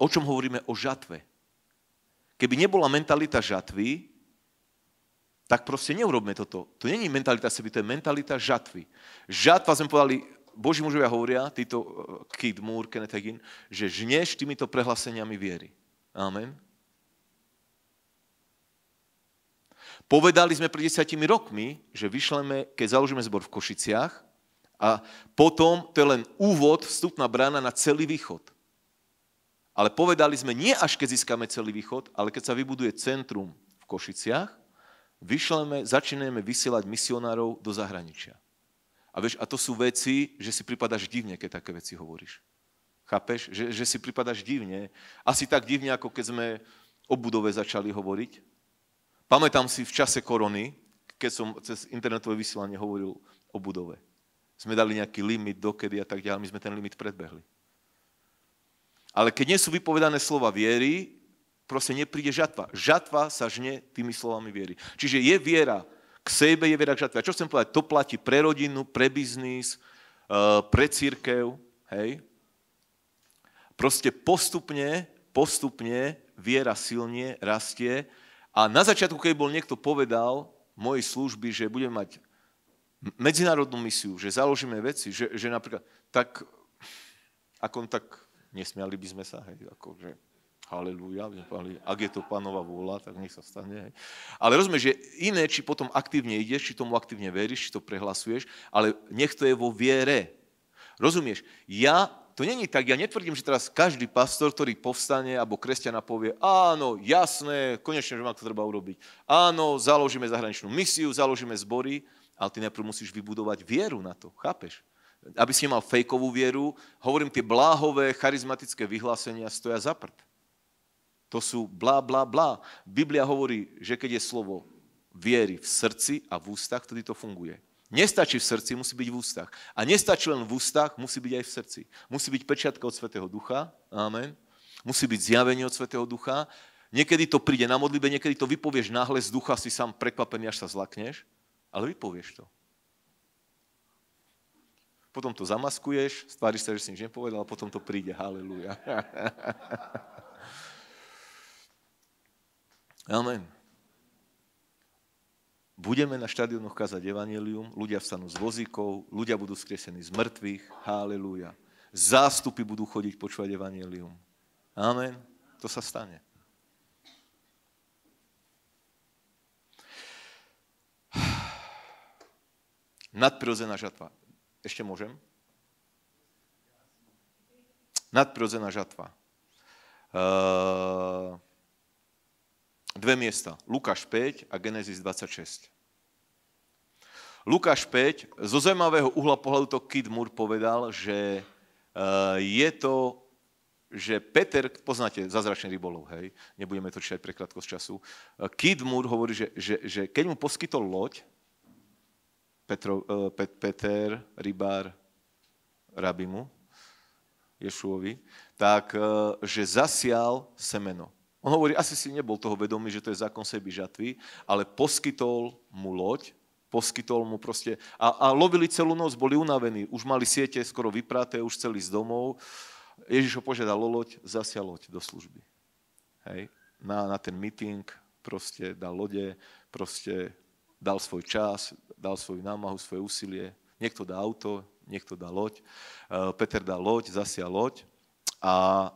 o čom hovoríme? O žatve. Keby nebola mentalita žatvy, tak proste neurobme toto. To není mentalita seby, to je mentalita žatvy. Žatva, sme povedali, Boží mužovia hovoria, títo eh, Kid Moore, Kenneth Hagin, že žneš týmito prehláseniami viery. Amen. Povedali sme pred desiatimi rokmi, že vyšleme, keď založíme zbor v Košiciach a potom to je len úvod, vstupná brána na celý východ. Ale povedali sme, nie až keď získame celý východ, ale keď sa vybuduje centrum v Košiciach, vyšleme, začíname vysielať misionárov do zahraničia. A, vieš, a to sú veci, že si pripadaš divne, keď také veci hovoríš. Chápeš? Že, že si pripadaš divne. Asi tak divne, ako keď sme o budove začali hovoriť Pamätám si v čase korony, keď som cez internetové vysielanie hovoril o budove. Sme dali nejaký limit, dokedy a tak ďalej. My sme ten limit predbehli. Ale keď nie sú vypovedané slova viery, proste nepríde žatva. Žatva sa žne tými slovami viery. Čiže je viera k sebe, je viera k žatve. A čo chcem povedať? To platí pre rodinu, pre biznis, eh, pre církev. Hej? Proste postupne, postupne viera silne rastie a na začiatku, keď bol niekto povedal mojej služby, že budem mať medzinárodnú misiu, že založíme veci, že, že napríklad, tak ako tak nesmiali by sme sa, hej, ako, že halleluja, ak je to pánova vôľa, tak nech sa stane. Hej. Ale rozumieš, že iné, či potom aktívne ideš, či tomu aktívne veríš, či to prehlasuješ, ale nech to je vo viere. Rozumieš, ja to není tak, ja netvrdím, že teraz každý pastor, ktorý povstane, alebo kresťana povie, áno, jasné, konečne, že má to treba urobiť. Áno, založíme zahraničnú misiu, založíme zbory, ale ty najprv musíš vybudovať vieru na to, chápeš? Aby si nemal fejkovú vieru, hovorím, tie bláhové, charizmatické vyhlásenia stoja za prd. To sú blá, blá, blá. Biblia hovorí, že keď je slovo viery v srdci a v ústach, vtedy to funguje. Nestačí v srdci, musí byť v ústach. A nestačí len v ústach, musí byť aj v srdci. Musí byť pečiatka od Svetého Ducha, amen. Musí byť zjavenie od Svetého Ducha. Niekedy to príde na modlibe, niekedy to vypovieš náhle z ducha, si sám prekvapený, až sa zlakneš, ale vypovieš to. Potom to zamaskuješ, stváriš sa, že si nič nepovedal, a potom to príde. Haleluja. Amen. Budeme na štadionoch kázať evanelium, ľudia vstanú z vozíkov, ľudia budú skresení z mŕtvych, halleluja. Zástupy budú chodiť počúvať evanelium. Amen. To sa stane. Nadprirodzená žatva. Ešte môžem? Nadprirodzená žatva. Uh, dve miesta. Lukáš 5 a Genesis 26. Lukáš 5 zo zaujímavého uhla pohľadu to Kid Moore povedal, že e, je to, že Peter, poznáte zazračný rybolov, hej, nebudeme to čítať pre krátkosť času, e, Kid Moore hovorí, že, že, že keď mu poskytol loď, Petro, e, Pet, Peter, rybár, rabimu, Ješuovi, tak že zasial semeno. On hovorí, asi si nebol toho vedomý, že to je zákon seby žatvy, ale poskytol mu loď, poskytol mu proste... A, a lovili celú noc, boli unavení, už mali siete skoro vypraté, už chceli z domov. Ježiš ho požiadal o loď, zasia loď do služby. Hej? Na, na ten meeting proste dal lode, proste dal svoj čas, dal svoju námahu, svoje úsilie. Niekto dá auto, niekto dá loď. E, Peter dá loď, zasia loď. A,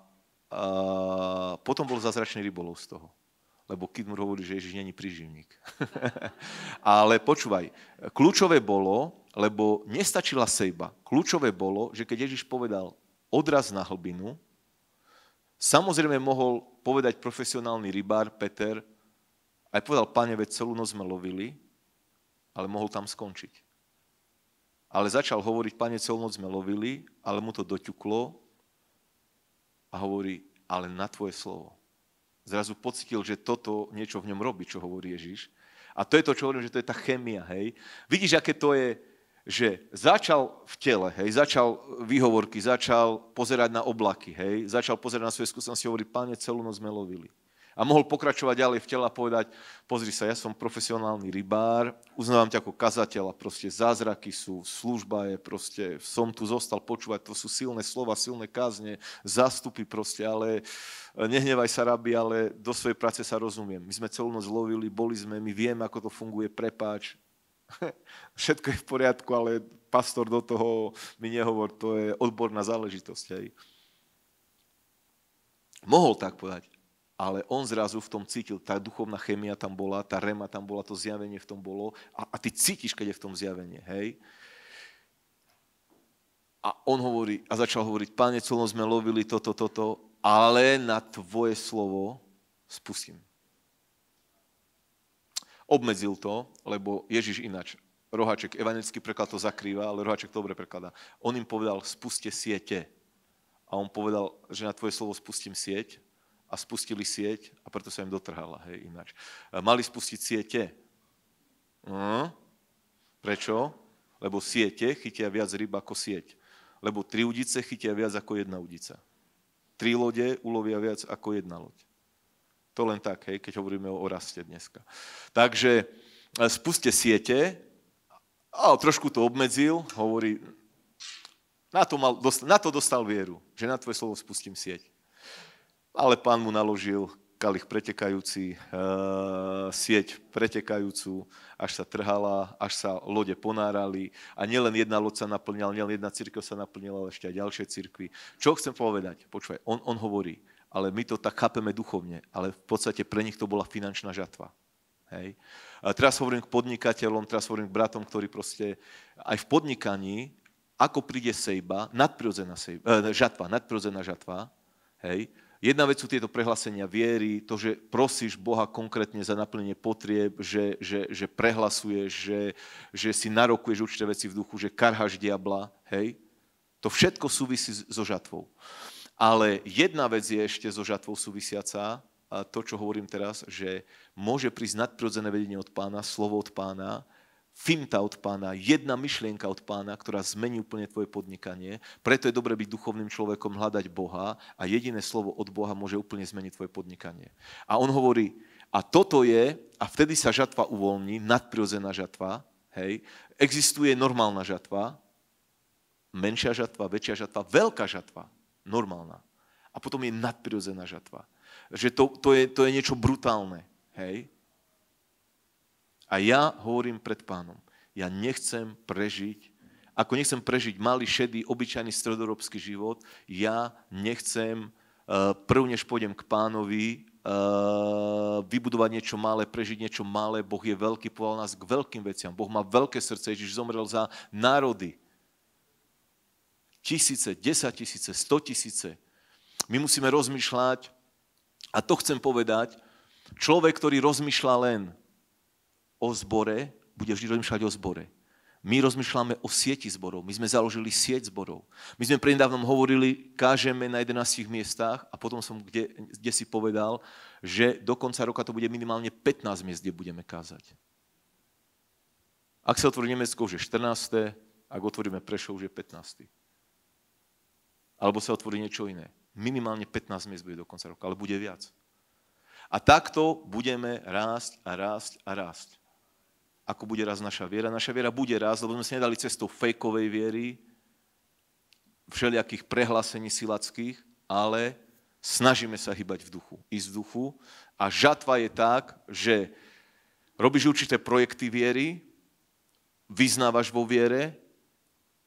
potom bol zázračný rybolov z toho. Lebo Kidmur hovorí, že Ježiš není príživník. Ale počúvaj, kľúčové bolo, lebo nestačila sejba. Kľúčové bolo, že keď Ježiš povedal odraz na hlbinu, samozrejme mohol povedať profesionálny rybár Peter, aj povedal, pane, veď celú noc sme lovili, ale mohol tam skončiť. Ale začal hovoriť, pane, celú noc sme lovili, ale mu to doťuklo a hovorí, ale na tvoje slovo. Zrazu pocitil, že toto niečo v ňom robí, čo hovorí Ježiš. A to je to, čo hovorím, že to je tá chemia, hej. Vidíš, aké to je, že začal v tele, hej, začal výhovorky, začal pozerať na oblaky, hej, začal pozerať na svoje skúsenosti, hovorí, páne, celú noc sme lovili. A mohol pokračovať ďalej v tela a povedať, pozri sa, ja som profesionálny rybár, uznávam ťa ako a proste zázraky sú, služba je, proste som tu zostal počúvať, to sú silné slova, silné kázne, zastupy proste, ale e, nehnevaj sa, rabi, ale do svojej práce sa rozumiem. My sme celú noc lovili, boli sme, my vieme, ako to funguje, prepáč, všetko je v poriadku, ale pastor do toho mi nehovor, to je odborná záležitosť. Mohol tak povedať, ale on zrazu v tom cítil, tá duchovná chemia tam bola, tá rema tam bola, to zjavenie v tom bolo a, a ty cítiš, keď je v tom zjavenie, hej. A on hovorí, a začal hovoriť, páne, celom sme lovili toto, toto, ale na tvoje slovo spustím. Obmedzil to, lebo Ježiš inač, rohaček, evanecký preklad to zakrýva, ale Roháček to dobre prekladá. On im povedal, spuste siete. A on povedal, že na tvoje slovo spustím sieť a spustili sieť a preto sa im dotrhala, hej, ináč. E, mali spustiť siete. Hm? Prečo? Lebo siete chytia viac ryb ako sieť. Lebo tri udice chytia viac ako jedna udica. Tri lode ulovia viac ako jedna loď. To len tak, hej, keď hovoríme o raste dneska. Takže e, spuste siete, a trošku to obmedzil, hovorí, na to, mal, na to dostal vieru, že na tvoje slovo spustím sieť ale pán mu naložil kalich pretekajúci, e, sieť pretekajúcu, až sa trhala, až sa lode ponárali a nielen jedna loď sa naplňala, nielen jedna církev sa naplňala, ale ešte aj ďalšie církvy. Čo chcem povedať? Počúvaj, on, on hovorí, ale my to tak chápeme duchovne, ale v podstate pre nich to bola finančná žatva. Hej. A teraz hovorím k podnikateľom, teraz hovorím k bratom, ktorí proste aj v podnikaní, ako príde sejba, nadprirodzená sejba, e, žatva, nadprirodzená žatva, hej, Jedna vec sú tieto prehlásenia viery, to, že prosíš Boha konkrétne za naplnenie potrieb, že, že, že prehlasuješ, že, že si narokuješ určité veci v duchu, že karhaš diabla, hej. To všetko súvisí so žatvou. Ale jedna vec je ešte so žatvou súvisiaca, a to, čo hovorím teraz, že môže prísť nadprirodzené vedenie od pána, slovo od pána, finta od pána, jedna myšlienka od pána, ktorá zmení úplne tvoje podnikanie. Preto je dobre byť duchovným človekom, hľadať Boha a jediné slovo od Boha môže úplne zmeniť tvoje podnikanie. A on hovorí, a toto je, a vtedy sa žatva uvoľní, nadprirodzená žatva, hej, existuje normálna žatva, menšia žatva, väčšia žatva, veľká žatva, normálna. A potom je nadprirodzená žatva. Že to, to, je, to je niečo brutálne, hej. A ja hovorím pred pánom, ja nechcem prežiť, ako nechcem prežiť malý, šedý, obyčajný stredoeurópsky život, ja nechcem, e, prv než pôjdem k pánovi, e, vybudovať niečo malé, prežiť niečo malé. Boh je veľký, povedal nás k veľkým veciam. Boh má veľké srdce, Ježiš zomrel za národy. Tisíce, desať tisíce, sto tisíce. My musíme rozmýšľať, a to chcem povedať, človek, ktorý rozmýšľa len o zbore, bude vždy rozmýšľať o zbore. My rozmýšľame o sieti zborov. My sme založili sieť zborov. My sme predávnom hovorili, kážeme na 11 miestach a potom som kde, kde si povedal, že do konca roka to bude minimálne 15 miest, kde budeme kázať. Ak sa otvorí Nemecko, už je 14. Ak otvoríme Prešov, už je 15. Alebo sa otvorí niečo iné. Minimálne 15 miest bude do konca roka, ale bude viac. A takto budeme rásť a rásť a rásť ako bude raz naša viera. Naša viera bude raz, lebo sme si nedali cestou fejkovej viery, všelijakých prehlásení silackých, ale snažíme sa hýbať v duchu, ísť v duchu. A žatva je tak, že robíš určité projekty viery, vyznávaš vo viere,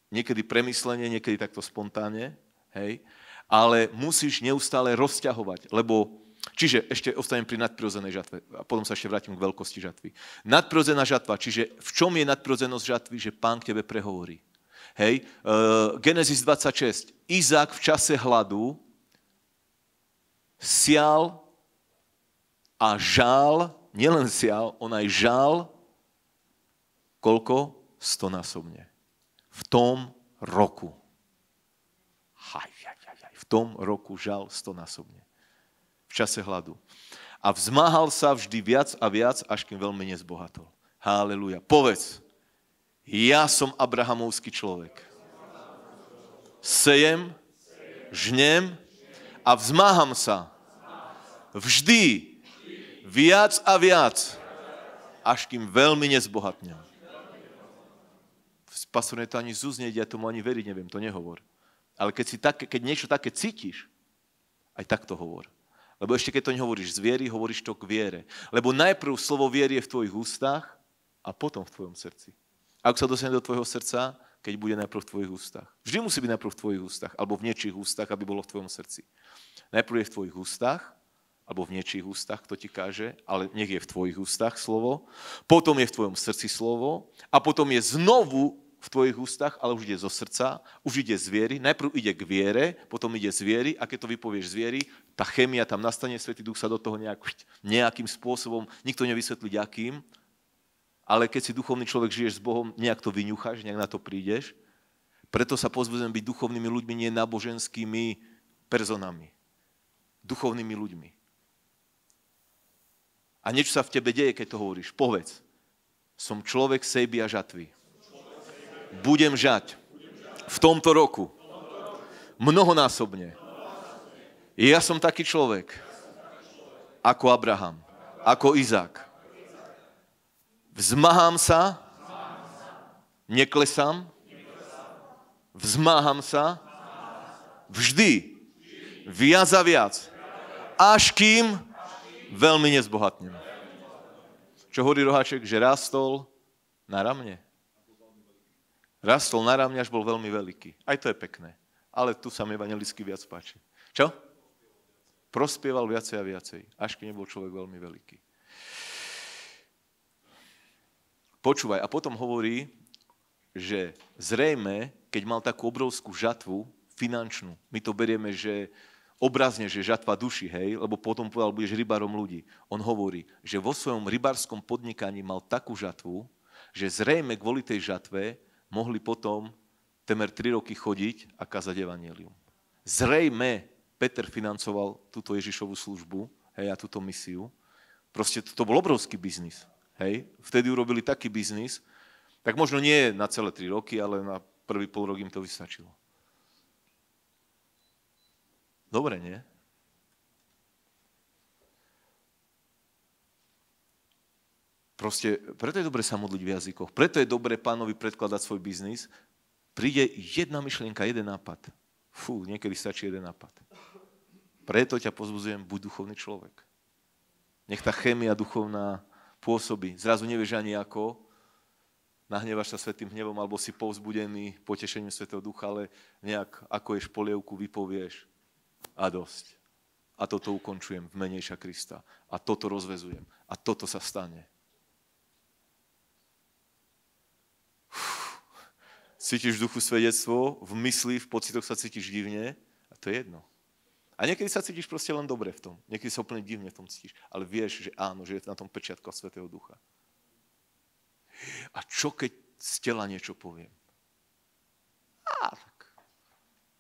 niekedy premyslenie, niekedy takto spontánne, hej, ale musíš neustále rozťahovať, lebo Čiže ešte ostanem pri nadprirodzenej žatve a potom sa ešte vrátim k veľkosti žatvy. Nadprirodzená žatva, čiže v čom je nadprirodzenosť žatvy, že pán k tebe prehovorí. Hej, uh, Genesis 26. Izák v čase hladu sial a žal, nielen sial, on aj žal, koľko? Stonásobne. V tom roku. Haj, haj, haj, v tom roku žal stonásobne čase hladu. A vzmáhal sa vždy viac a viac, až kým veľmi nezbohatol. Haleluja. Povedz, ja som abrahamovský človek. Sejem, žnem a vzmáham sa. Vždy viac a viac, až kým veľmi nezbohatnem. Pastor, to ani zúznieť, ja tomu ani veriť neviem, to nehovor. Ale keď, si tak, keď niečo také cítiš, aj tak to hovor. Lebo ešte keď to nehovoríš z viery, hovoríš to k viere. Lebo najprv slovo viery je v tvojich ústach a potom v tvojom srdci. Ak sa dostane do tvojho srdca, keď bude najprv v tvojich ústach. Vždy musí byť najprv v tvojich ústach, alebo v niečích ústach, aby bolo v tvojom srdci. Najprv je v tvojich ústach, alebo v niečích ústach, kto ti káže, ale nech je v tvojich ústach slovo, potom je v tvojom srdci slovo a potom je znovu v tvojich ústach, ale už ide zo srdca, už ide z viery, najprv ide k viere, potom ide z viery a keď to vypovieš z viery, tá chemia tam nastane, Svetý Duch sa do toho nejak, nejakým spôsobom, nikto nevysvetlí akým, ale keď si duchovný človek žiješ s Bohom, nejak to vyňucháš, nejak na to prídeš. Preto sa pozbudzujem byť duchovnými ľuďmi, nie náboženskými personami. Duchovnými ľuďmi. A niečo sa v tebe deje, keď to hovoríš. Povedz, som človek sejby a žatvy. Budem žať v tomto roku mnohonásobne ja som taký človek, ako Abraham, ako Izák. Vzmahám sa, neklesám, vzmáham sa, vždy, viac a viac, až kým veľmi nezbohatnem. Čo hovorí Roháček, že rastol na ramne. Rastol na ramne, až bol veľmi veľký. Aj to je pekné. Ale tu sa mi evangelicky viac páči. Čo? prospieval viacej a viacej, až keď nebol človek veľmi veľký. Počúvaj, a potom hovorí, že zrejme, keď mal takú obrovskú žatvu finančnú, my to berieme, že obrazne, že žatva duši, hej, lebo potom povedal, budeš rybarom ľudí. On hovorí, že vo svojom rybarskom podnikaní mal takú žatvu, že zrejme kvôli tej žatve mohli potom temer 3 roky chodiť a kazať evanelium. Zrejme, Peter financoval túto Ježišovú službu hej, a túto misiu. Proste to, to bol obrovský biznis. Hej. Vtedy urobili taký biznis, tak možno nie na celé tri roky, ale na prvý pol rok im to vystačilo. Dobre, nie? Proste, preto je dobre sa modliť v jazykoch, preto je dobre pánovi predkladať svoj biznis. Príde jedna myšlienka, jeden nápad. Fú, niekedy stačí jeden nápad. Preto ťa pozbudzujem, buď duchovný človek. Nech tá chémia duchovná pôsobí. Zrazu nevieš ani ako, nahnevaš sa svetým hnevom, alebo si povzbudený potešením svetého ducha, ale nejak ako ješ polievku, vypovieš a dosť. A toto ukončujem v menejša Krista. A toto rozvezujem. A toto sa stane. Uf. Cítiš v duchu svedectvo, v mysli, v pocitoch sa cítiš divne a to je jedno. A niekedy sa cítiš proste len dobre v tom. Niekedy sa úplne divne v tom cítiš. Ale vieš, že áno, že je na tom pečiatko Svetého Ducha. A čo keď z tela niečo poviem? Á, tak.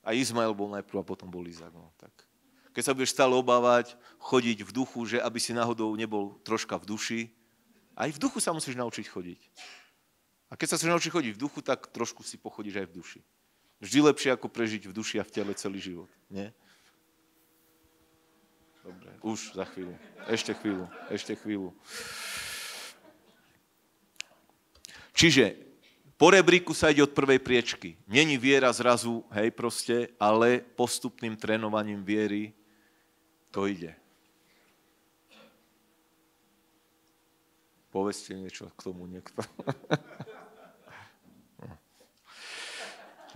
A Izmael bol najprv a potom bol Izak. No, tak. Keď sa budeš stále obávať, chodiť v duchu, že aby si náhodou nebol troška v duši, aj v duchu sa musíš naučiť chodiť. A keď sa chceš naučiť chodiť v duchu, tak trošku si pochodíš aj v duši. Vždy lepšie, ako prežiť v duši a v tele celý život. Nie? Dobre, už za chvíľu. Ešte chvíľu, ešte chvíľu. Čiže po rebríku sa ide od prvej priečky. Není viera zrazu, hej, proste, ale postupným trénovaním viery to ide. Poveste niečo k tomu niekto.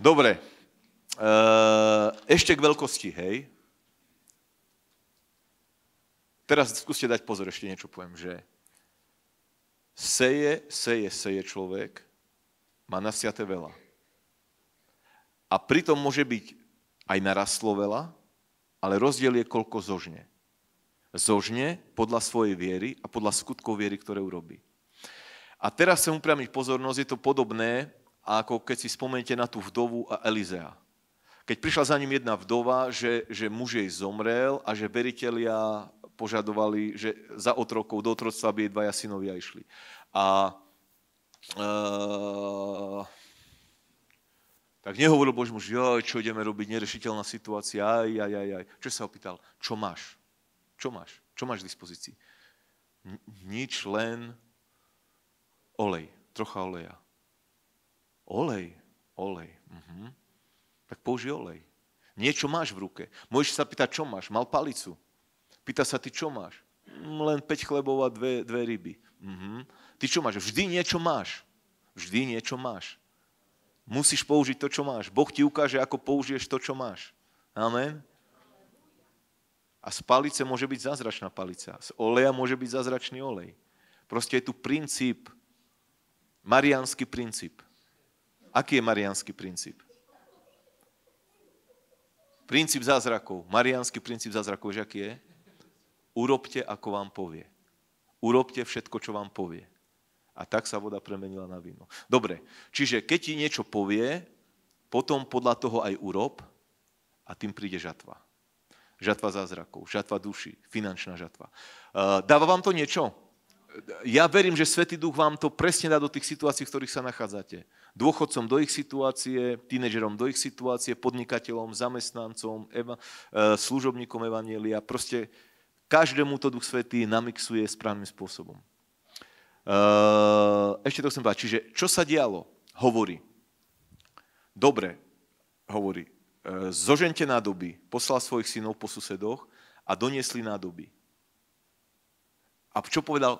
Dobre. Ehm, ešte k veľkosti, hej. Teraz skúste dať pozor, ešte niečo poviem, že seje, seje, seje človek, má nasiate veľa. A pritom môže byť aj narastlo veľa, ale rozdiel je, koľko zožne. Zožne podľa svojej viery a podľa skutkov viery, ktoré urobí. A teraz chcem upriamiť pozornosť, je to podobné, ako keď si spomeniete na tú vdovu a Elizea. Keď prišla za ním jedna vdova, že, že muž jej zomrel a že veriteľia požadovali, že za otrokov, do otroctva by jej dvaja synovia išli. A uh, tak nehovoril Božmu, že jo, čo ideme robiť, nerešiteľná situácia, aj, aj, aj, aj. Čo sa opýtal? Čo máš? Čo máš? Čo máš v dispozícii? nič, len olej, trocha oleja. Olej, olej. Uh-huh. Tak použij olej. Niečo máš v ruke. Môžeš sa pýtať, čo máš. Mal palicu. Pýta sa, ty čo máš? Mm, len 5 chlebov a dve, dve ryby. Mhm. Ty čo máš? Vždy niečo máš. Vždy niečo máš. Musíš použiť to, čo máš. Boh ti ukáže, ako použiješ to, čo máš. Amen. A z palice môže byť zázračná palica. Z oleja môže byť zázračný olej. Proste je tu princíp, mariánsky princíp. Aký je mariánsky princíp? Princíp zázrakov. Mariánsky princíp zázrakov, že aký je? Urobte, ako vám povie. Urobte všetko, čo vám povie. A tak sa voda premenila na víno. Dobre, čiže keď ti niečo povie, potom podľa toho aj urob a tým príde žatva. Žatva zázrakov, žatva duši, finančná žatva. E, dáva vám to niečo? ja verím, že Svetý Duch vám to presne dá do tých situácií, v ktorých sa nachádzate. Dôchodcom do ich situácie, tínežerom do ich situácie, podnikateľom, zamestnancom, eva, e, služobníkom Evanielia. Proste Každému to Duch Svetý namixuje správnym spôsobom. Ehm, ešte to chcem povedať. Čiže čo sa dialo? Hovorí. Dobre, hovorí. Ehm, zožente nádoby. Poslal svojich synov po susedoch a doniesli nádoby. A čo povedal?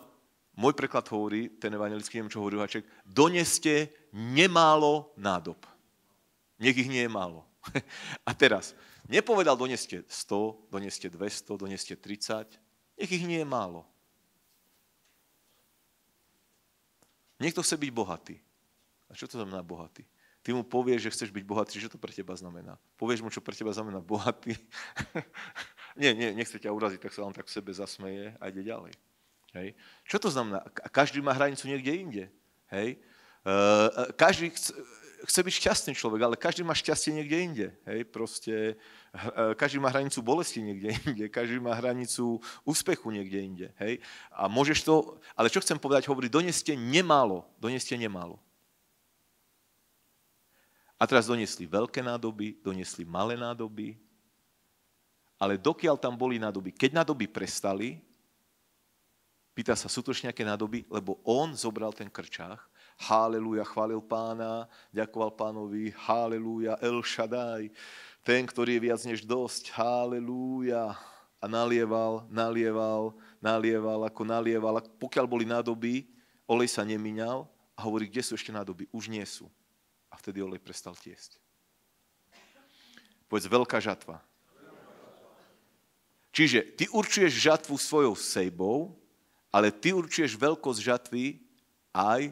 Môj preklad hovorí, ten evangelický neviem, čo hovorí Haček, doneste nemálo nádob. Nech ich nie je málo. A teraz, nepovedal doneste 100, doneste 200, doneste 30, nech ich nie je málo. Niekto chce byť bohatý. A čo to znamená bohatý? Ty mu povieš, že chceš byť bohatý, čo to pre teba znamená? Povieš mu, čo pre teba znamená bohatý. nie, nie, nechce ťa uraziť, tak sa vám tak v sebe zasmeje a ide ďalej. Hej. Čo to znamená? Každý má hranicu niekde inde. Hej. Uh, každý chce, chce byť šťastný človek, ale každý má šťastie niekde inde. Hej, proste, eh, eh, každý má hranicu bolesti niekde inde, každý má hranicu úspechu niekde inde. Hej. A môžeš to, ale čo chcem povedať, hovorí, doneste nemálo, doneste nemálo. A teraz donesli veľké nádoby, donesli malé nádoby, ale dokiaľ tam boli nádoby, keď nádoby prestali, pýta sa, sú to nejaké nádoby, lebo on zobral ten krčach Haleluja, chválil pána, ďakoval pánovi, haleluja, El Shaddai, ten, ktorý je viac než dosť, haleluja. A nalieval, nalieval, nalieval, ako nalieval. A pokiaľ boli nádoby, olej sa nemiňal a hovorí, kde sú ešte nádoby? Už nie sú. A vtedy olej prestal tiesť. Povedz, veľká žatva. Čiže ty určuješ žatvu svojou sejbou, ale ty určuješ veľkosť žatvy aj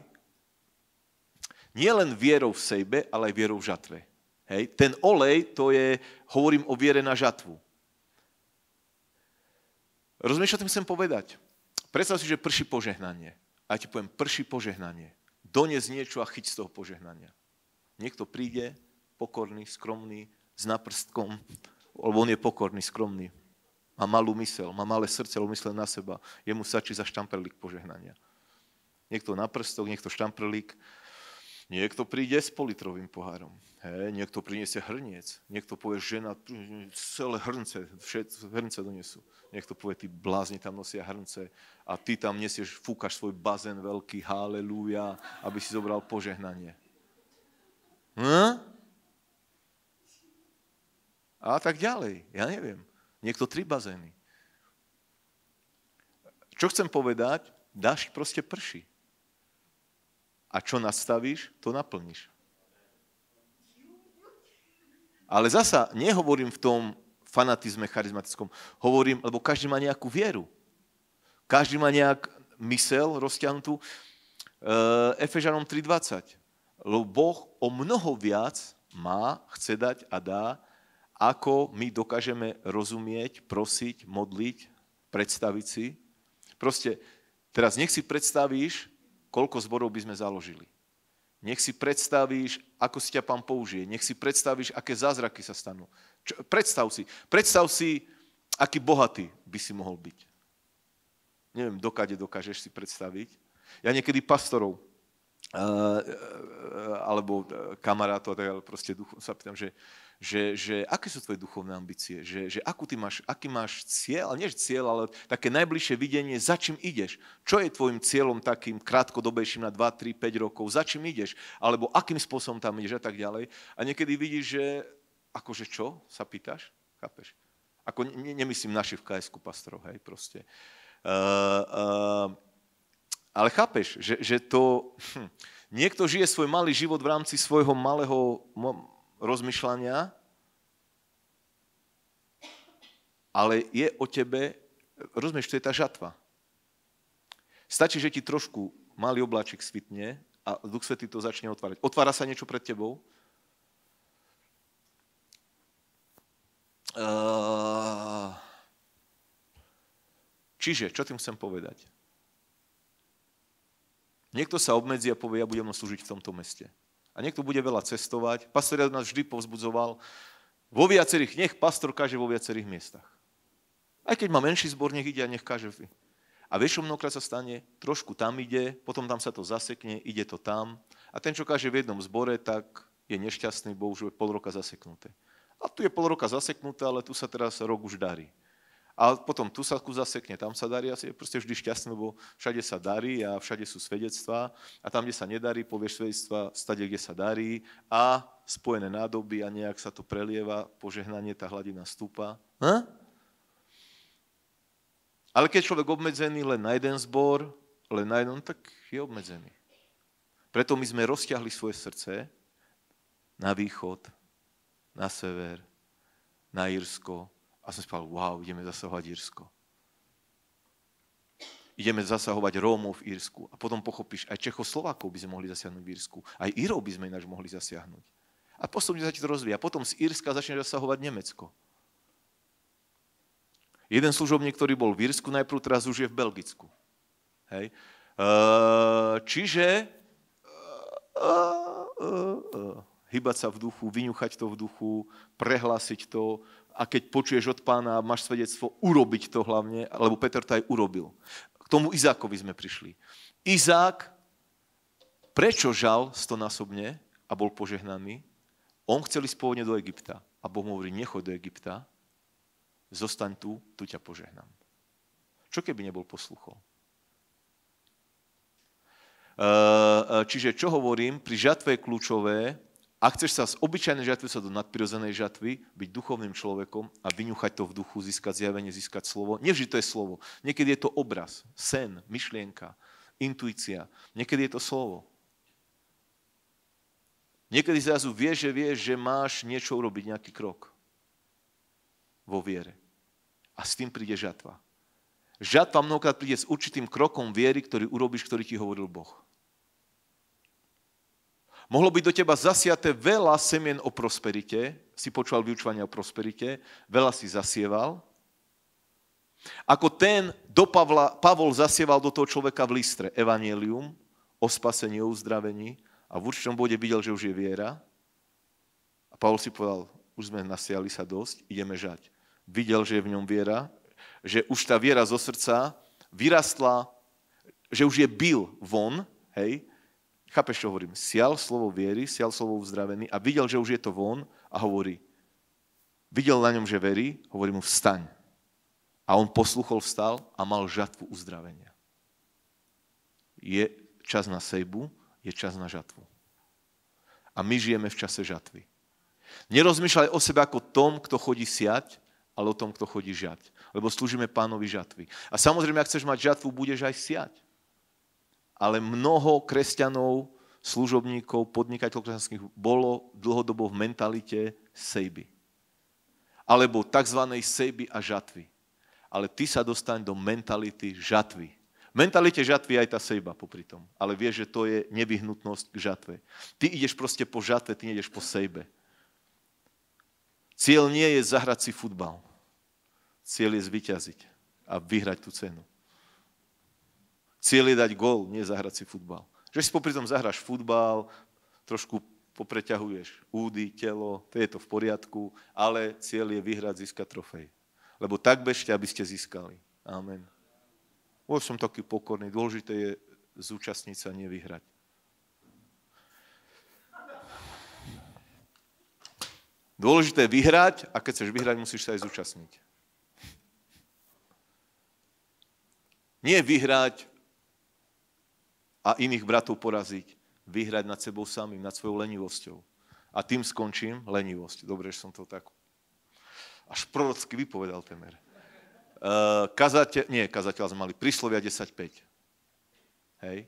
nie len vierou v sebe, ale aj vierou v žatve. Hej. Ten olej, to je, hovorím o viere na žatvu. Rozumieš, čo tým chcem povedať? Predstav si, že prší požehnanie. A ja ti poviem, prší požehnanie. Dones niečo a chyť z toho požehnania. Niekto príde, pokorný, skromný, s naprstkom, lebo on je pokorný, skromný. Má malú mysel, má malé srdce, lebo myslel na seba. Jemu stačí za štamperlík požehnania. Niekto naprstok, niekto štamperlík Niekto príde s politrovým pohárom, He, niekto priniesie hrniec, niekto povie žena, celé hrnce, všetko hrnce donesú. Niekto povie, ty blázni tam nosia hrnce a ty tam nesieš, fúkaš svoj bazén veľký, halleluja, aby si zobral požehnanie. Hm? A tak ďalej, ja neviem. Niekto tri bazény. Čo chcem povedať? Dáš proste prší a čo nastavíš, to naplníš. Ale zasa nehovorím v tom fanatizme charizmatickom. Hovorím, lebo každý má nejakú vieru. Každý má nejak mysel rozťahnutú. Eh, Efežanom 3.20. Lebo Boh o mnoho viac má, chce dať a dá, ako my dokážeme rozumieť, prosiť, modliť, predstaviť si. Proste teraz nech si predstavíš, koľko zborov by sme založili. Nech si predstavíš, ako si ťa pán použije. Nech si predstavíš, aké zázraky sa stanú. Čo, predstav si, predstav si, aký bohatý by si mohol byť. Neviem, dokade dokážeš si predstaviť. Ja niekedy pastorov eh, eh, alebo kamarátov, ale proste duchom sa pýtam, že že, že aké sú tvoje duchovné ambície, že, že akú ty máš, aký máš cieľ, ale nie cieľ, ale také najbližšie videnie, za čím ideš. Čo je tvojim cieľom takým krátkodobejším na 2, 3, 5 rokov, za čím ideš, alebo akým spôsobom tam ideš a tak ďalej. A niekedy vidíš, že akože čo, sa pýtaš, chápeš? Ako ne, nemyslím naši v KSK pastorov, hej, proste. Uh, uh, ale chápeš, že, že to... Hm, niekto žije svoj malý život v rámci svojho malého rozmýšľania, ale je o tebe, rozumieš, to je tá žatva. Stačí, že ti trošku malý obláčik svitne a Duch Svetý to začne otvárať. Otvára sa niečo pred tebou, Čiže, čo tým chcem povedať? Niekto sa obmedzí a povie, ja budem slúžiť v tomto meste. A niekto bude veľa cestovať. Pastor nás vždy povzbudzoval. Vo viacerých, nech pastor káže vo viacerých miestach. Aj keď má menší zbor, nech ide a nech káže. A vieš, čo mnohokrát sa stane? Trošku tam ide, potom tam sa to zasekne, ide to tam. A ten, čo káže v jednom zbore, tak je nešťastný, bo už je pol roka zaseknuté. A tu je pol roka zaseknuté, ale tu sa teraz rok už darí. A potom tu sa kus zasekne, tam sa darí a je proste vždy šťastný, lebo všade sa darí a všade sú svedectvá a tam, kde sa nedarí, povieš svedectvá stade, kde sa darí a spojené nádoby a nejak sa to prelieva, požehnanie, tá hladina stúpa. Ha? Hm? Ale keď človek obmedzený len na jeden zbor, len na jeden, tak je obmedzený. Preto my sme rozťahli svoje srdce na východ, na sever, na Írsko, som si povedal, wow, ideme zasahovať Írsko. Ideme zasahovať Rómov v Írsku. A potom pochopíš, aj Čechoslovákov by sme mohli zasiahnuť v Írsku. Aj Írov by sme ináč mohli zasiahnuť. A postupne sa ti to rozvíja. Potom z Írska začne zasahovať Nemecko. Jeden služobník, ktorý bol v Írsku, najprv teraz už je v Belgicku. Hej. Čiže hýbať sa v duchu, vyňuchať to v duchu, prehlásiť to, a keď počuješ od pána a máš svedectvo, urobiť to hlavne, lebo Peter to aj urobil. K tomu Izákovi sme prišli. Izák, prečo žal stonásobne a bol požehnaný? On chcel ísť pôvodne do Egypta. A Boh mu hovorí, nechoď do Egypta, zostaň tu, tu ťa požehnám. Čo keby nebol posluchol? Ehm, e, čiže čo hovorím, pri žatve je kľúčové, ak chceš sa z obyčajnej žatvy sa do nadprirodzenej žatvy, byť duchovným človekom a vyňuchať to v duchu, získať zjavenie, získať slovo. Nevždy to je slovo. Niekedy je to obraz, sen, myšlienka, intuícia. Niekedy je to slovo. Niekedy zrazu vieš, že vieš, že máš niečo urobiť, nejaký krok vo viere. A s tým príde žatva. Žatva mnohokrát príde s určitým krokom viery, ktorý urobíš, ktorý ti hovoril Boh. Mohlo byť do teba zasiaté veľa semien o prosperite, si počúval vyučovania o prosperite, veľa si zasieval. Ako ten do Pavla, Pavol zasieval do toho človeka v listre evanielium o spasení, o uzdravení a v určitom bode videl, že už je viera. A Pavol si povedal, už sme nasiali sa dosť, ideme žať. Videl, že je v ňom viera, že už tá viera zo srdca vyrastla, že už je bil von, hej, Chápeš, čo hovorím? Sial slovo viery, sial slovo uzdravený a videl, že už je to von a hovorí. Videl na ňom, že verí, hovorí mu vstaň. A on posluchol, vstal a mal žatvu uzdravenia. Je čas na sejbu, je čas na žatvu. A my žijeme v čase žatvy. Nerozmýšľaj o sebe ako tom, kto chodí siať, ale o tom, kto chodí žať. Lebo slúžime pánovi žatvy. A samozrejme, ak chceš mať žatvu, budeš aj siať ale mnoho kresťanov, služobníkov, podnikateľov kresťanských bolo dlhodobo v mentalite sejby. Alebo tzv. sejby a žatvy. Ale ty sa dostaň do mentality žatvy. V mentalite žatvy aj tá sejba popri tom. Ale vieš, že to je nevyhnutnosť k žatve. Ty ideš proste po žatve, ty ideš po sejbe. Ciel nie je zahrať si futbal. Ciel je zvyťaziť a vyhrať tú cenu. Cieľ je dať gól, nie zahrať si futbal. Že si popri tom zahráš futbal, trošku popreťahuješ údy, telo, to je to v poriadku, ale cieľ je vyhrať, získať trofej. Lebo tak bežte, aby ste získali. Amen. Bol som taký pokorný. Dôležité je zúčastniť sa, nevyhrať. Dôležité je vyhrať a keď chceš vyhrať, musíš sa aj zúčastniť. Nie vyhrať a iných bratov poraziť, vyhrať nad sebou samým, nad svojou lenivosťou. A tým skončím lenivosť. Dobre, že som to tak až prorocky vypovedal temer. Uh, nie, kazateľ sme mali príslovia 10.5. Hej?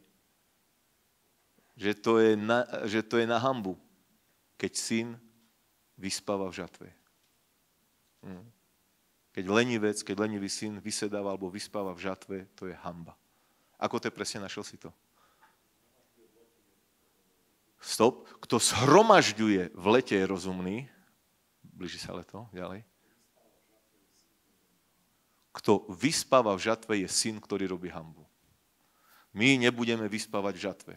Že to, je na, že to je na hambu, keď syn vyspáva v žatve. Hm. Keď lenivec, keď lenivý syn vysedáva alebo vyspáva v žatve, to je hamba. Ako to je presne, našiel si to? Stop. Kto zhromažďuje v lete je rozumný. Blíži sa leto, ďalej. Kto vyspáva v žatve je syn, ktorý robí hambu. My nebudeme vyspávať v žatve.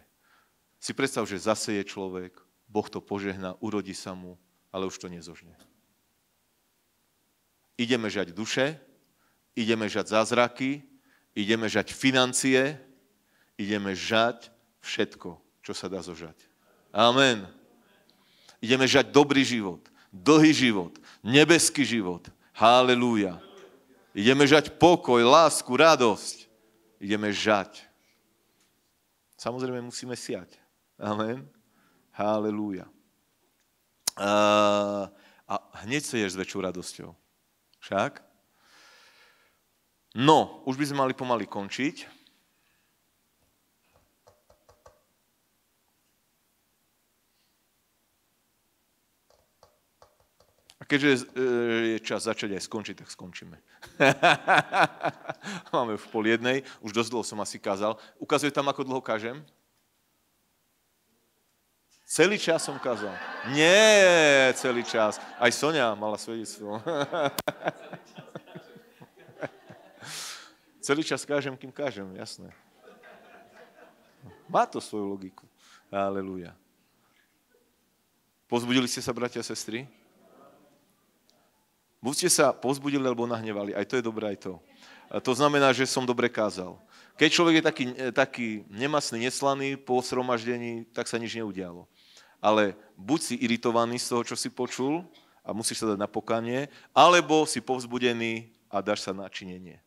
Si predstav, že zase je človek, Boh to požehná, urodí sa mu, ale už to nezožne. Ideme žať duše, ideme žať zázraky, ideme žať financie, ideme žať všetko, čo sa dá zožať. Amen. Ideme žať dobrý život, dlhý život, nebeský život. Halelúja. Ideme žať pokoj, lásku, radosť. Ideme žať. Samozrejme musíme siať. Amen. Halelúja. A, a hneď ješ s väčšou radosťou. Však? No, už by sme mali pomaly končiť. keďže e, je čas začať aj skončiť, tak skončíme. Máme v pol jednej, už dosť dlho som asi kázal. Ukazuje tam, ako dlho kážem? Celý čas som kázal. Nie, celý čas. Aj Sonia mala svedectvo. celý čas kážem, kým kážem, jasné. Má to svoju logiku. Aleluja. Pozbudili ste sa, bratia a sestry? Buď ste sa pozbudili alebo nahnevali. Aj to je dobré, aj to. A to znamená, že som dobre kázal. Keď človek je taký, e, taký nemasný, neslaný po sromaždení, tak sa nič neudialo. Ale buď si iritovaný z toho, čo si počul a musíš sa dať na pokanie, alebo si povzbudený a dáš sa na činenie.